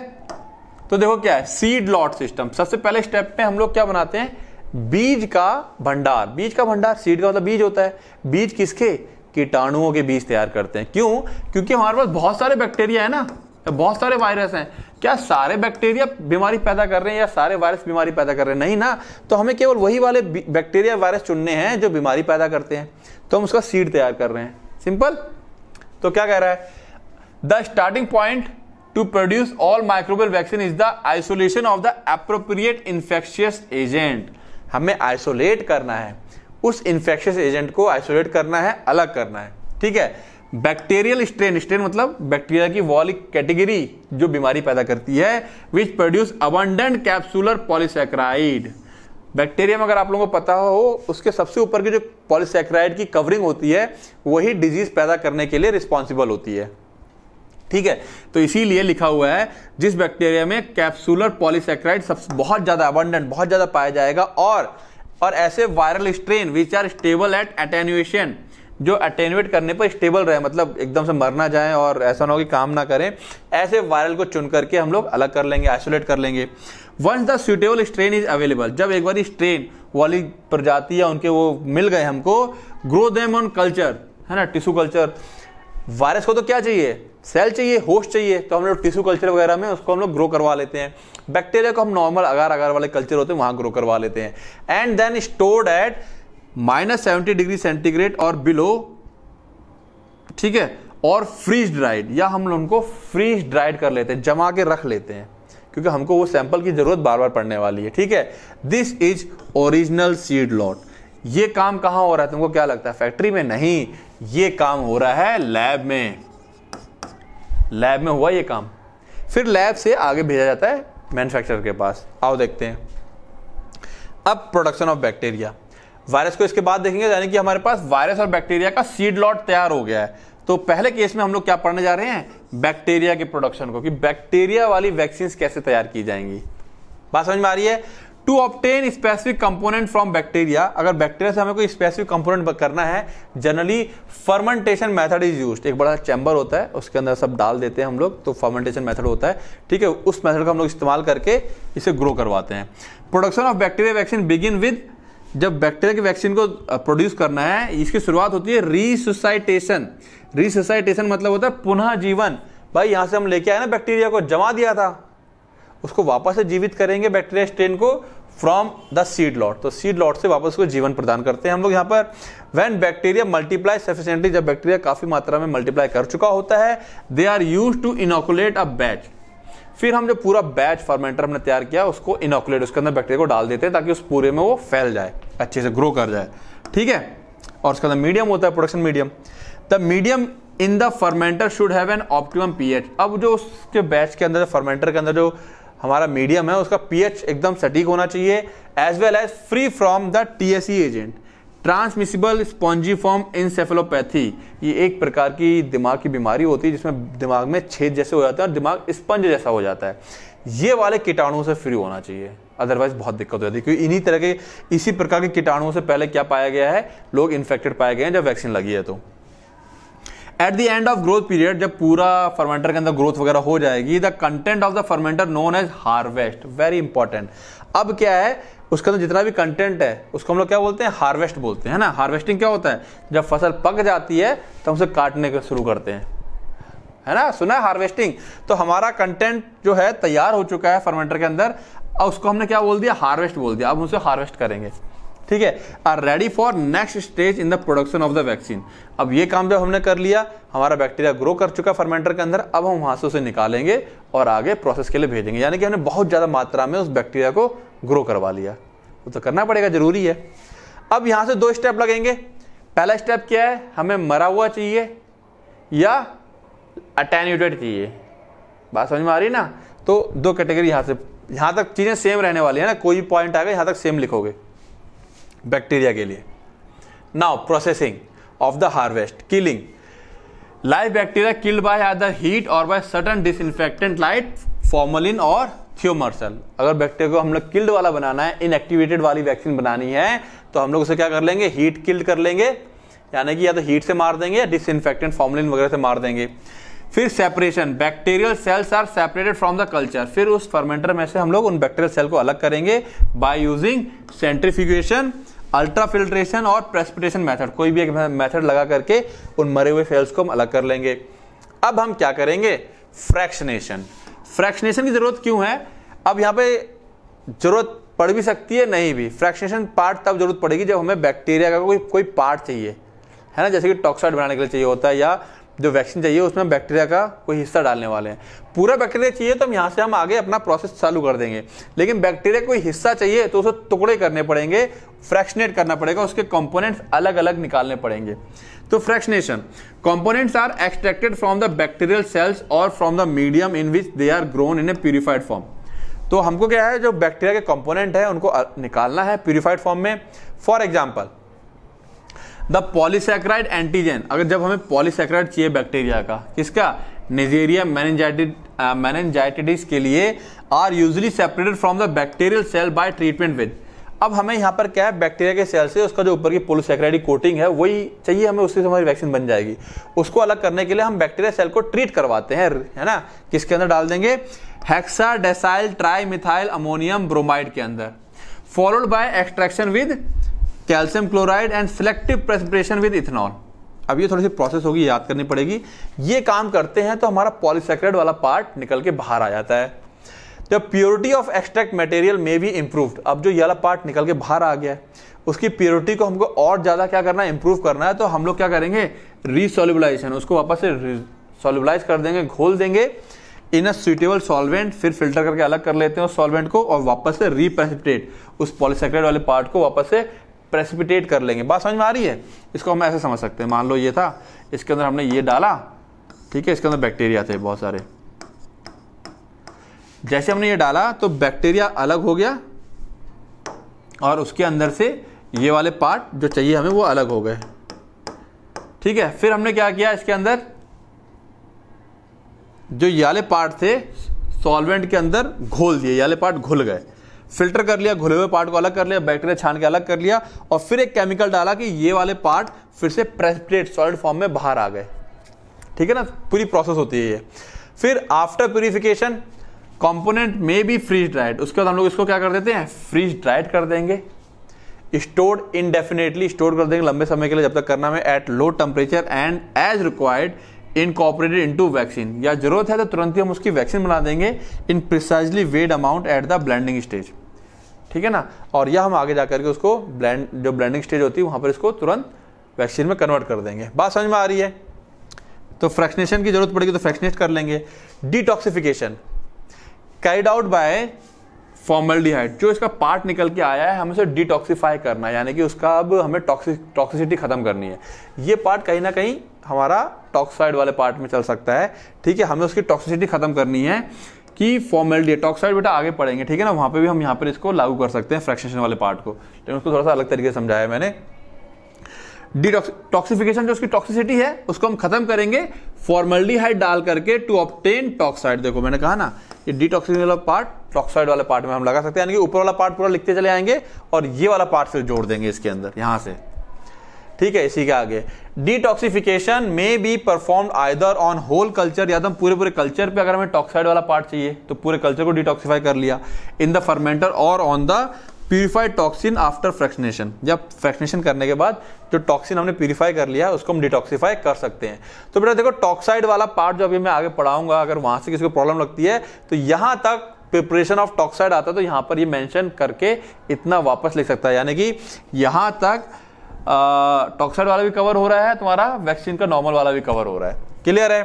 तो देखो क्या है सीड लॉट सिस्टम सबसे पहले स्टेप में हम लोग क्या बनाते हैं बीज का भंडार बीज का भंडार सीड का मतलब बीज होता है बीज किसके कीटाणुओं के बीज तैयार करते हैं क्यों क्योंकि हमारे पास बहुत सारे बैक्टीरिया है ना तो बहुत सारे वायरस हैं क्या सारे बैक्टीरिया बीमारी पैदा कर रहे हैं या सारे वायरस बीमारी पैदा कर रहे हैं नहीं ना तो हमें केवल वही वाले बैक्टीरिया वायरस चुनने हैं जो बीमारी पैदा करते हैं तो हम उसका सीड तैयार कर रहे हैं सिंपल तो क्या कह रहा है the starting point to produce all microbial vaccine is the isolation of the appropriate infectious agent हमें आइसोलेट करना है उस इन्फेक्शियस एजेंट को आइसोलेट करना है अलग करना है ठीक है बैक्टीरियल स्ट्रेन स्ट्रेन मतलब बैक्टीरिया की वॉल कैटेगरी जो बीमारी पैदा करती है which produce abundant capsular polysaccharide bacteria में अगर आप लोगों को पता हो उसके सबसे ऊपर की जो पॉलीसेक्राइड की कवरिंग होती है वही डिजीज पैदा करने के लिए रिस्पॉन्सिबल होती है ठीक है तो इसीलिए लिखा हुआ है जिस बैक्टीरिया में कैप्सुलर पॉलीसेक्राइड सबसे बहुत ज्यादा अबंडेंट बहुत ज्यादा पाया जाएगा और और ऐसे viral strain which are stable at attenuation जो अटेनवेट करने पर स्टेबल रहे मतलब एकदम से मर ना जाए और ऐसा ना हो कि काम ना करें ऐसे वायरल को चुन करके हम लोग अलग कर लेंगे आइसोलेट कर लेंगे once the suitable strain is available जब एक बार स्ट्रेन वाली प्रजाति या उनके वो मिल गए हमको ग्रो देम ऑन कल्चर है ना टिश्यू कल्चर वायरस को तो क्या चाहिए सेल चाहिए होस्ट चाहिए तो हम लोग टिश्यू कल्चर वगैरह में उसको हम लोग ग्रो करवा लेते हैं बैक्टीरिया को हम नॉर्मल अगार अगार वाले कल्चर होते हैं वहाँ ग्रो करवा लेते हैं and then stored at minus seventy degree centigrade और बिलो ठीक है और फ्रीज ड्राइड या हम लोग उनको फ्रीज ड्राइड कर लेते हैं जमा के रख लेते हैं क्योंकि हमको वो सैंपल की जरूरत बार बार पड़ने वाली है ठीक है this is original seed lot ये काम कहां हो रहा है तुमको क्या लगता है फैक्ट्री में नहीं ये काम हो रहा है लैब में लैब में हुआ ये काम फिर लैब से आगे भेजा जाता है मैन्युफैक्चरर के पास आओ देखते हैं अब प्रोडक्शन ऑफ बैक्टीरिया वायरस को इसके बाद देखेंगे यानी कि हमारे पास वायरस और बैक्टीरिया का सीड लॉट तैयार हो गया है तो पहले केस में हम लोग क्या पढ़ने जा रहे हैं बैक्टीरिया के प्रोडक्शन को कि बैक्टीरिया वाली वैक्सीन कैसे तैयार की जाएंगी बात समझ में आ रही है to obtain specific component from bacteria अगर बैक्टीरिया से हमें कोई स्पेसिफिक कंपोनेंट करना है generally fermentation method is use एक बड़ा चैम्बर होता है उसके अंदर सब डाल देते हैं हम लोग तो फर्मेंटेशन मेथड होता है ठीक है उस मेथड का हम लोग इस्तेमाल करके इसे ग्रो करवाते हैं production of bacteria vaccine begin with जब बैक्टीरिया की वैक्सीन को प्रोड्यूस करना है इसकी शुरुआत होती है रिसोसाइटेशन रिसोसाइटेशन मतलब होता है पुनः जीवन भाई यहाँ से हम लेके आए ना बैक्टीरिया को जमा दिया था उसको वापस से जीवित करेंगे बैक्टीरिया स्ट्रेन को फ्रॉम द सीड लॉट तो सीड लॉट से वापस उसको जीवन प्रदान करते हैं हम लोग यहाँ पर वैन बैक्टीरिया मल्टीप्लाई सफिशेंटली जब बैक्टीरिया काफ़ी मात्रा में मल्टीप्लाई कर चुका होता है they are use to inoculate a batch फिर हम जो पूरा बैच फॉर्मेंटर हमने तैयार किया उसको इनोकुलेट उसके अंदर बैक्टीरिया को डाल देते हैं ताकि उस पूरे में वो फैल जाए अच्छे से ग्रो कर जाए ठीक है और उसके अंदर मीडियम होता है production medium the medium in the fermenter should have an optimum pH अब जो उसके बैच के अंदर फर्मेंटर के अंदर जो हमारा मीडियम है उसका पीएच एकदम सटीक होना चाहिए as well as free from the TSE agent transmissible spongiform encephalopathy ये एक प्रकार की दिमाग की बीमारी होती है जिसमें दिमाग में छेद जैसे हो जाता है और दिमाग स्पंज जैसा हो जाता है ये वाले कीटाणुओं से फ्री होना चाहिए अदरवाइज बहुत दिक्कत हो जाती है क्योंकि इन्हीं तरह के इसी प्रकार के कीटाणुओं से पहले क्या पाया गया है लोग इन्फेक्टेड पाए गए हैं जब वैक्सीन लगी है तो at the end of growth period जब पूरा फर्मेंटर के अंदर ग्रोथ वगैरह हो जाएगी the content of the fermenter known as harvest very important अब क्या है उसके अंदर जितना भी कंटेंट है उसको हम लोग क्या बोलते हैं हार्वेस्ट बोलते हैं ना हार्वेस्टिंग क्या होता है जब फसल पक जाती है तो हम उसे काटने का शुरू करते हैं है ना सुना है हार्वेस्टिंग तो हमारा कंटेंट जो है तैयार हो चुका है फर्मेंटर के अंदर और उसको हमने क्या बोल दिया हार्वेस्ट बोल दिया अब उसे हार्वेस्ट करेंगे ठीक है are ready for next stage in the production of the vaccine अब ये काम जब हमने कर लिया हमारा बैक्टीरिया ग्रो कर चुका फर्मेंटर के अंदर अब हम वहां से उसे निकालेंगे और आगे प्रोसेस के लिए भेजेंगे यानी कि हमने बहुत ज़्यादा मात्रा में उस बैक्टीरिया को ग्रो करवा लिया वो तो करना पड़ेगा ज़रूरी है अब यहां से दो स्टेप लगेंगे पहला स्टेप क्या है हमें मरा हुआ चाहिए या अटैन्यूटेड चाहिए बात समझ में आ रही ना तो दो कैटेगरी यहाँ से यहां तक चीज़ें सेम रहने वाली है ना कोई पॉइंट आएगा यहां तक सेम लिखोगे बैक्टीरिया के लिए now processing of the harvest killing live bacteria killed by either heat और by certain disinfectant like formalin और थियोमर्सल अगर बैक्टीरिया को हम लोग किल्ड वाला बनाना है इनएक्टिवेटेड वाली वैक्सीन बनानी है तो हम लोग उसे क्या कर लेंगे हीट किल्ड कर लेंगे यानी कि या तो हीट से मार देंगे या डिसइनफेक्टेंट फॉर्मोलिन वगैरह से मार देंगे फिर separation bacterial cells are separated from the culture फिर उस फर्मेंटर में से हम लोग उन बैक्टीरियल सेल को अलग करेंगे by using centrifugation ultra filtration और प्रेसपिटेशन मेथड कोई भी एक मेथड लगा करके उन मरे हुए सेल्स को हम अलग कर लेंगे अब हम क्या करेंगे फ्रैक्शनेशन फ्रैक्शनेशन की ज़रूरत क्यों है अब यहाँ पे ज़रूरत पड़ भी सकती है नहीं भी फ्रैक्शनेशन पार्ट तब जरूरत पड़ेगी जब हमें बैक्टीरिया का कोई कोई पार्ट चाहिए है ना जैसे कि टॉक्साइड बनाने के लिए चाहिए होता है या जो वैक्सीन चाहिए उसमें बैक्टीरिया का कोई हिस्सा डालने वाले हैं पूरा बैक्टीरिया चाहिए तो हम यहाँ से हम आगे अपना प्रोसेस चालू कर देंगे लेकिन बैक्टीरिया कोई हिस्सा चाहिए तो उसे टुकड़े करने पड़ेंगे फ्रैक्शनेट करना पड़ेगा उसके कंपोनेंट्स अलग अलग निकालने पड़ेंगे तो fractionation components are extracted from the bacterial cells और from the medium in which they are grown in a purified form तो हमको क्या है जो बैक्टीरिया के कंपोनेंट है उनको निकालना है प्यूरिफाइड फॉर्म में for example the polysaccharide antigen अगर जब हमें पॉलीसेक्राइड चाहिए बैक्टीरिया का किसका नेजेरिया मैनेजाइटिड मैनजाइटिस uh, के लिए are usually separated from the bacterial cell by treatment with अब हमें यहाँ पर क्या है बैक्टीरिया के सेल से उसका जो ऊपर की पोलोसेक्राइडी कोटिंग है वही चाहिए हमें उससे हमारी वैक्सीन बन जाएगी उसको अलग करने के लिए हम बैक्टीरिया सेल को ट्रीट करवाते हैं है ना किसके अंदर डाल देंगे हेक्साडेसाइल ट्राईमिथाइल अमोनियम ब्रोमाइड के अंदर followed by extraction with calcium chloride and selective precipitation with ethanol अब ये थोड़ी सी प्रोसेस होगी याद करनी पड़ेगी ये काम करते हैं तो हमारा पॉलीसेक्रेट वाला पार्ट निकल के बाहर आ जाता है the purity of extract material में भी इम्प्रूव्ड अब जो येला पार्ट निकल के बाहर आ गया है उसकी प्योरिटी को हमको और ज़्यादा क्या करना है इंप्रूव करना है तो हम लोग क्या करेंगे रिसोल्यूबलाइजेशन उसको वापस से सोल्यूबलाइज कर देंगे घोल देंगे इन अ सुइटेबल सॉल्वेंट फिर फिल्टर करके अलग कर लेते हैं उस सॉल्वेंट को और वापस से रिप्रेसिपिटेट उस पॉलीसेक्रेट वाले पार्ट को वापस से प्रेसिपिटेट कर लेंगे बात समझ में आ रही है इसको हम ऐसे समझ सकते हैं मान लो ये था इसके अंदर हमने ये डाला ठीक है इसके अंदर बैक्टीरिया थे बहुत सारे जैसे हमने ये डाला तो बैक्टीरिया अलग हो गया और उसके अंदर से ये वाले पार्ट जो चाहिए हमें वो अलग हो गए ठीक है फिर हमने क्या किया इसके अंदर जो ये वाले पार्ट थे सॉल्वेंट के अंदर घोल दिए ये वाले पार्ट घुल गए फिल्टर कर लिया घुले हुए पार्ट को अलग कर लिया बैक्टीरिया छान के अलग कर लिया और फिर एक केमिकल डाला कि ये वाले पार्ट फिर से प्रेसिपिटेट सॉलिड फॉर्म में बाहर आ गए ठीक है ना पूरी प्रोसेस होती है ये फिर आफ्टर प्योरिफिकेशन कंपोनेंट में भी फ्रीज ड्राइड उसके बाद हम लोग इसको क्या कर देते हैं फ्रीज ड्राइड कर देंगे स्टोर्ड इनडेफिनेटली स्टोर कर देंगे लंबे समय के लिए जब तक करना है at low temperature and as required incorporated into vaccine या जरूरत है तो तुरंत ही हम उसकी वैक्सीन बना देंगे in precisely weighed amount at the blending stage ठीक है ना और यह हम आगे जा करके उसको ब्लैंड जो ब्लैंडिंग स्टेज होती है वहाँ पर इसको तुरंत वैक्सीन में कन्वर्ट कर देंगे बात समझ में आ रही है तो फ्रैक्शनेशन की जरूरत पड़ेगी तो फ्रैक्सनेट कर लेंगे detoxification carried out by formaldehyde जो इसका पार्ट निकल के आया है हमें उसे डिटॉक्सीफाई करना है यानी कि उसका अब हमें टॉक्सिसिटी खत्म करनी है ये पार्ट कहीं ना कहीं हमारा टॉक्साइड वाले पार्ट में चल सकता है ठीक है हमें उसकी टॉक्सिसिटी खत्म करनी है कि फॉर्मेलिटी टॉक्साइड बेटा आगे पढ़ेंगे ठीक है ना वहां पर भी हम यहाँ पर इसको लागू कर सकते हैं फ्रैक्शन वाले पार्ट को लेकिन उसको थोड़ा सा अलग तरीके से समझाया मैंने डिटॉक्सिफिकेशन जो उसकी टॉक्सिसिटी है उसको हम खत्म करेंगे फॉर्मेल्डिहाइड डाल करके टू ऑप्टेन टॉक्साइड देखो मैंने कहा ना ये डिटॉक्सिफिक वाला पार्ट टॉक्साइड वाले पार्ट में हम लगा सकते हैं यानी कि ऊपर वाला पार्ट पूरा लिखते चले आएंगे और ये वाला पार्ट फिर जोड़ देंगे इसके अंदर यहाँ से ठीक है इसी के आगे डिटॉक्सिफिकेशन में be performed either on whole culture या पूरे पूरे कल्चर पे अगर हमें टॉक्साइड वाला पार्ट चाहिए तो पूरे कल्चर को डिटॉक्सिफाई कर लिया इन द फर्मेंटर और on the purified toxin after fractionation जब फ्रैक्सनेशन करने के बाद जो टॉक्सिन हमने प्यूरिफाई कर लिया उसको हम डिटॉक्सिफाई कर सकते हैं तो बेटा देखो टॉक्साइड वाला पार्ट जो अभी मैं आगे पढ़ाऊंगा अगर वहां से किसी को प्रॉब्लम लगती है तो यहां तक प्रिपरेशन ऑफ टॉक्साइड आता है तो यहां पर ये मेंशन करके इतना वापस लिख सकता है यानी कि यहां तक टॉक्साइड वाला भी कवर हो रहा है तुम्हारा वैक्सीन का नॉर्मल वाला भी कवर हो रहा है क्लियर है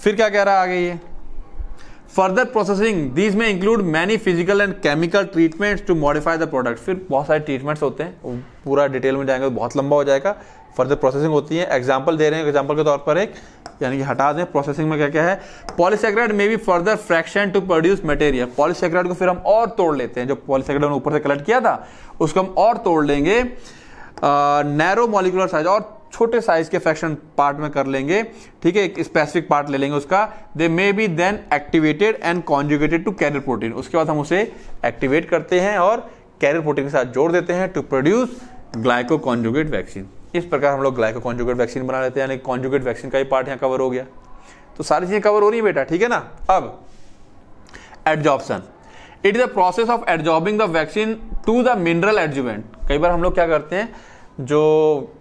फिर क्या कह रहा है आगे ये फर्दर प्रोसेसिंग दीज में include many physical and chemical treatments to modify the product फिर बहुत सारे ट्रीटमेंट्स होते हैं पूरा डिटेल में जाएंगे तो बहुत लंबा हो जाएगा फर्दर प्रोसेसिंग होती है एग्जाम्पल दे रहे हैं एग्जाम्पल के तौर पर एक यानी कि हटा दें प्रोसेसिंग में क्या क्या है पॉलीसेक्राइड में भी further fraction to produce material polysaccharide को फिर हम और तोड़ लेते हैं जो पॉलीसेक्राइड ऊपर से कलेक्ट किया था उसको हम और तोड़ लेंगे नैरो मॉलिकुलर साइज और छोटे साइज के फ्रैक्शन पार्ट में कर लेंगे ठीक है एक स्पेसिफिक पार्ट ले लेंगे उसका they may be then activated and conjugated to carrier protein उसके बाद हम उसे एक्टिवेट करते हैं और कैरियर प्रोटीन के साथ जोड़ देते हैं to produce glycoconjugate vaccine इस प्रकार हम लोग ग्लाइको कॉन्जुगेट वैक्सीन बना लेते हैं यानी कॉन्जुगेट वैक्सीन का ही पार्ट यहाँ कवर हो गया तो सारी चीज़ें कवर हो रही है बेटा ठीक है ना अब adsorption it is the process of adsorbing the vaccine to the mineral adjuvant कई बार हम लोग क्या करते हैं जो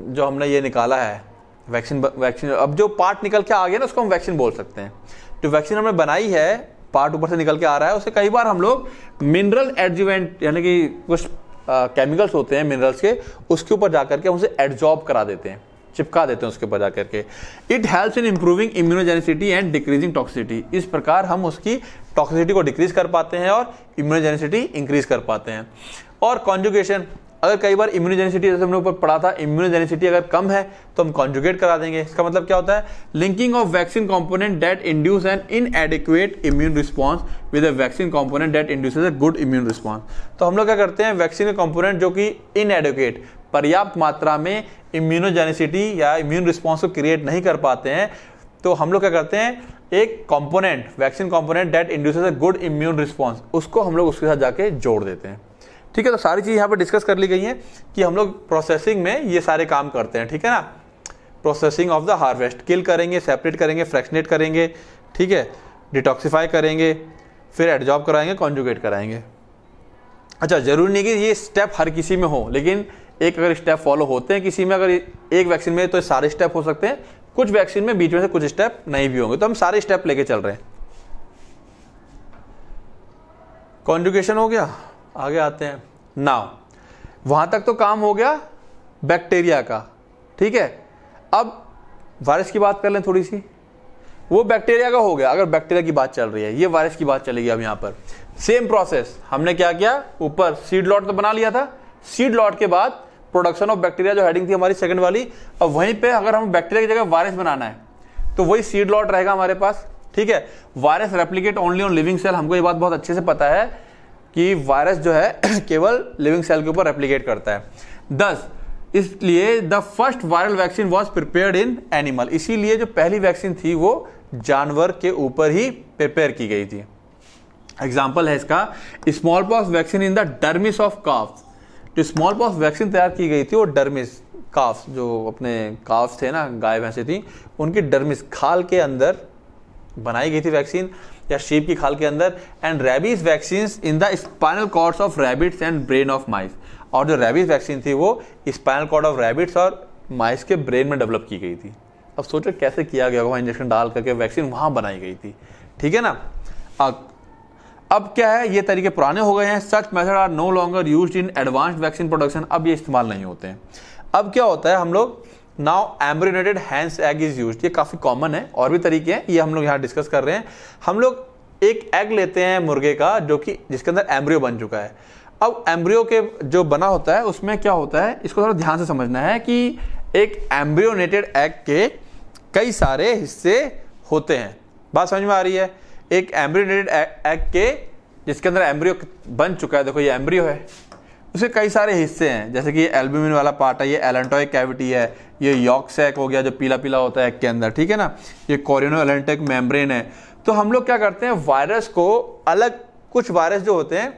जो हमने ये निकाला है वैक्सीन वैक्सीन अब जो पार्ट निकल के आ गया ना उसको हम वैक्सीन बोल सकते हैं जो वैक्सीन हमने बनाई है पार्ट ऊपर से निकल के आ रहा है उसे कई बार हम लोग मिनरल एडजुवेंट यानी कि कुछ केमिकल्स होते हैं मिनरल्स के उसके ऊपर जा करके हम उसे एडजॉर्ब करा देते हैं चिपका देते हैं उसके ऊपर जा करके it helps in improving immunogenicity and decreasing toxicity इस प्रकार हम उसकी टॉक्सिसिटी को डिक्रीज कर पाते हैं और इम्यूनोजेनिसिटी इंक्रीज कर पाते हैं और कॉन्जुगेशन अगर कई बार इम्यूनोजेनिसिटी जैसे हमने ऊपर पढ़ा था इम्यूनोजेनिसिटी अगर कम है तो हम कॉन्जुगेट करा देंगे इसका मतलब क्या होता है linking of vaccine component that induce an inadequate immune response with a vaccine component that induce a good immune response तो हम लोग क्या करते हैं वैक्सीन कॉम्पोनेंट जो कि इन पर्याप्त मात्रा में इम्यूनोजेनिसिटी या इम्यून रिस्पॉन्स को क्रिएट नहीं कर पाते हैं तो हम लोग क्या करते हैं एक component vaccine component that induce a good immune response उसको हम लोग उसके साथ जाके जोड़ देते हैं ठीक है तो सारी चीज़ यहाँ पर डिस्कस कर ली गई है कि हम लोग प्रोसेसिंग में ये सारे काम करते हैं ठीक है ना processing of the harvest kill करेंगे सेपरेट करेंगे फ्रैक्शनेट करेंगे ठीक है डिटॉक्सीफाई करेंगे फिर एडजॉब कराएंगे कॉन्जुगेट कराएंगे अच्छा जरूरी नहीं कि ये स्टेप हर किसी में हो लेकिन एक अगर स्टेप फॉलो होते हैं किसी में अगर एक वैक्सीन में तो सारे स्टेप हो सकते हैं कुछ वैक्सीन में बीच में से कुछ स्टेप नहीं भी होंगे तो हम सारे स्टेप लेके चल रहे हैं कॉन्जुगेशन हो गया आगे आते हैं नाउ वहां तक तो काम हो गया बैक्टीरिया का ठीक है अब वायरस की बात कर लें थोड़ी सी वो बैक्टीरिया का हो गया अगर बैक्टीरिया की बात चल रही है ये वायरस की बात चलेगी अब यहां पर सेम प्रोसेस हमने क्या किया ऊपर सीड लॉट तो बना लिया था सीड लॉट के बाद प्रोडक्शन ऑफ बैक्टीरिया जो हेडिंग थी हमारी सेकंड वाली अब वहीं पे अगर हम बैक्टीरिया की जगह वायरस बनाना है तो वही सीड लॉट रहेगा हमारे पास ठीक है virus replicate only on living cell हमको ये बात बहुत अच्छे से पता है कि वायरस जो है केवल लिविंग सेल के ऊपर रेप्लीकेट करता है दस इसलिए the first viral vaccine was prepare in animal इसीलिए जो पहली वैक्सीन थी वो जानवर के ऊपर ही प्रिपेयर की गई थी एग्जाम्पल है इसका smallpox vaccine in the dermis of calf जो स्मॉल पॉक्स वैक्सीन तैयार की गई थी वो डर्मिस काफ जो अपने काफ थे ना गाय भैंसे थी उनकी डर्मिस खाल के अंदर बनाई गई थी वैक्सीन या शीप की खाल के अंदर and rabies vaccine in the spinal cords of rabbits and brain of mice और जो रेबीज वैक्सीन थी वो स्पाइनल कॉर्ड ऑफ रैबिट्स और माइस के ब्रेन में डेवलप की गई थी अब सोचो कैसे किया गया होगा इंजेक्शन डाल करके वैक्सीन वहाँ बनाई गई थी ठीक है ना अब क्या है ये तरीके पुराने हो गए हैं such method are no longer use in advance vaccine production अब ये इस्तेमाल नहीं होते हैं अब क्या होता है हम लोग now embryonated hen's egg is use ये काफ़ी कॉमन है और भी तरीके हैं ये हम लोग यहाँ डिस्कस कर रहे हैं हम लोग एक एग लेते हैं मुर्गे का जो कि जिसके अंदर एम्ब्रियो बन चुका है अब एम्ब्रियो के जो बना होता है उसमें क्या होता है इसको थोड़ा ध्यान से समझना है कि एक एम्ब्रियोनेटेड एग के कई सारे हिस्से होते हैं बात समझ में आ रही है एक एम्ब्रियोनेटेड एग के जिसके अंदर एम्ब्रियो बन चुका है देखो ये एम्ब्रियो है उसके कई सारे हिस्से हैं जैसे कि एल्ब्यूमिन वाला पार्ट है ये एलेंटॉइक कैविटी है ये यॉक सैक हो गया जो पीला पीला होता है एग के अंदर ठीक है ना ये कोरिनो एलेंटिक मेम्ब्रेन है तो हम लोग क्या करते हैं वायरस को अलग कुछ वायरस जो होते हैं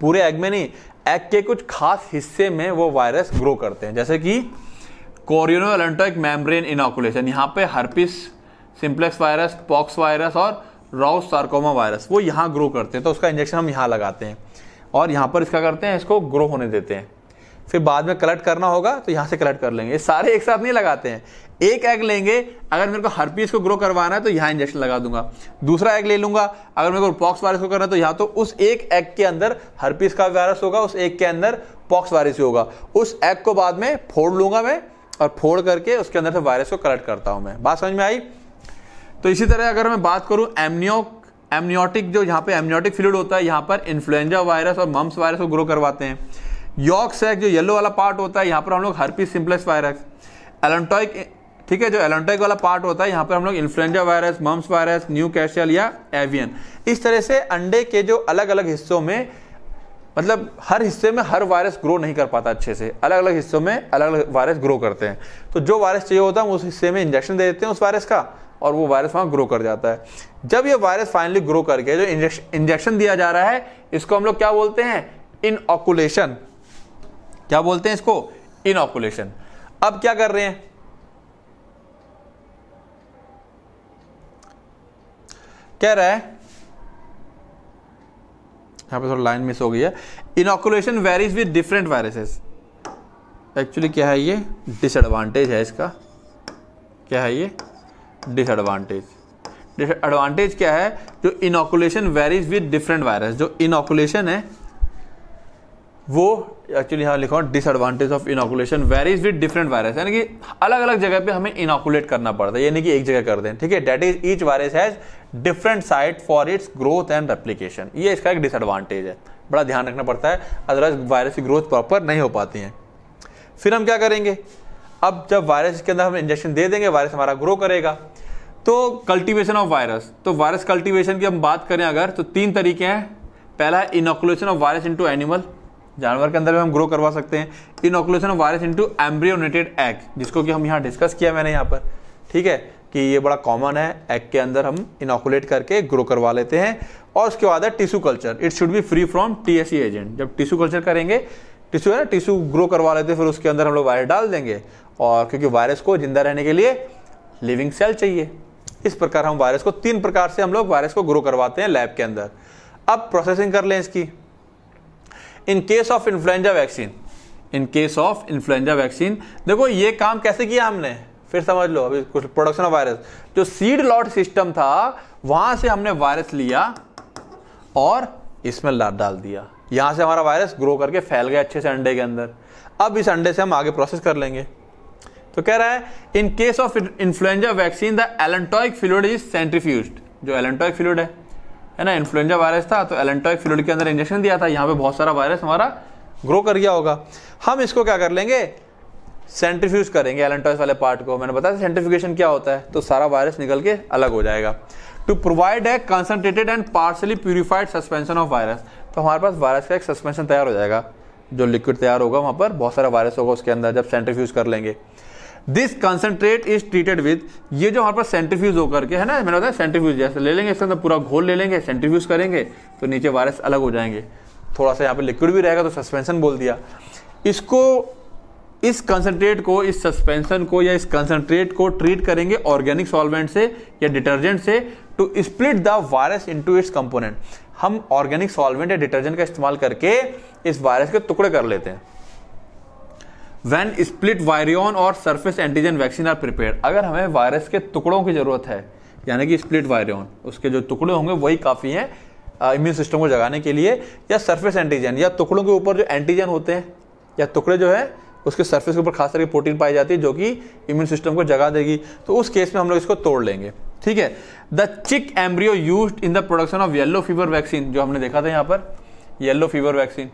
पूरे एग में नहीं एग के कुछ खास हिस्से में वो वायरस ग्रो करते हैं जैसे कि कोरिनो एलेंटॉइक मेम्ब्रेन इनोकुलेशन यहाँ पे herpes simplex virus pox virus और राउस सार्कोमा वायरस वो यहाँ ग्रो करते हैं तो उसका इंजेक्शन हम यहाँ लगाते हैं और यहाँ पर इसका करते हैं इसको ग्रो होने देते हैं फिर बाद में कलेक्ट करना होगा तो यहाँ से कलेक्ट कर लेंगे सारे एक साथ नहीं लगाते हैं एक एग लेंगे अगर मेरे को हर पीस को ग्रो करवाना है तो यहाँ इंजेक्शन लगा दूंगा दूसरा एग ले लूंगा अगर मेरे को पॉक्स वायरस को करना है तो यहाँ तो उस एक एग के अंदर हर पीस का वायरस होगा उस एग के अंदर पॉक्स वायरस होगा उस एग को बाद में फोड़ लूंगा मैं और फोड़ करके उसके अंदर से वायरस को कलेक्ट करता हूँ मैं बात समझ में आई तो इसी तरह अगर मैं बात करूँ एमनियो एमनियोटिक जो यहाँ पे एमनियोटिक फ्लूड होता है यहाँ पर इन्फ्लुएंजा वायरस और मम्स वायरस को ग्रो करवाते हैं यॉक सैक जो येलो वाला पार्ट होता है यहाँ पर हम लोग हर्पीस सिम्पलेक्स वायरस एलेंटॉइक ठीक है जो एलेंटॉइक वाला पार्ट होता है यहाँ पर हम लोग influenza virus mumps virus Newcastle या एवियन इस तरह से अंडे के जो अलग अलग हिस्सों में मतलब हर हिस्से में हर वायरस ग्रो नहीं कर पाता अच्छे से अलग अलग हिस्सों में अलग अलग वायरस ग्रो करते हैं तो जो वायरस चाहिए होता है उस हिस्से में इंजेक्शन दे देते हैं उस वायरस का और वो वायरस वहाँ ग्रो कर जाता है जब ये वायरस फाइनली ग्रो करके जो इंजेक्शन दिया जा रहा है इसको हम लोग क्या बोलते हैं इनऑकुलेशन क्या बोलते हैं इसको इनऑकुलेशन अब क्या कर रहे हैं कह रहा है यहाँ पे थोड़ा लाइन मिस हो गई है inoculation varies with different viruses actually क्या है ये डिसएडवांटेज है इसका क्या है ये डिसएडवांटेज डिसएडवांटेज क्या है जो inoculation varies with different virus जो इनोकुलेशन है वो एक्चुअली यहाँ लिखा हुआ disadvantage of inoculation varies with different virus यानी कि अलग अलग जगह पे हमें इनोकुलेट करना पड़ता है यानी कि एक जगह कर दें ठीक है that is each virus has different site for its growth and replication ये इसका एक डिसएडवांटेज है बड़ा ध्यान रखना पड़ता है अदरवाइज वायरस की ग्रोथ प्रॉपर नहीं हो पाती है फिर हम क्या करेंगे अब जब वायरस के अंदर हम इंजेक्शन दे देंगे वायरस हमारा ग्रो करेगा तो कल्टीवेशन ऑफ वायरस तो वायरस कल्टीवेशन की हम बात करें अगर तो तीन तरीके हैं पहला inoculation of virus into animal जानवर के अंदर भी हम ग्रो करवा सकते हैं inoculation of virus into embryonated egg जिसको कि हम यहाँ डिस्कस किया मैंने यहाँ पर ठीक है कि ये बड़ा कॉमन है एग के अंदर हम इनोकुलेट करके ग्रो करवा लेते हैं और उसके बाद है tissue culture it should be free from TSC agent जब टिश्यू कल्चर करेंगे टिश्यू है ना टिश्यू ग्रो करवा लेते हैं फिर उसके अंदर हम लोग वायरस डाल देंगे और क्योंकि वायरस को जिंदा रहने के लिए लिविंग सेल चाहिए इस प्रकार हम वायरस को तीन प्रकार से हम लोग वायरस को ग्रो करवाते हैं लैब के अंदर अब प्रोसेसिंग कर लें इसकी in case of influenza vaccine in case of influenza vaccine देखो ये काम कैसे किया हमने फिर समझ लो अभी कुछ प्रोडक्शन ऑफ वायरस जो सीड लॉट सिस्टम था वहां से हमने वायरस लिया और इसमें लाद डाल दिया यहां से हमारा वायरस ग्रो करके फैल गया अच्छे से अंडे के अंदर अब इस अंडे से हम आगे प्रोसेस कर लेंगे तो कह रहा है in case of influenza vaccine the allantoic fluid is centrifuge जो एलेंटॉइक फ्लूड है है ना इन्फ्लुएंजा वायरस था तो एलेंटॉइक फ्लूड के अंदर इंजेक्शन दिया था यहाँ पे बहुत सारा वायरस हमारा ग्रो कर गया होगा हम इसको क्या कर लेंगे सेंट्रीफ्यूज करेंगे एलेंटॉइस वाले पार्ट को मैंने बताया सेंट्रीफिकेशन क्या होता है तो सारा वायरस निकल के अलग हो जाएगा to provide a concentrated and partially purified suspension of virus तो हमारे पास वायरस का एक सस्पेंशन तैयार हो जाएगा जो लिक्विड तैयार होगा वहाँ पर बहुत सारा वायरस होगा उसके अंदर जब सेंट्रीफ्यूज कर लेंगे this concentrate is treated with ये जो हमारे पास सेंट्रीफ्यूज होकर के है ना मैंने बताया सेंट्रीफ्यूज जैसे ले लेंगे इसके अंदर पूरा घोल ले लेंगे सेंट्रीफ्यूज करेंगे तो नीचे वायरस अलग हो जाएंगे थोड़ा सा यहाँ पे लिक्विड भी रहेगा तो सस्पेंशन बोल दिया इसको इस कंसनट्रेट को इस सस्पेंशन को या इस कंसनट्रेट को ट्रीट करेंगे ऑर्गेनिक सॉल्वेंट से या डिटर्जेंट से to split the virus into its component हम ऑर्गेनिक सॉल्वेंट या डिटर्जेंट का इस्तेमाल करके इस वायरस के टुकड़े कर लेते हैं वैन स्प्लिट वायरियन और surface antigen vaccine are prepare अगर हमें वायरस के टुकड़ों की जरूरत है यानी कि स्प्लिट वायरियन उसके जो टुकड़े होंगे वही काफ़ी हैं इम्यून सिस्टम को जगाने के लिए या सरफेस एंटीजन या टुकड़ों के ऊपर जो एंटीजन होते हैं या टुकड़े जो है उसके सरफेस के ऊपर खास करके प्रोटीन पाई जाती है जो कि इम्यून सिस्टम को जगा देगी तो उस केस में हम लोग इसको तोड़ लेंगे ठीक है the chick embryo use in the production of yellow fever vaccine जो हमने देखा था यहाँ पर येलो फीवर वैक्सीन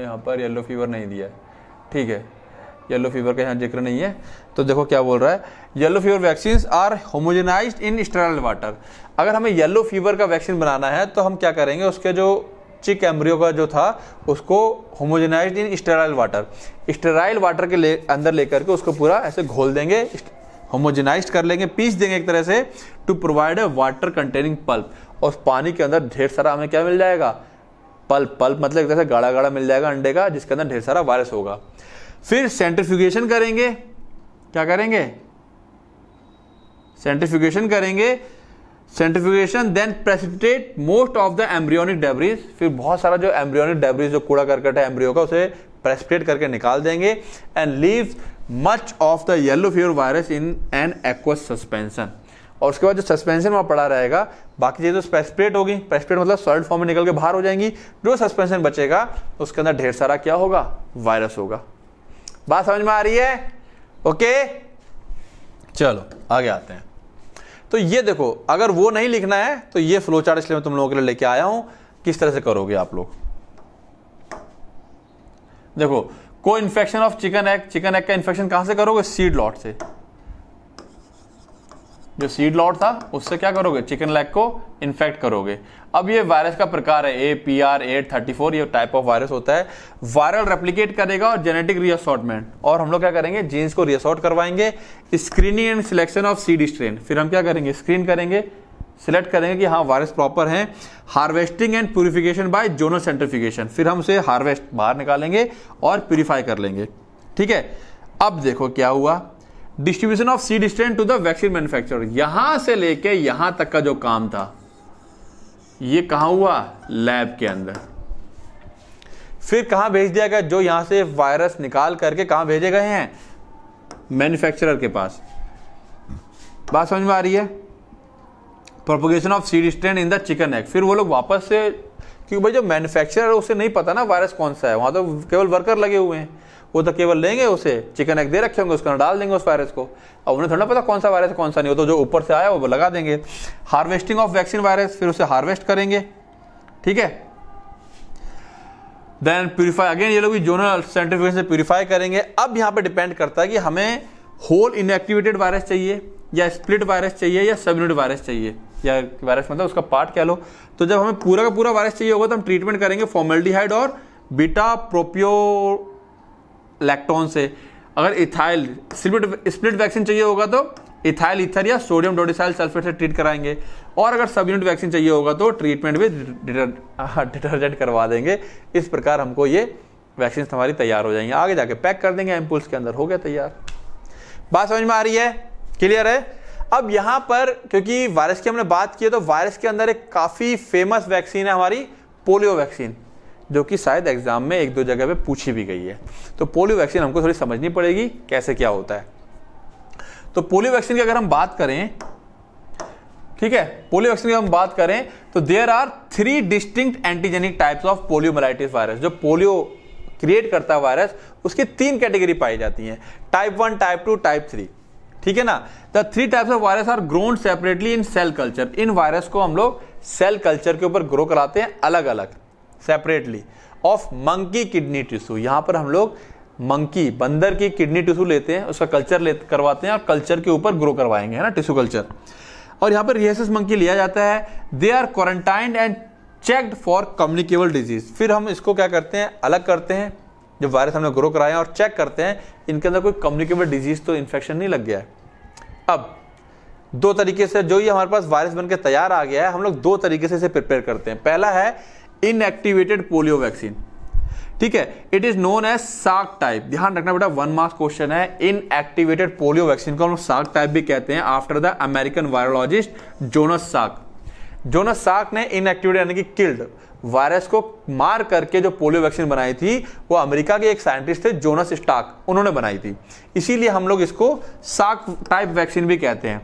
यहाँ पर येलो फीवर नहीं दिया है ठीक है येलो फीवर का यहाँ जिक्र नहीं है तो देखो क्या बोल रहा है yellow fever vaccine are homogenize in sterile water अगर हमें येलो फीवर का वैक्सीन बनाना है तो हम क्या करेंगे उसके जो चिक एम्ब्रियो का जो था उसको homogenize in sterile water sterile water के ले अंदर लेकर के उसको पूरा ऐसे घोल देंगे होमोजेनाइज कर लेंगे पीस देंगे एक तरह से to provide a water containing pulp और पानी के अंदर ढेर सारा हमें क्या मिल जाएगा पल्प पल्प मतलब एक तरह से गाढ़ा गाढ़ा मिल जाएगा अंडे का जिसके अंदर ढेर सारा वायरस होगा फिर सेंट्रिफिकेशन करेंगे क्या करेंगे सेंट्रिफिकेशन करेंगे centrifugation then precipitate most of the embryonic debris फिर बहुत सारा जो एम्ब्रियोनिक डेब्रीज जो कूड़ा करकट है एम्ब्रियो का उसे प्रेसिपिटेट करके निकाल देंगे and leave much of the yellow fever virus in an aqueous suspension और उसके बाद जो सस्पेंशन वहाँ पड़ा रहेगा बाकी चीज़ें तो स्पेसप्रेट होगी प्रेसप्लेट मतलब सॉल्ट फॉर्म में निकल के बाहर हो जाएंगी जो सस्पेंशन बचेगा उसके अंदर ढेर सारा क्या होगा वायरस होगा बात समझ में आ रही है ओके चलो आगे आते हैं तो ये देखो अगर वो नहीं लिखना है तो ये फ्लो चार्ट इसलिए मैं तुम लोगों के लिए लेके आया हूं किस तरह से करोगे आप लोग देखो को infection of chicken egg chicken egg का इन्फेक्शन कहां से करोगे सीड लॉट से जो सीड लॉट था उससे क्या करोगे चिकन लैग को इन्फेक्ट करोगे अब ये वायरस का प्रकार है A P R eight thirty four ये टाइप ऑफ वायरस होता है वायरल रेप्लीकेट करेगा और जेनेटिक रीअसॉर्टमेंट और हम लोग क्या करेंगे जीन्स को रीअसॉर्ट करवाएंगे screening and selection of seed strain फिर हम क्या करेंगे स्क्रीन करेंगे सिलेक्ट करेंगे कि हाँ वायरस प्रॉपर है harvesting and purification by zonal centrifugation फिर हम उसे हार्वेस्ट बाहर निकालेंगे और प्योरीफाई कर लेंगे ठीक है अब देखो क्या हुआ distribution of seed strain to the vaccine manufacturer यहां से लेके यहां तक का जो काम था ये कहा हुआ लैब के अंदर फिर कहा भेज दिया गया जो यहां से वायरस निकाल करके कहा भेजे गए हैं मैन्युफैक्चरर के पास बात समझ में आ रही है propagation of seed strain in the chicken egg फिर वो लोग वापस से क्योंकि भाई जो मैन्युफैक्चरर है उसे नहीं पता ना वायरस कौन सा है वहां तो केवल वर्कर लगे हुए हैं वो तो केवल लेंगे उसे चिकन एग दे रखे होंगे उसके अंदर डाल देंगे उस वायरस को अब उन्हें थोड़ा पता कौन सा वायरस कौन सा नहीं हो तो जो ऊपर से आया वो लगा देंगे हार्वेस्टिंग ऑफ वैक्सीन वायरस फिर उसे हार्वेस्ट करेंगे ठीक है देन प्यूरीफाई अगेन ये लोग भी जोनल साइंटिफिकेशन से प्यूरीफाई करेंगे अब यहाँ पर डिपेंड करता है कि हमें होल इनएक्टिवेटेड वायरस चाहिए या स्प्लिट वायरस चाहिए या सब यूनिट वायरस चाहिए या वायरस मतलब उसका पार्ट कह लो तो जब हमें पूरा का पूरा वायरस चाहिए होगा तो हम ट्रीटमेंट करेंगे फॉर्मेल्डिहाइड और बीटा प्रोपियो इलेक्ट्रॉन से अगर इथाइल स्प्लिट स्प्लिट वैक्सीन चाहिए होगा तो इथाइल इथर या सोडियम डोडिसाइल सल्फेट से ट्रीट कराएंगे और अगर सब यूनिट वैक्सीन चाहिए होगा तो ट्रीटमेंट भी डिटर्जेंट करवा देंगे इस प्रकार हमको ये वैक्सीन हमारी तैयार हो जाएंगी आगे जाके पैक कर देंगे एम्पुल्स के अंदर हो गया तैयार बात समझ में आ रही है क्लियर है अब यहाँ पर क्योंकि वायरस की हमने बात की है तो वायरस के अंदर एक काफ़ी फेमस वैक्सीन है हमारी पोलियो वैक्सीन जो कि शायद एग्जाम में एक दो जगह पे पूछी भी गई है तो पोलियो वैक्सीन हमको थोड़ी समझनी पड़ेगी कैसे क्या होता है तो पोलियो वैक्सीन की अगर हम बात करें ठीक है पोलियो वैक्सीन की हम बात करें तो there are three distinct antigenic types of poliomyelitis virus जो पोलियो क्रिएट करता है वायरस उसकी तीन कैटेगरी पाई जाती हैं type one type two type three ठीक है ना the three types of virus are grown separately in cell culture इन वायरस को हम लोग सेल कल्चर के ऊपर ग्रो कराते हैं अलग अलग separately of monkey kidney tissue यहाँ पर हम लोग मंकी बंदर की किडनी टिश्यू लेते हैं उसका कल्चर ले करवाते हैं और कल्चर के ऊपर ग्रो करवाएंगे है ना टिश्यू कल्चर और यहाँ पर रियसिस मंकी लिया जाता है they are quarantine and checked for communicable disease फिर हम इसको क्या करते हैं अलग करते हैं जो वायरस हमने ग्रो कराए और चेक करते हैं इनके अंदर कोई कम्युनिकेबल डिजीज तो इन्फेक्शन नहीं लग गया है अब दो तरीके से जो ये हमारे पास वायरस बनकर तैयार आ गया है हम लोग दो तरीके से इसे प्रिपेयर करते हैं पहला है इनएक्टिवेटेड पोलियो वैक्सीन ठीक है it is known as Salk type ध्यान रखना बेटा वन मार्क्स क्वेश्चन है इनएक्टिवेटेड पोलियो वैक्सीन को हम साग टाइप भी कहते हैं after the American virologist Jonas Salk Jonas Salk ने इनएक्टिवेटेड यानी कि किल्ड वायरस को मार करके जो पोलियो वैक्सीन बनाई थी वो अमेरिका के एक साइंटिस्ट थे जोनस स्टाक उन्होंने बनाई थी इसीलिए हम लोग इसको साग टाइप वैक्सीन भी कहते हैं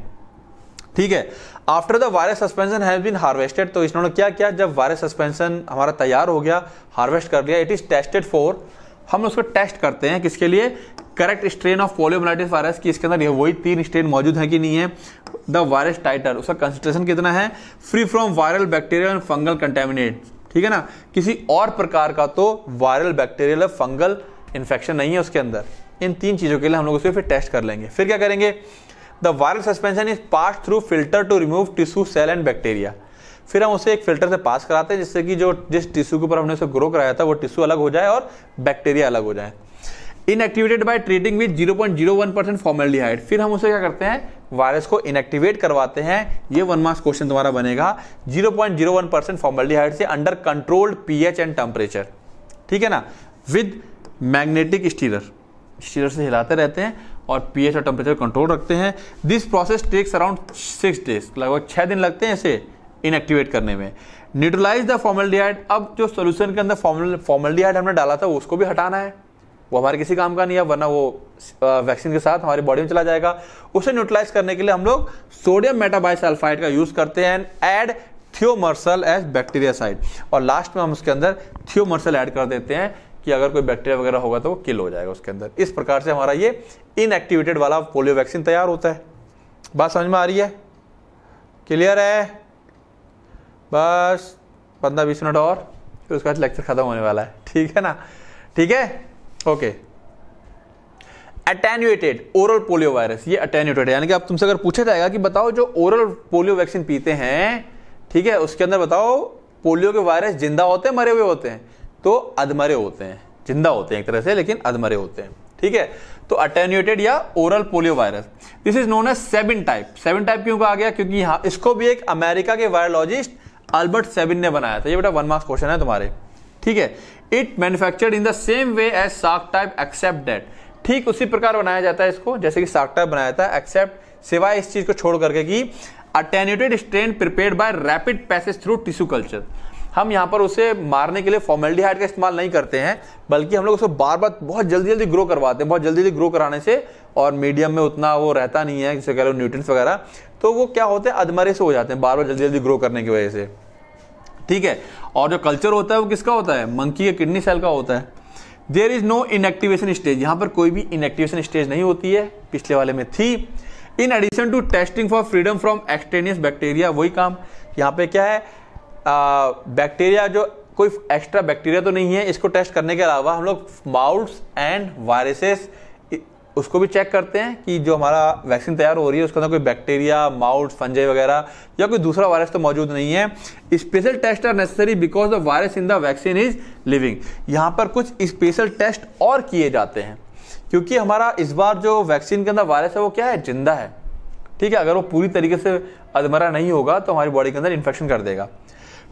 ठीक है after the virus suspension has been harvested तो इसने क्या किया जब वायरस सस्पेंशन हमारा तैयार हो गया हार्वेस्ट कर लिया इट इज टेस्टेड फॉर हम उसको टेस्ट करते हैं किसके लिए correct strain of poliomyelitis virus की इसके अंदर वही तीन स्ट्रेन मौजूद है कि नहीं है द वायरस टाइटर उसका कंसेंट्रेशन कितना है free from viral bacterial and fungal contaminate ठीक है ना किसी और प्रकार का तो वायरल बैक्टीरियल फंगल इन्फेक्शन नहीं है उसके अंदर इन तीन चीज़ों के लिए हम लोग उसको फिर टेस्ट कर लेंगे फिर क्या करेंगे the viral suspension is pass through filter to remove tissue cell and bacteria फिर हम उसे एक फिल्टर से पास कराते हैं जिससे कि जो जिस टिश्यू के ऊपर हमने उसे ग्रो कराया था वो टिश्यू अलग हो जाए और बैक्टीरिया अलग हो जाए inactivated by treating with 0.01 percent formaldehyde फिर हम उसे क्या करते हैं वायरस को इनएक्टिवेट करवाते हैं ये वन मार्क्स क्वेश्चन तुम्हारा बनेगा 0.01 परसेंट फॉर्मेलिहाइड से under controlled pH and temperature ठीक है ना विद मैग्नेटिक स्टीरर स्टीरर से हिलाते रहते हैं और पीएच और टेम्परेचर कंट्रोल रखते हैं this process takes around six days लगभग छः दिन लगते हैं इसे इनएक्टिवेट करने में न्यूट्रलाइज द फॉर्मल्डिहाइड अब जो सोल्यूशन के अंदर फॉर्मल फॉर्मल्डिहाइड हमने डाला था उसको भी हटाना है वो हमारे किसी काम का नहीं है वरना वो वैक्सीन के साथ हमारी बॉडी में चला जाएगा उसे न्यूट्रलाइज करने के लिए हम लोग सोडियम मेटाबाइसल्फाइड का यूज करते हैं एड थियोमर्सल एज साइड और लास्ट में हम उसके अंदर थियोमर्सल ऐड कर देते हैं कि अगर कोई बैक्टीरिया वगैरह होगा तो वो किल हो जाएगा उसके अंदर इस प्रकार से हमारा ये इनएक्टिवेटेड वाला पोलियो वैक्सीन तैयार होता है बात समझ में आ रही है क्लियर है बस पंद्रह बीस मिनट और फिर उसके बाद लेक्चर खत्म होने वाला है ठीक है ना ठीक है okay attenuated oral polio virus ये अटेन्यूटेड है यानी कि अब तुमसे अगर पूछा जाएगा कि बताओ जो ओरल पोलियो वैक्सीन पीते हैं ठीक है उसके अंदर बताओ पोलियो के वायरस जिंदा होते हैं मरे हुए होते हैं तो अधमरे होते हैं जिंदा होते हैं एक तरह से लेकिन अधमरे होते हैं ठीक है तो अटेन्यूटेड या oral polio virus this is known as Sabin type Sabin type क्यों कहा गया क्योंकि यहां इसको भी एक अमेरिका के वायरोलॉजिस्ट अल्बर्ट सेबिन ने बनाया था ये बेटा वन मार्क्स क्वेश्चन है तुम्हारे ठीक है it manufactured in the same way as Salk type except that ठीक उसी प्रकार बनाया जाता है इसको जैसे कि साक टाइप बनाया था एक्सेप्ट सिवाय इस चीज को छोड़ करके कि attenuated strain prepared by rapid passage through tissue culture हम यहाँ पर उसे मारने के लिए फॉर्मेलिटी का इस्तेमाल नहीं करते हैं बल्कि हम लोग उसे बार बार बहुत जल्दी जल्दी ग्रो करवाते हैं बहुत जल्दी जल्दी ग्रो कराने से और मीडियम में उतना वो रहता नहीं है जैसे कह लो न्यूट्रंस वगैरह तो वो क्या होते हैं अधमरे से हो जाते हैं बार बार जल्दी जल्दी ग्रो करने की वजह से ठीक है और जो कल्चर होता है वो किसका होता है मंकी के किडनी सेल का होता है there is no inactivation stage यहाँ पर कोई भी इनएक्टिवेशन स्टेज नहीं होती है पिछले वाले में थी in addition to testing for freedom from extraneous bacteria वही काम यहाँ पे क्या है बैक्टीरिया जो कोई एक्स्ट्रा बैक्टीरिया तो नहीं है इसको टेस्ट करने के अलावा हम लोग माउल्स एंड वायरसेस उसको भी चेक करते हैं कि जो हमारा वैक्सीन तैयार हो रही है उसके अंदर कोई बैक्टीरिया माउल्स फंजे वगैरह या कोई दूसरा वायरस तो मौजूद नहीं है special test are necessary because the virus in the vaccine is living यहाँ पर कुछ स्पेशल टेस्ट और किए जाते हैं क्योंकि हमारा इस बार जो वैक्सीन के अंदर वायरस है वो क्या है जिंदा है ठीक है अगर वो पूरी तरीके से अधमरा नहीं होगा तो हमारी बॉडी के अंदर इन्फेक्शन कर देगा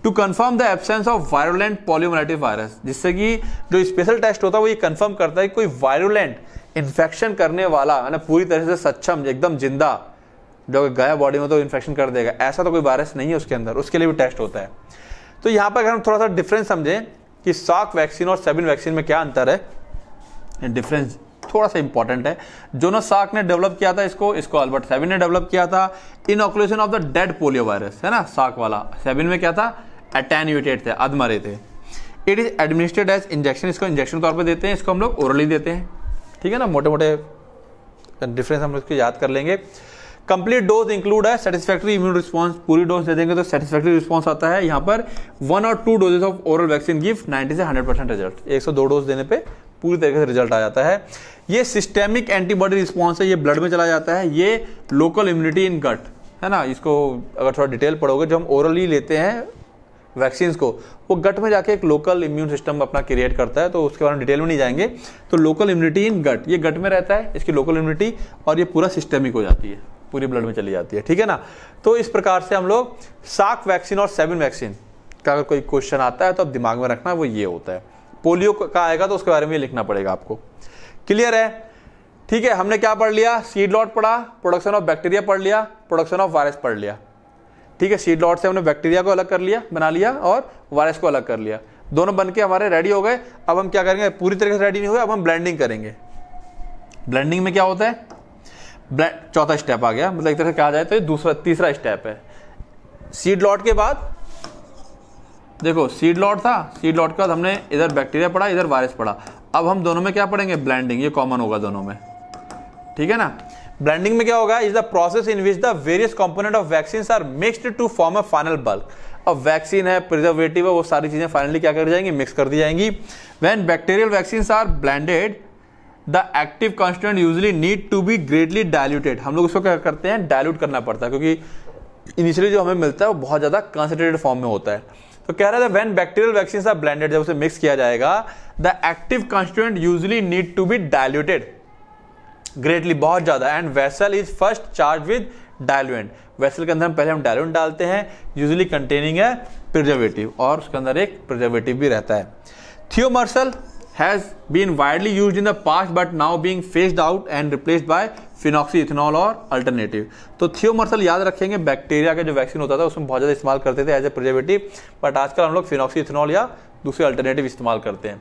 to confirm the absence of virulent poliomyelitis virus जिससे कि जो स्पेशल टेस्ट होता है वो ये कन्फर्म करता है कि कोई वायरोलेंट इन्फेक्शन करने वाला मैंने पूरी तरह से सक्षम एकदम जिंदा जो गया बॉडी में तो इन्फेक्शन कर देगा ऐसा तो कोई वायरस नहीं है उसके अंदर उसके लिए भी टेस्ट होता है तो यहाँ पर अगर हम थोड़ा सा डिफरेंस समझें कि साक वैक्सीन और सेबिन वैक्सीन में क्या अंतर है डिफरेंस थोड़ा सा इंपॉर्टेंट है ना साक ने डेवलप किया था इसको इसको अल्बर्ट सेबिन ने डेवलप किया था inoculation of the dead polio virus है ना साक वाला सेबिन में क्या था अटेन्यूटेड थे अधमरे थे it is administered as injection इसको इंजेक्शन के तौर पर देते हैं इसको हम लोग ओरली देते हैं ठीक है ना मोटे मोटे डिफरेंस हम इसको याद कर लेंगे कंप्लीट डोज इंक्लूड है सेटिस्फैक्ट्री इम्यून रिस्पॉन्स पूरी डोज दे देंगे तो सेटिस्फैक्ट्री रिस्पॉन्स आता है यहाँ पर वन और two doses of oral vaccine give ninety से हंड्रेड परसेंट रिजल्ट एक सौ दो डोज देने पर पूरी तरीके से रिजल्ट आ जाता है ये सिस्टेमिक एंटीबॉडी रिस्पॉन्स है ये ब्लड में चला जाता है ये लोकल इम्यूनिटी इन गट है ना इसको अगर थोड़ा डिटेल पढ़ोगे जो हम ओरली लेते हैं वैक्सीन को वो गट में जाके एक लोकल इम्यून सिस्टम अपना क्रिएट करता है तो उसके बारे में डिटेल में नहीं जाएंगे तो लोकल इम्यूनिटी इन गट ये गट में रहता है इसकी लोकल इम्यूनिटी और ये पूरा सिस्टमिक हो जाती है पूरी ब्लड में चली जाती है ठीक है ना तो इस प्रकार से हम लोग साक वैक्सीन और सेवन वैक्सीन का अगर कोई क्वेश्चन आता है तो आप दिमाग में रखना वो ये होता है पोलियो का आएगा तो उसके बारे में लिखना पड़ेगा आपको क्लियर है ठीक है हमने क्या पढ़ लिया सीड लॉट पढ़ा प्रोडक्शन ऑफ बैक्टीरिया पढ़ लिया प्रोडक्शन ऑफ वायरस पढ़ लिया ठीक है सीड लॉट से हमने बैक्टीरिया को अलग कर लिया बना लिया और वायरस को अलग कर लिया दोनों बन के हमारे रेडी हो गए अब हम क्या करेंगे पूरी तरीके से रेडी नहीं हुए अब हम ब्लेंडिंग करेंगे ब्लेंडिंग में क्या होता है चौथा स्टेप आ गया मतलब एक तरह से कहा जाए तो ये दूसरा तीसरा स्टेप है सीड लॉट के बाद देखो सीड लॉट था सीड लॉट के बाद हमने इधर बैक्टीरिया पड़ा इधर वायरस पड़ा अब हम दोनों में क्या पढ़ेंगे ब्लेंडिंग ये कॉमन होगा दोनों में ठीक है ना ब्लेंडिंग में क्या होगा is the process in which the various component of vaccine are mixed to form a final bulk अब वैक्सीन है प्रिजर्वेटिव है वो सारी चीज़ें फाइनली क्या कर जाएंगी मिक्स कर दी जाएंगी when bacterial vaccine are blended the active constant usually need to be greatly diluted हम लोग उसको क्या करते हैं डायल्यूट करना पड़ता है क्योंकि इनिशियली जो हमें मिलता है वो बहुत ज़्यादा कॉन्सेंट्रेटेड फॉर्म में होता है तो कह रहा था when bacterial vaccine are blended जब उसे मिक्स किया जाएगा the active constant usually need to be diluted greatly बहुत ज़्यादा and vessel is first charge with diluent vessel के अंदर हम पहले हम डायलुएंट डालते हैं यूजली कंटेनिंग है प्रिजर्वेटिव और उसके अंदर एक प्रिजर्वेटिव भी रहता है thiomersal has been widely use in the past but now being phased out and replaced by phenoxy ethanol और अल्टरनेटिव तो थियोमर्सल याद रखेंगे बैक्टीरिया का जो वैक्सीन होता था उसमें बहुत ज़्यादा इस्तेमाल करते थे एज ए प्रिजर्वेटिव बट आजकल हम लोग फिनॉक्सी इथेनॉल या दूसरे अल्टरनेटिव इस्तेमाल करते हैं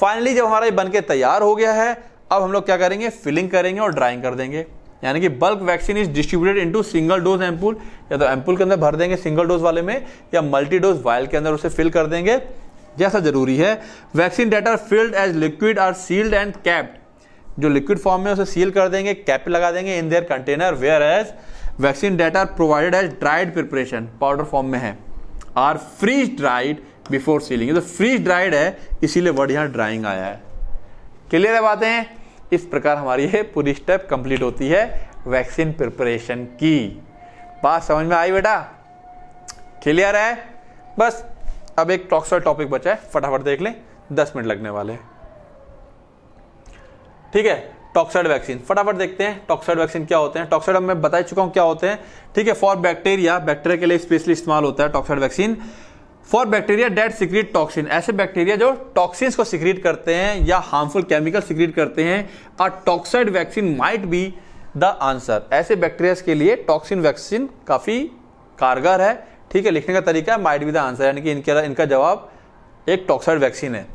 फाइनली जब हमारा ये बनकर तैयार हो गया है अब हम लोग क्या करेंगे फिलिंग करेंगे और ड्राइंग कर देंगे यानी कि bulk vaccine is distributed into single dose ampoule या तो एम्पूल के अंदर भर देंगे सिंगल डोज वाले में या मल्टी डोज वायल के अंदर उसे फिल कर देंगे जैसा जरूरी है vaccine that are filled as liquid are sealed and capped जो लिक्विड फॉर्म में उसे सील कर देंगे कैप लगा देंगे in their container whereas vaccine that are provided as dried preparation powder form में है are freeze dried before sealing तो फ्रीज ड्राइड है इसीलिए वर्ड यहाँ ड्राइंग आया है क्लियर है बातें इस प्रकार हमारी ये पूरी स्टेप कंप्लीट होती है वैक्सीन प्रिपरेशन की बात समझ में आई बेटा क्लियर है बस अब एक टॉक्स टॉपिक बचा है फटाफट देख लें दस मिनट लगने वाले ठीक है टॉक्साइड वैक्सीन फटाफट देखते हैं टॉक्साइड वैक्सीन क्या होते हैं टॉक्साइड मैं बता चुका हूं क्या होते हैं ठीक है फॉर बैक्टीरिया बैक्टीरिया के लिए स्पेशली इस्तेमाल होता है toxoid vaccine for bacteria that secrete toxin ऐसे बैक्टीरिया जो टॉक्सिन्स को सिक्रीट करते हैं या हार्मफुल केमिकल सिक्रीट करते हैं a toxoid vaccine might be the answer ऐसे बैक्टीरिया के लिए टॉक्सिन वैक्सीन काफ़ी कारगर है ठीक है लिखने का तरीका है माइट बी द आंसर यानी कि इनका इनका जवाब एक टॉक्साइड वैक्सीन है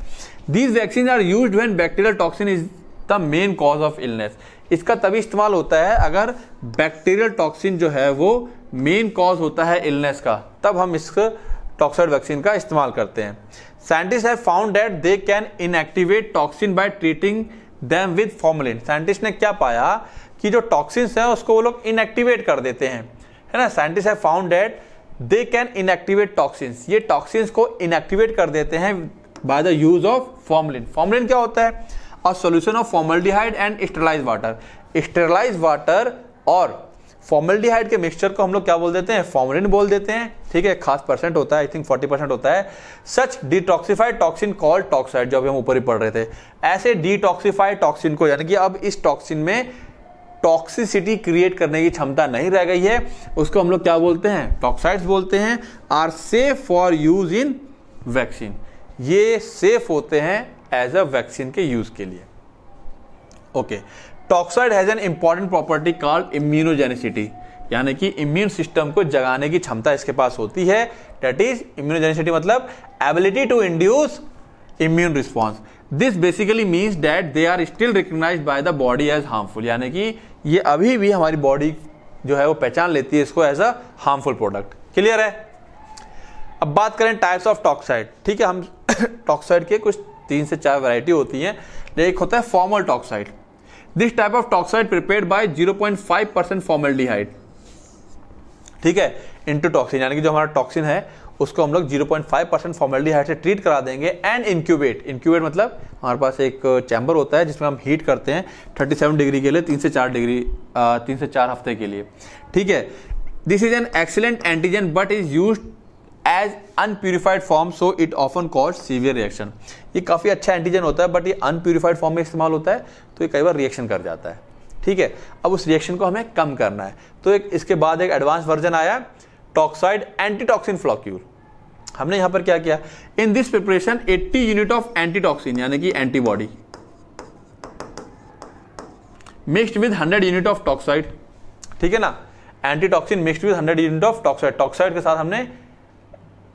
these vaccine are use when bacterial toxin is the main cause of illness इसका तभी इस्तेमाल होता है अगर बैक्टीरियल टॉक्सिन जो है वो मेन कॉज होता है इलनेस का तब हम इसको टॉक्साइड वैक्सीन का इस्तेमाल करते हैं scientist have found that they can inactivate toxin by treating them with formalin scientist ने क्या पाया कि जो टॉक्सिन्स हैं उसको वो लोग इनएक्टिवेट कर देते हैं है ना scientist have found that they can inactivate toxins ये टॉक्सिन्स को इनएक्टिवेट कर देते हैं by the use of formalin formalin क्या होता है a solution of formaldehyde and sterilize water sterilize water और फॉर्मल्डिहाइड के मिक्सचर को हम लोग क्या बोल देते हैं फॉर्मरिन बोल देते हैं ठीक है खास परसेंट होता है आई थिंक फोर्टी परसेंट होता है such detoxified toxin call toxoid जो अभी हम ऊपर ही पढ़ रहे थे ऐसे डिटॉक्सिफाइड टॉक्सिन को यानी कि अब इस टॉक्सिन में टॉक्सिसिटी क्रिएट करने की क्षमता नहीं रह गई है उसको हम लोग क्या बोलते हैं टॉक्साइड्स बोलते हैं are safe for use in vaccine ये सेफ होते हैं एज अ वैक्सीन के यूज के लिए okay okay. Toxoid has an important property called immunogenicity यानी कि इम्यून सिस्टम को जगाने की क्षमता इसके पास होती है डेट इज इम्यूनोजेनिसिटी मतलब ability to induce immune response this basically means that they are still recognize by the body as harmful यानी कि ये अभी भी हमारी बॉडी जो है वो पहचान लेती है इसको as a harmful product clear है अब बात करें टाइप्स ऑफ टॉक्साइड ठीक है हम टॉक्साइड के कुछ तीन से चार वैरायटी होती हैं एक होता है formol toxoid this type of toxoid prepare by five percent formaldehyde ठीक है इंटू टॉक्सिन यानी कि जो हमारा टॉक्सिन है उसको हम लोग 0.5 परसेंट फॉर्मेल्डिहाइड से ट्रीट करा देंगे एंड इंक्यूबेट इंक्यूबेट मतलब हमारे पास एक चैम्बर होता है जिसमें हम हीट करते हैं 37 डिग्री के लिए तीन से चार डिग्री तीन से चार हफ्ते के लिए ठीक है this is an excellent antigen but is use as unpurified form so it often cause severe reaction ये काफ़ी अच्छा एंटीजन होता है बट ये अनप्यूरिफाइड फॉर्म में इस्तेमाल होता है तो ये कई बार रिएक्शन कर जाता है ठीक है अब उस रिएक्शन को हमें कम करना है तो एक इसके बाद एक एडवांस वर्जन आया टॉक्साइड एंटीटॉक्सिन फ्लॉक्यूल हमने यहां पर क्या किया in this preparation 80 unit of antitoxin यानी कि antibody mixed with 100 unit of toxoid ठीक है ना antitoxin mixed with 100 unit of toxoid toxoid के साथ हमने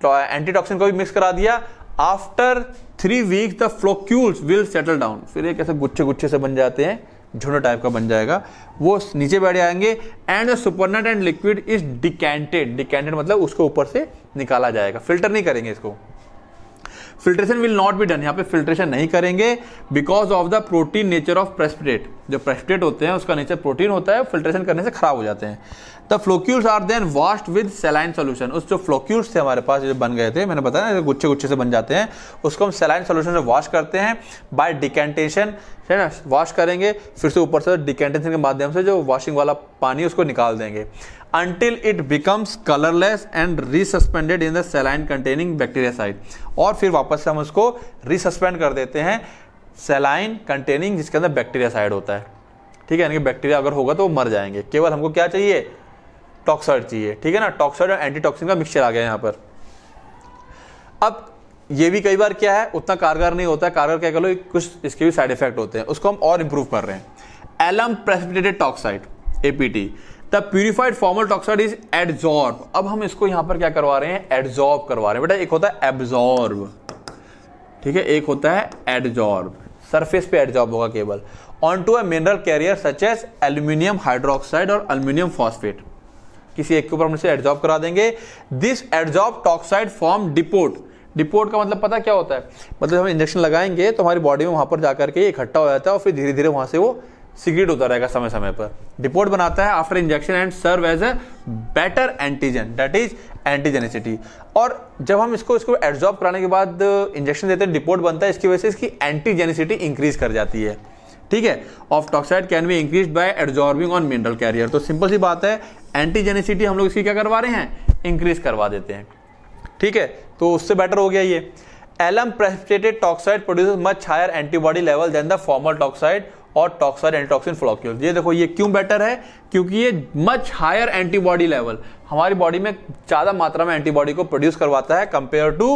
एंटीटॉक्सिन तो, uh, को भी मिक्स करा दिया after three week the floccules will settle down फिर एक ऐसे गुच्छे गुच्छे से बन जाते हैं झुंड टाइप का बन जाएगा वो नीचे बैठ जाएंगे and the supernatant and liquid is decanted decanted मतलब उसको ऊपर से निकाला जाएगा फिल्टर नहीं करेंगे इसको filtration will not be done यहाँ पे फिल्ट्रेशन नहीं करेंगे because of the protein nature of precipitate जो प्रेस्पिटेट होते हैं उसका नेचर प्रोटीन होता है फिल्ट्रेशन करने से खराब हो जाते हैं the floccules are then washed with saline solution उस जो फ्लोक्यूल्स थे हमारे पास जो बन गए थे मैंने बताया ना गुच्छे गुच्छे से बन जाते हैं उसको हम सेलाइन सोल्यूशन से वॉश करते हैं बाय डिकेंटेशन है ना वॉश करेंगे फिर से ऊपर से डिकेंटेशन के माध्यम से जो वॉशिंग वाला पानी उसको निकाल देंगे until it becomes colorless and resuspended in the saline containing bacteria side और फिर वापस से हम उसको resuspend कर देते हैं saline containing जिसके अंदर बैक्टीरिया साइड होता है ठीक है यानी कि बैक्टीरिया अगर होगा तो वो मर जाएंगे केवल हमको क्या चाहिए टॉक्सॉइड चाहिए ठीक है ना टॉक्सॉइड और एंटीटॉक्सिन का मिक्सचर आ गया यहाँ पर अब ये भी कई बार क्या है उतना कारगर नहीं होता है कारगर क्या कह लो कुछ इसके भी साइड इफेक्ट होते हैं उसको हम और इंप्रूव कर रहे हैं alum precipitated toxoid APT the purified formol toxoid is adsorb अब हम इसको यहां पर क्या करवा रहे हैं एडजॉर्ब करवा रहे हैं बेटा एक होता है एब्जॉर्ब ठीक है एक होता है एडजॉर्ब सरफेस पे एडजॉर्ब होगा केवल on to a mineral carrier such as aluminium hydroxide और एल्यूमिनियम फॉस्फेट किसी एक के ऊपर हम इसे एडजॉर्ब करा देंगे this adsorb toxoid form depot depot का मतलब पता क्या होता है मतलब हम इंजेक्शन लगाएंगे तो हमारी बॉडी में वहां पर जाकर के इकट्ठा हो जाता है और फिर धीरे धीरे वहां से वो सिगरेट होता रहेगा समय समय पर डिपोर्ट बनाता है after injection and serve as a better antigen that is antigenicity और जब हम इसको इसको एड्जॉर्ब कराने के बाद इंजेक्शन देते हैं डिपोर्ट बनता है इसकी वजह से इसकी एंटीजेनिसिटी इंक्रीज कर जाती है ठीक है of toxoid can be increase by absorbing on mineral carrier तो सिंपल सी बात है एंटीजेनिसिटी हम लोग इसकी क्या करवा रहे हैं इंक्रीज करवा देते हैं ठीक है तो उससे बेटर हो गया ये alum precipitated toxoid produce much higher antibody level than the formol toxoid और टॉक्साइड एंटीटॉक्सिन फ्लॉक्यूल ये देखो ये क्यों बेटर है क्योंकि ये मच हायर एंटीबॉडी लेवल हमारी बॉडी में ज़्यादा मात्रा में एंटीबॉडी को प्रोड्यूस करवाता है कंपेयर टू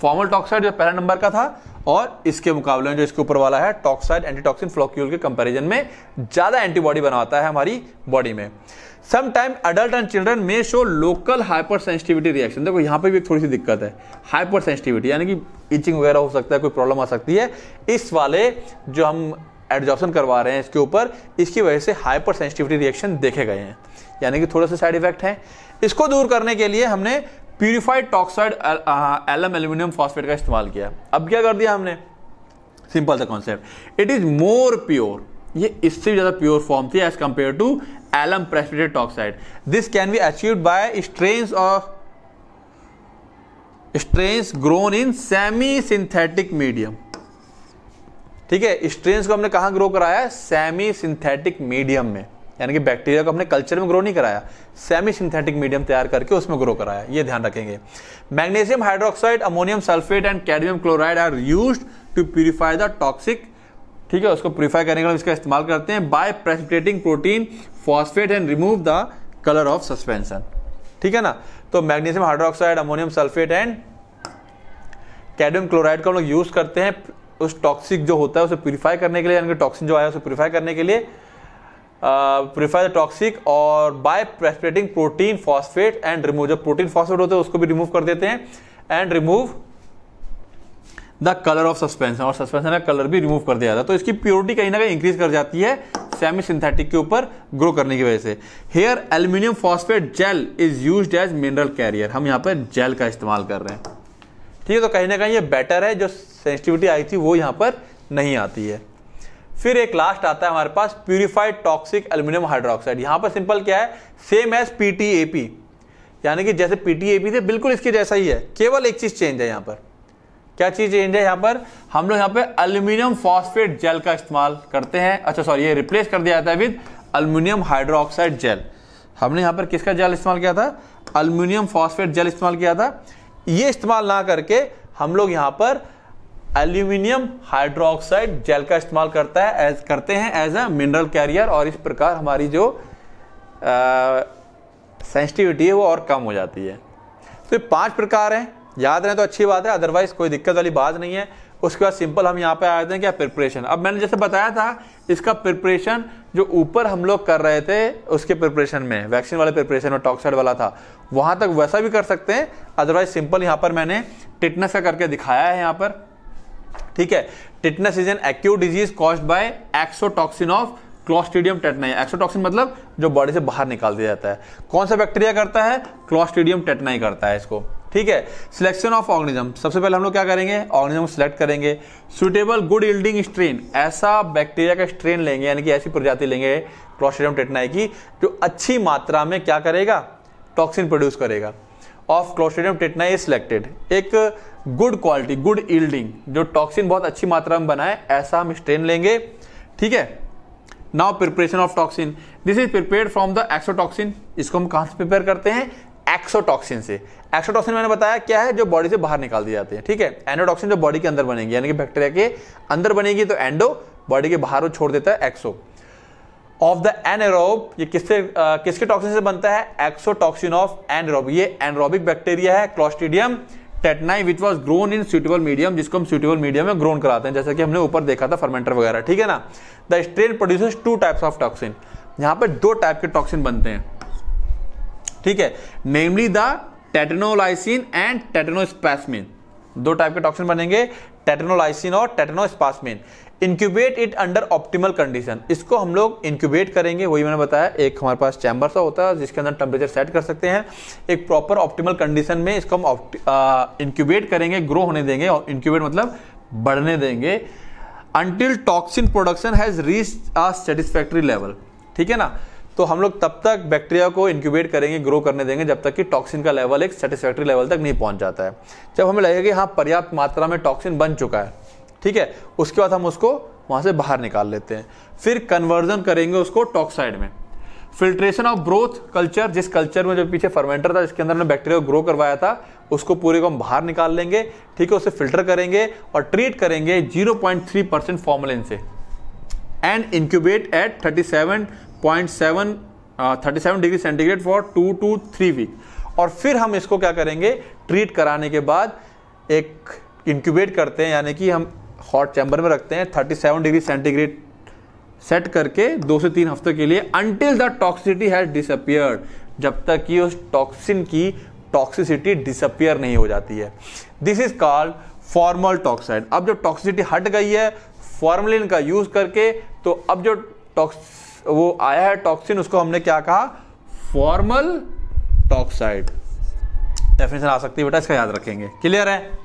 फॉर्मल टॉक्साइड जो पहला नंबर का था और इसके मुकाबले में जो इसके ऊपर वाला है टॉक्साइड एंटीटॉक्सिन फ्लोक्यूल के कंपैरिजन में ज़्यादा एंटीबॉडी बनाता है हमारी बॉडी में समटाइम अडल्ट एंड चिल्ड्रन में show local hypersensitivity reaction देखो यहाँ पे भी एक थोड़ी सी दिक्कत है हाइपर सेंसिटिविटी यानी कि इचिंग वगैरह हो सकता है कोई प्रॉब्लम आ सकती है इस वाले जो हम एडजॉर्प्शन करवा रहे हैं इसके ऊपर इसकी वजह से हाइपर सेंसिटिविटी रिएक्शन देखे गए हैं यानी कि थोड़े से साइड इफेक्ट हैं इसको दूर करने के लिए हमने purified toxoid alum aluminium phosphate का इस्तेमाल किया अब क्या कर दिया हमने सिंपल सा concept it is more pure ये इससे ज़्यादा प्योर फॉर्म थी as compare to alum precipitate toxoid this can be achieve by strain of strain grown in semi synthetic medium ठीक है स्ट्रेन को हमने कहा ग्रो कराया सेमी सिंथेटिक मीडियम में यानी कि बैक्टीरिया को अपने कल्चर में ग्रो नहीं कराया सेमी सिंथेटिक मीडियम तैयार करके उसमें ग्रो कराया ये ध्यान रखेंगे magnesium hydroxide ammonium sulphate and cadmium chloride are use to purify the toxic ठीक है उसको प्यूरिफाई करने के लिए इसका इस्तेमाल करते हैं by precipitating protein phosphate and remove the colour of suspension ठीक है ना तो magnesium hydroxide ammonium sulphate and cadmium chloride का हम लोग यूज करते हैं उस टॉक्सिक जो होता है उसे प्यूरिफाई करने के लिए यानी कि टॉक्सिन जो आया उसे प्यूरिफाई करने के लिए प्रिफर द टॉक्सिक और by precipitating protein phosphate and remove जो प्रोटीन फॉस्फेट होते हैं उसको भी रिमूव कर देते हैं and remove the colour of suspension और सस्पेंशन का कलर भी रिमूव कर दिया जाता है तो इसकी प्योरिटी कहीं ना कहीं इंक्रीज कर जाती है सेमी सिंथेटिक के ऊपर ग्रो करने की वजह से here aluminium phosphate gel is use as mineral carrier हम यहाँ पर जेल का इस्तेमाल कर रहे हैं ठीक है तो कहीं ना कहीं ये बेटर है जो सेंसिटिविटी आई थी वो यहाँ पर नहीं आती है फिर एक लास्ट आता है हमारे पास प्यूरिफाइड टॉक्सिक एल्यूमिनियम हाइड्रोक्साइड यहाँ पर सिंपल क्या है सेम एज पीटीएपी यानी कि जैसे पीटीएपी थे बिल्कुल इसके जैसा ही है केवल एक चीज चेंज है यहां पर क्या चीज चेंज है यहां पर हम लोग यहाँ पर अल्यूमिनियम फॉस्फेट जेल का इस्तेमाल करते हैं अच्छा सॉरी ये रिप्लेस कर दिया जाता है विद अल्यूमिनियम हाइड्रोक्साइड जेल हमने यहां पर किसका जेल इस्तेमाल किया था अल्यूमिनियम फॉस्फेट जेल इस्तेमाल किया था ये इस्तेमाल ना करके हम लोग यहाँ पर एल्यूमिनियम हाइड्रोक्साइड जेल का इस्तेमाल करता है एज करते हैं एज अ मिनरल कैरियर और इस प्रकार हमारी जो सेंसिटिविटी है वो और कम हो जाती है तो ये पांच प्रकार हैं याद रहे तो अच्छी बात है अदरवाइज कोई दिक्कत वाली बात नहीं है उसके बाद सिंपल हम यहाँ पे जाते हैं क्या प्रिपरेशन अब मैंने जैसे बताया था इसका प्रिपरेशन जो ऊपर हम लोग कर रहे थे उसके प्रिपरेशन में वैक्सीन वाले प्रिपरेशन में टॉक्साइड वाला था वहाँ तक वैसा भी कर सकते हैं अदरवाइज सिंपल यहाँ पर मैंने टिटनेस का करके दिखाया है यहाँ पर ठीक है tetanus is an acute disease caused by exotoxin of Clostridium tetani exotoxin मतलब जो बॉडी से बाहर निकाल दिया जाता है कौन सा बैक्टीरिया करता है क्लॉस्ट्रीडियम टेटनाई करता है इसको ठीक है सिलेक्शन ऑफ ऑर्गेनिज्म सबसे पहले हम लोग क्या करेंगे ऑर्गेनिज्म सिलेक्ट करेंगे सुटेबल गुड यील्डिंग स्ट्रेन ऐसा बैक्टीरिया का स्ट्रेन लेंगे यानी कि ऐसी प्रजाति लेंगे क्लॉस्ट्रीडियम टेटनाई की जो अच्छी मात्रा में क्या करेगा टॉक्सिन प्रोड्यूस करेगा of Clostridium tetani is selected एक गुड क्वालिटी गुड ईल्डिंग जो टॉक्सिन बहुत अच्छी मात्रा में बनाए ऐसा हम स्ट्रेन लेंगे ठीक है now preparation of toxin this is prepare from the exotoxin इसको हम कहां से प्रिपेयर करते हैं एक्सोटॉक्सिन से एक्सोटॉक्सिन मैंने बताया क्या है जो बॉडी से बाहर निकाल दिए जाते हैं ठीक है एंडोटॉक्सिन जो बॉडी के अंदर बनेगी यानी कि बैक्टीरिया के अंदर बनेगी तो एंडो बॉडी के बाहर वो छोड़ देता है एक्सो ऑफ द एनरोब ये किससे किसके टॉक्सिन से बनता है एक्सोटॉक्सिन ऑफ एनरोब ये एनरोबिक बैक्टीरिया है Clostridium tetani which was grown in suitable medium जिसको हम सुटेबल मीडियम में ग्रोन कराते हैं जैसे कि हमने ऊपर देखा था फर्मेंटर वगैरह ठीक है ना the strain produce two types of toxin यहाँ पर दो टाइप के टॉक्सिन बनते हैं ठीक है नेमली द टेटनोलाइसिन एंड टेटनोस्पैसमिन दो टाइप के टॉक्सिन बनेंगे टेटनोलाइसिन और tetanospasmin incubate it under optimal condition इसको हम लोग इंक्यूबेट करेंगे वही मैंने बताया एक हमारे पास चैम्बर सा होता है जिसके अंदर टेम्परेचर सेट कर सकते हैं एक प्रॉपर ऑप्टिमल कंडीशन में इसको हम इंक्यूबेट करेंगे ग्रो होने देंगे और इंक्यूबेट मतलब बढ़ने देंगे until toxin production has reach a satisfactory level ठीक है ना तो हम लोग तब तक बैक्टीरिया को इंक्यूबेट करेंगे ग्रो करने देंगे जब तक कि टॉक्सिन का लेवल एक सेटिस्फैक्ट्री लेवल तक नहीं पहुंच जाता है जब हमें लगेगा कि हाँ पर्याप्त मात्रा में टॉक्सिन बन चुका है ठीक है उसके बाद हम उसको वहाँ से बाहर निकाल लेते हैं फिर कन्वर्जन करेंगे उसको टॉक्साइड में फिल्ट्रेशन ऑफ ग्रोथ कल्चर जिस कल्चर में जो पीछे फर्मेंटर था जिसके अंदर हमने बैक्टीरिया को ग्रो करवाया था उसको पूरे को हम बाहर निकाल लेंगे ठीक है उसे फिल्टर करेंगे और ट्रीट करेंगे 0.3 परसेंट फॉर्मलिन से and incubate at 37.7 thirty seven degree centigrade for two two three week और फिर हम इसको क्या करेंगे ट्रीट कराने के बाद एक इंक्यूबेट करते हैं यानी कि हम हॉट चैम्बर में रखते हैं 37 डिग्री सेंटीग्रेड सेट करके दो से तीन हफ्ते के लिए until the toxicity has disappear जब तक कि उस टॉक्सिन की टॉक्सिसिटी डिसअपियर नहीं हो जाती है this is called formol toxoid अब जो टॉक्सिसिटी हट गई है फॉर्मलिन का यूज करके तो अब जो टॉक्स वो आया है टॉक्सिन उसको हमने क्या कहा फॉर्मल टॉक्साइड डेफिनेशन आ सकती है बेटा इसका याद रखेंगे क्लियर है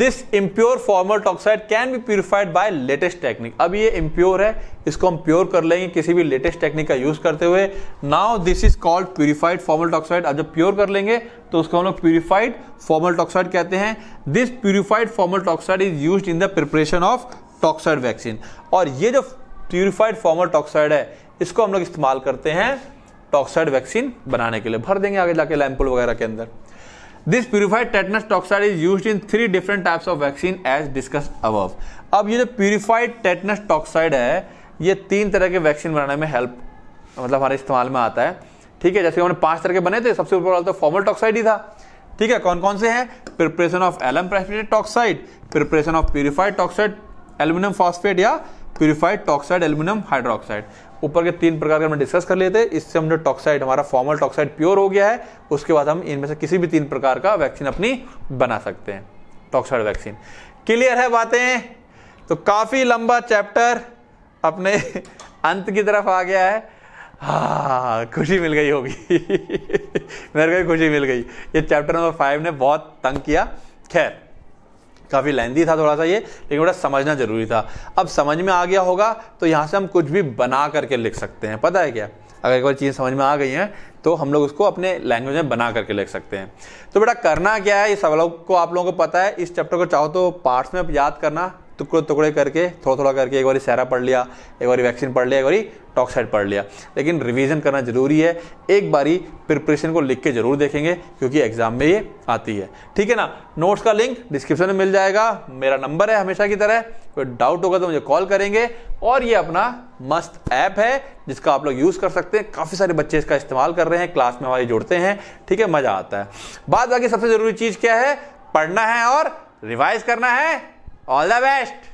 this impure formol toxoid can be purified by latest technique अब ये इम्प्योर है इसको हम प्योर कर लेंगे किसी भी लेटेस्ट टेक्निक का यूज करते हुए now this is called purified formol toxoid अब जब प्योर कर लेंगे तो उसको हम लोग प्योरिफाइड फॉर्मल टॉक्साइड कहते हैं this purified formol toxoid is use in the preparation of toxoid vaccine और ये जो प्योरीफाइड फॉर्मल टॉक्साइड है इसको हम लोग इस्तेमाल करते हैं टॉक्साइड वैक्सीन बनाने के लिए भर देंगे आगे जाके लैंपुल वगैरह के अंदर this purified tetanus toxoid is use in three different types of vaccine as discuss अब अब ये जो प्यूरिफाइड टेटनस टॉक्साइड है ये तीन तरह के वैक्सीन बनाने में हेल्प मतलब हमारे इस्तेमाल में आता है ठीक है जैसे हमने पांच तरह के बने थे सबसे ऊपर वाला तो फॉर्मल टॉक्साइड ही था ठीक है कौन कौन से हैं preparation of alum precipitated toxoid preparation of purified toxoid aluminium phosphate या प्यूरिफाइड टॉक्साइड एल्यूमिनियम हाइड्रोक्साइड ऊपर के तीन प्रकार के हमने डिस्कस कर लिए थे इससे हमने टॉक्साइड हमारा फॉर्मल टॉक्साइड प्योर हो गया है उसके बाद हम इनमें से किसी भी तीन प्रकार का वैक्सीन अपनी बना सकते हैं टॉक्साइड वैक्सीन क्लियर है बातें तो काफ़ी लंबा चैप्टर अपने अंत की तरफ आ गया है हाँ खुशी मिल गई होगी मेरे को भी खुशी मिल गई ये चैप्टर नंबर फाइव ने बहुत तंग किया खैर काफ़ी लेंदी था थोड़ा सा ये लेकिन बेटा समझना ज़रूरी था अब समझ में आ गया होगा तो यहाँ से हम कुछ भी बना करके लिख सकते हैं पता है क्या अगर एक बार चीज़ समझ में आ गई हैं तो हम लोग उसको अपने लैंग्वेज में बना करके लिख सकते हैं तो बेटा करना क्या है ये सब लोग को आप लोगों को पता है इस चैप्टर को चाहो तो पार्ट्स में याद करना टुकड़े टुकड़े करके थोड़ा थोड़ा करके एक बार सैरा पढ़ लिया एक बार वैक्सीन पढ़ लिया एक बार टॉक्साइड पढ़ लिया लेकिन रिवीजन करना जरूरी है एक बारी प्रिपरेशन को लिख के जरूर देखेंगे क्योंकि एग्जाम में ये आती है ठीक है ना नोट्स का लिंक डिस्क्रिप्शन में मिल जाएगा मेरा नंबर है हमेशा की तरह कोई डाउट होगा तो मुझे कॉल करेंगे और ये अपना मस्त ऐप है जिसका आप लोग यूज़ कर सकते हैं काफ़ी सारे बच्चे इसका इस्तेमाल कर रहे हैं क्लास में हमारे जुड़ते हैं ठीक है मज़ा आता है बाद बाकी सबसे ज़रूरी चीज़ क्या है पढ़ना है और रिवाइज करना है ऑल द बेस्ट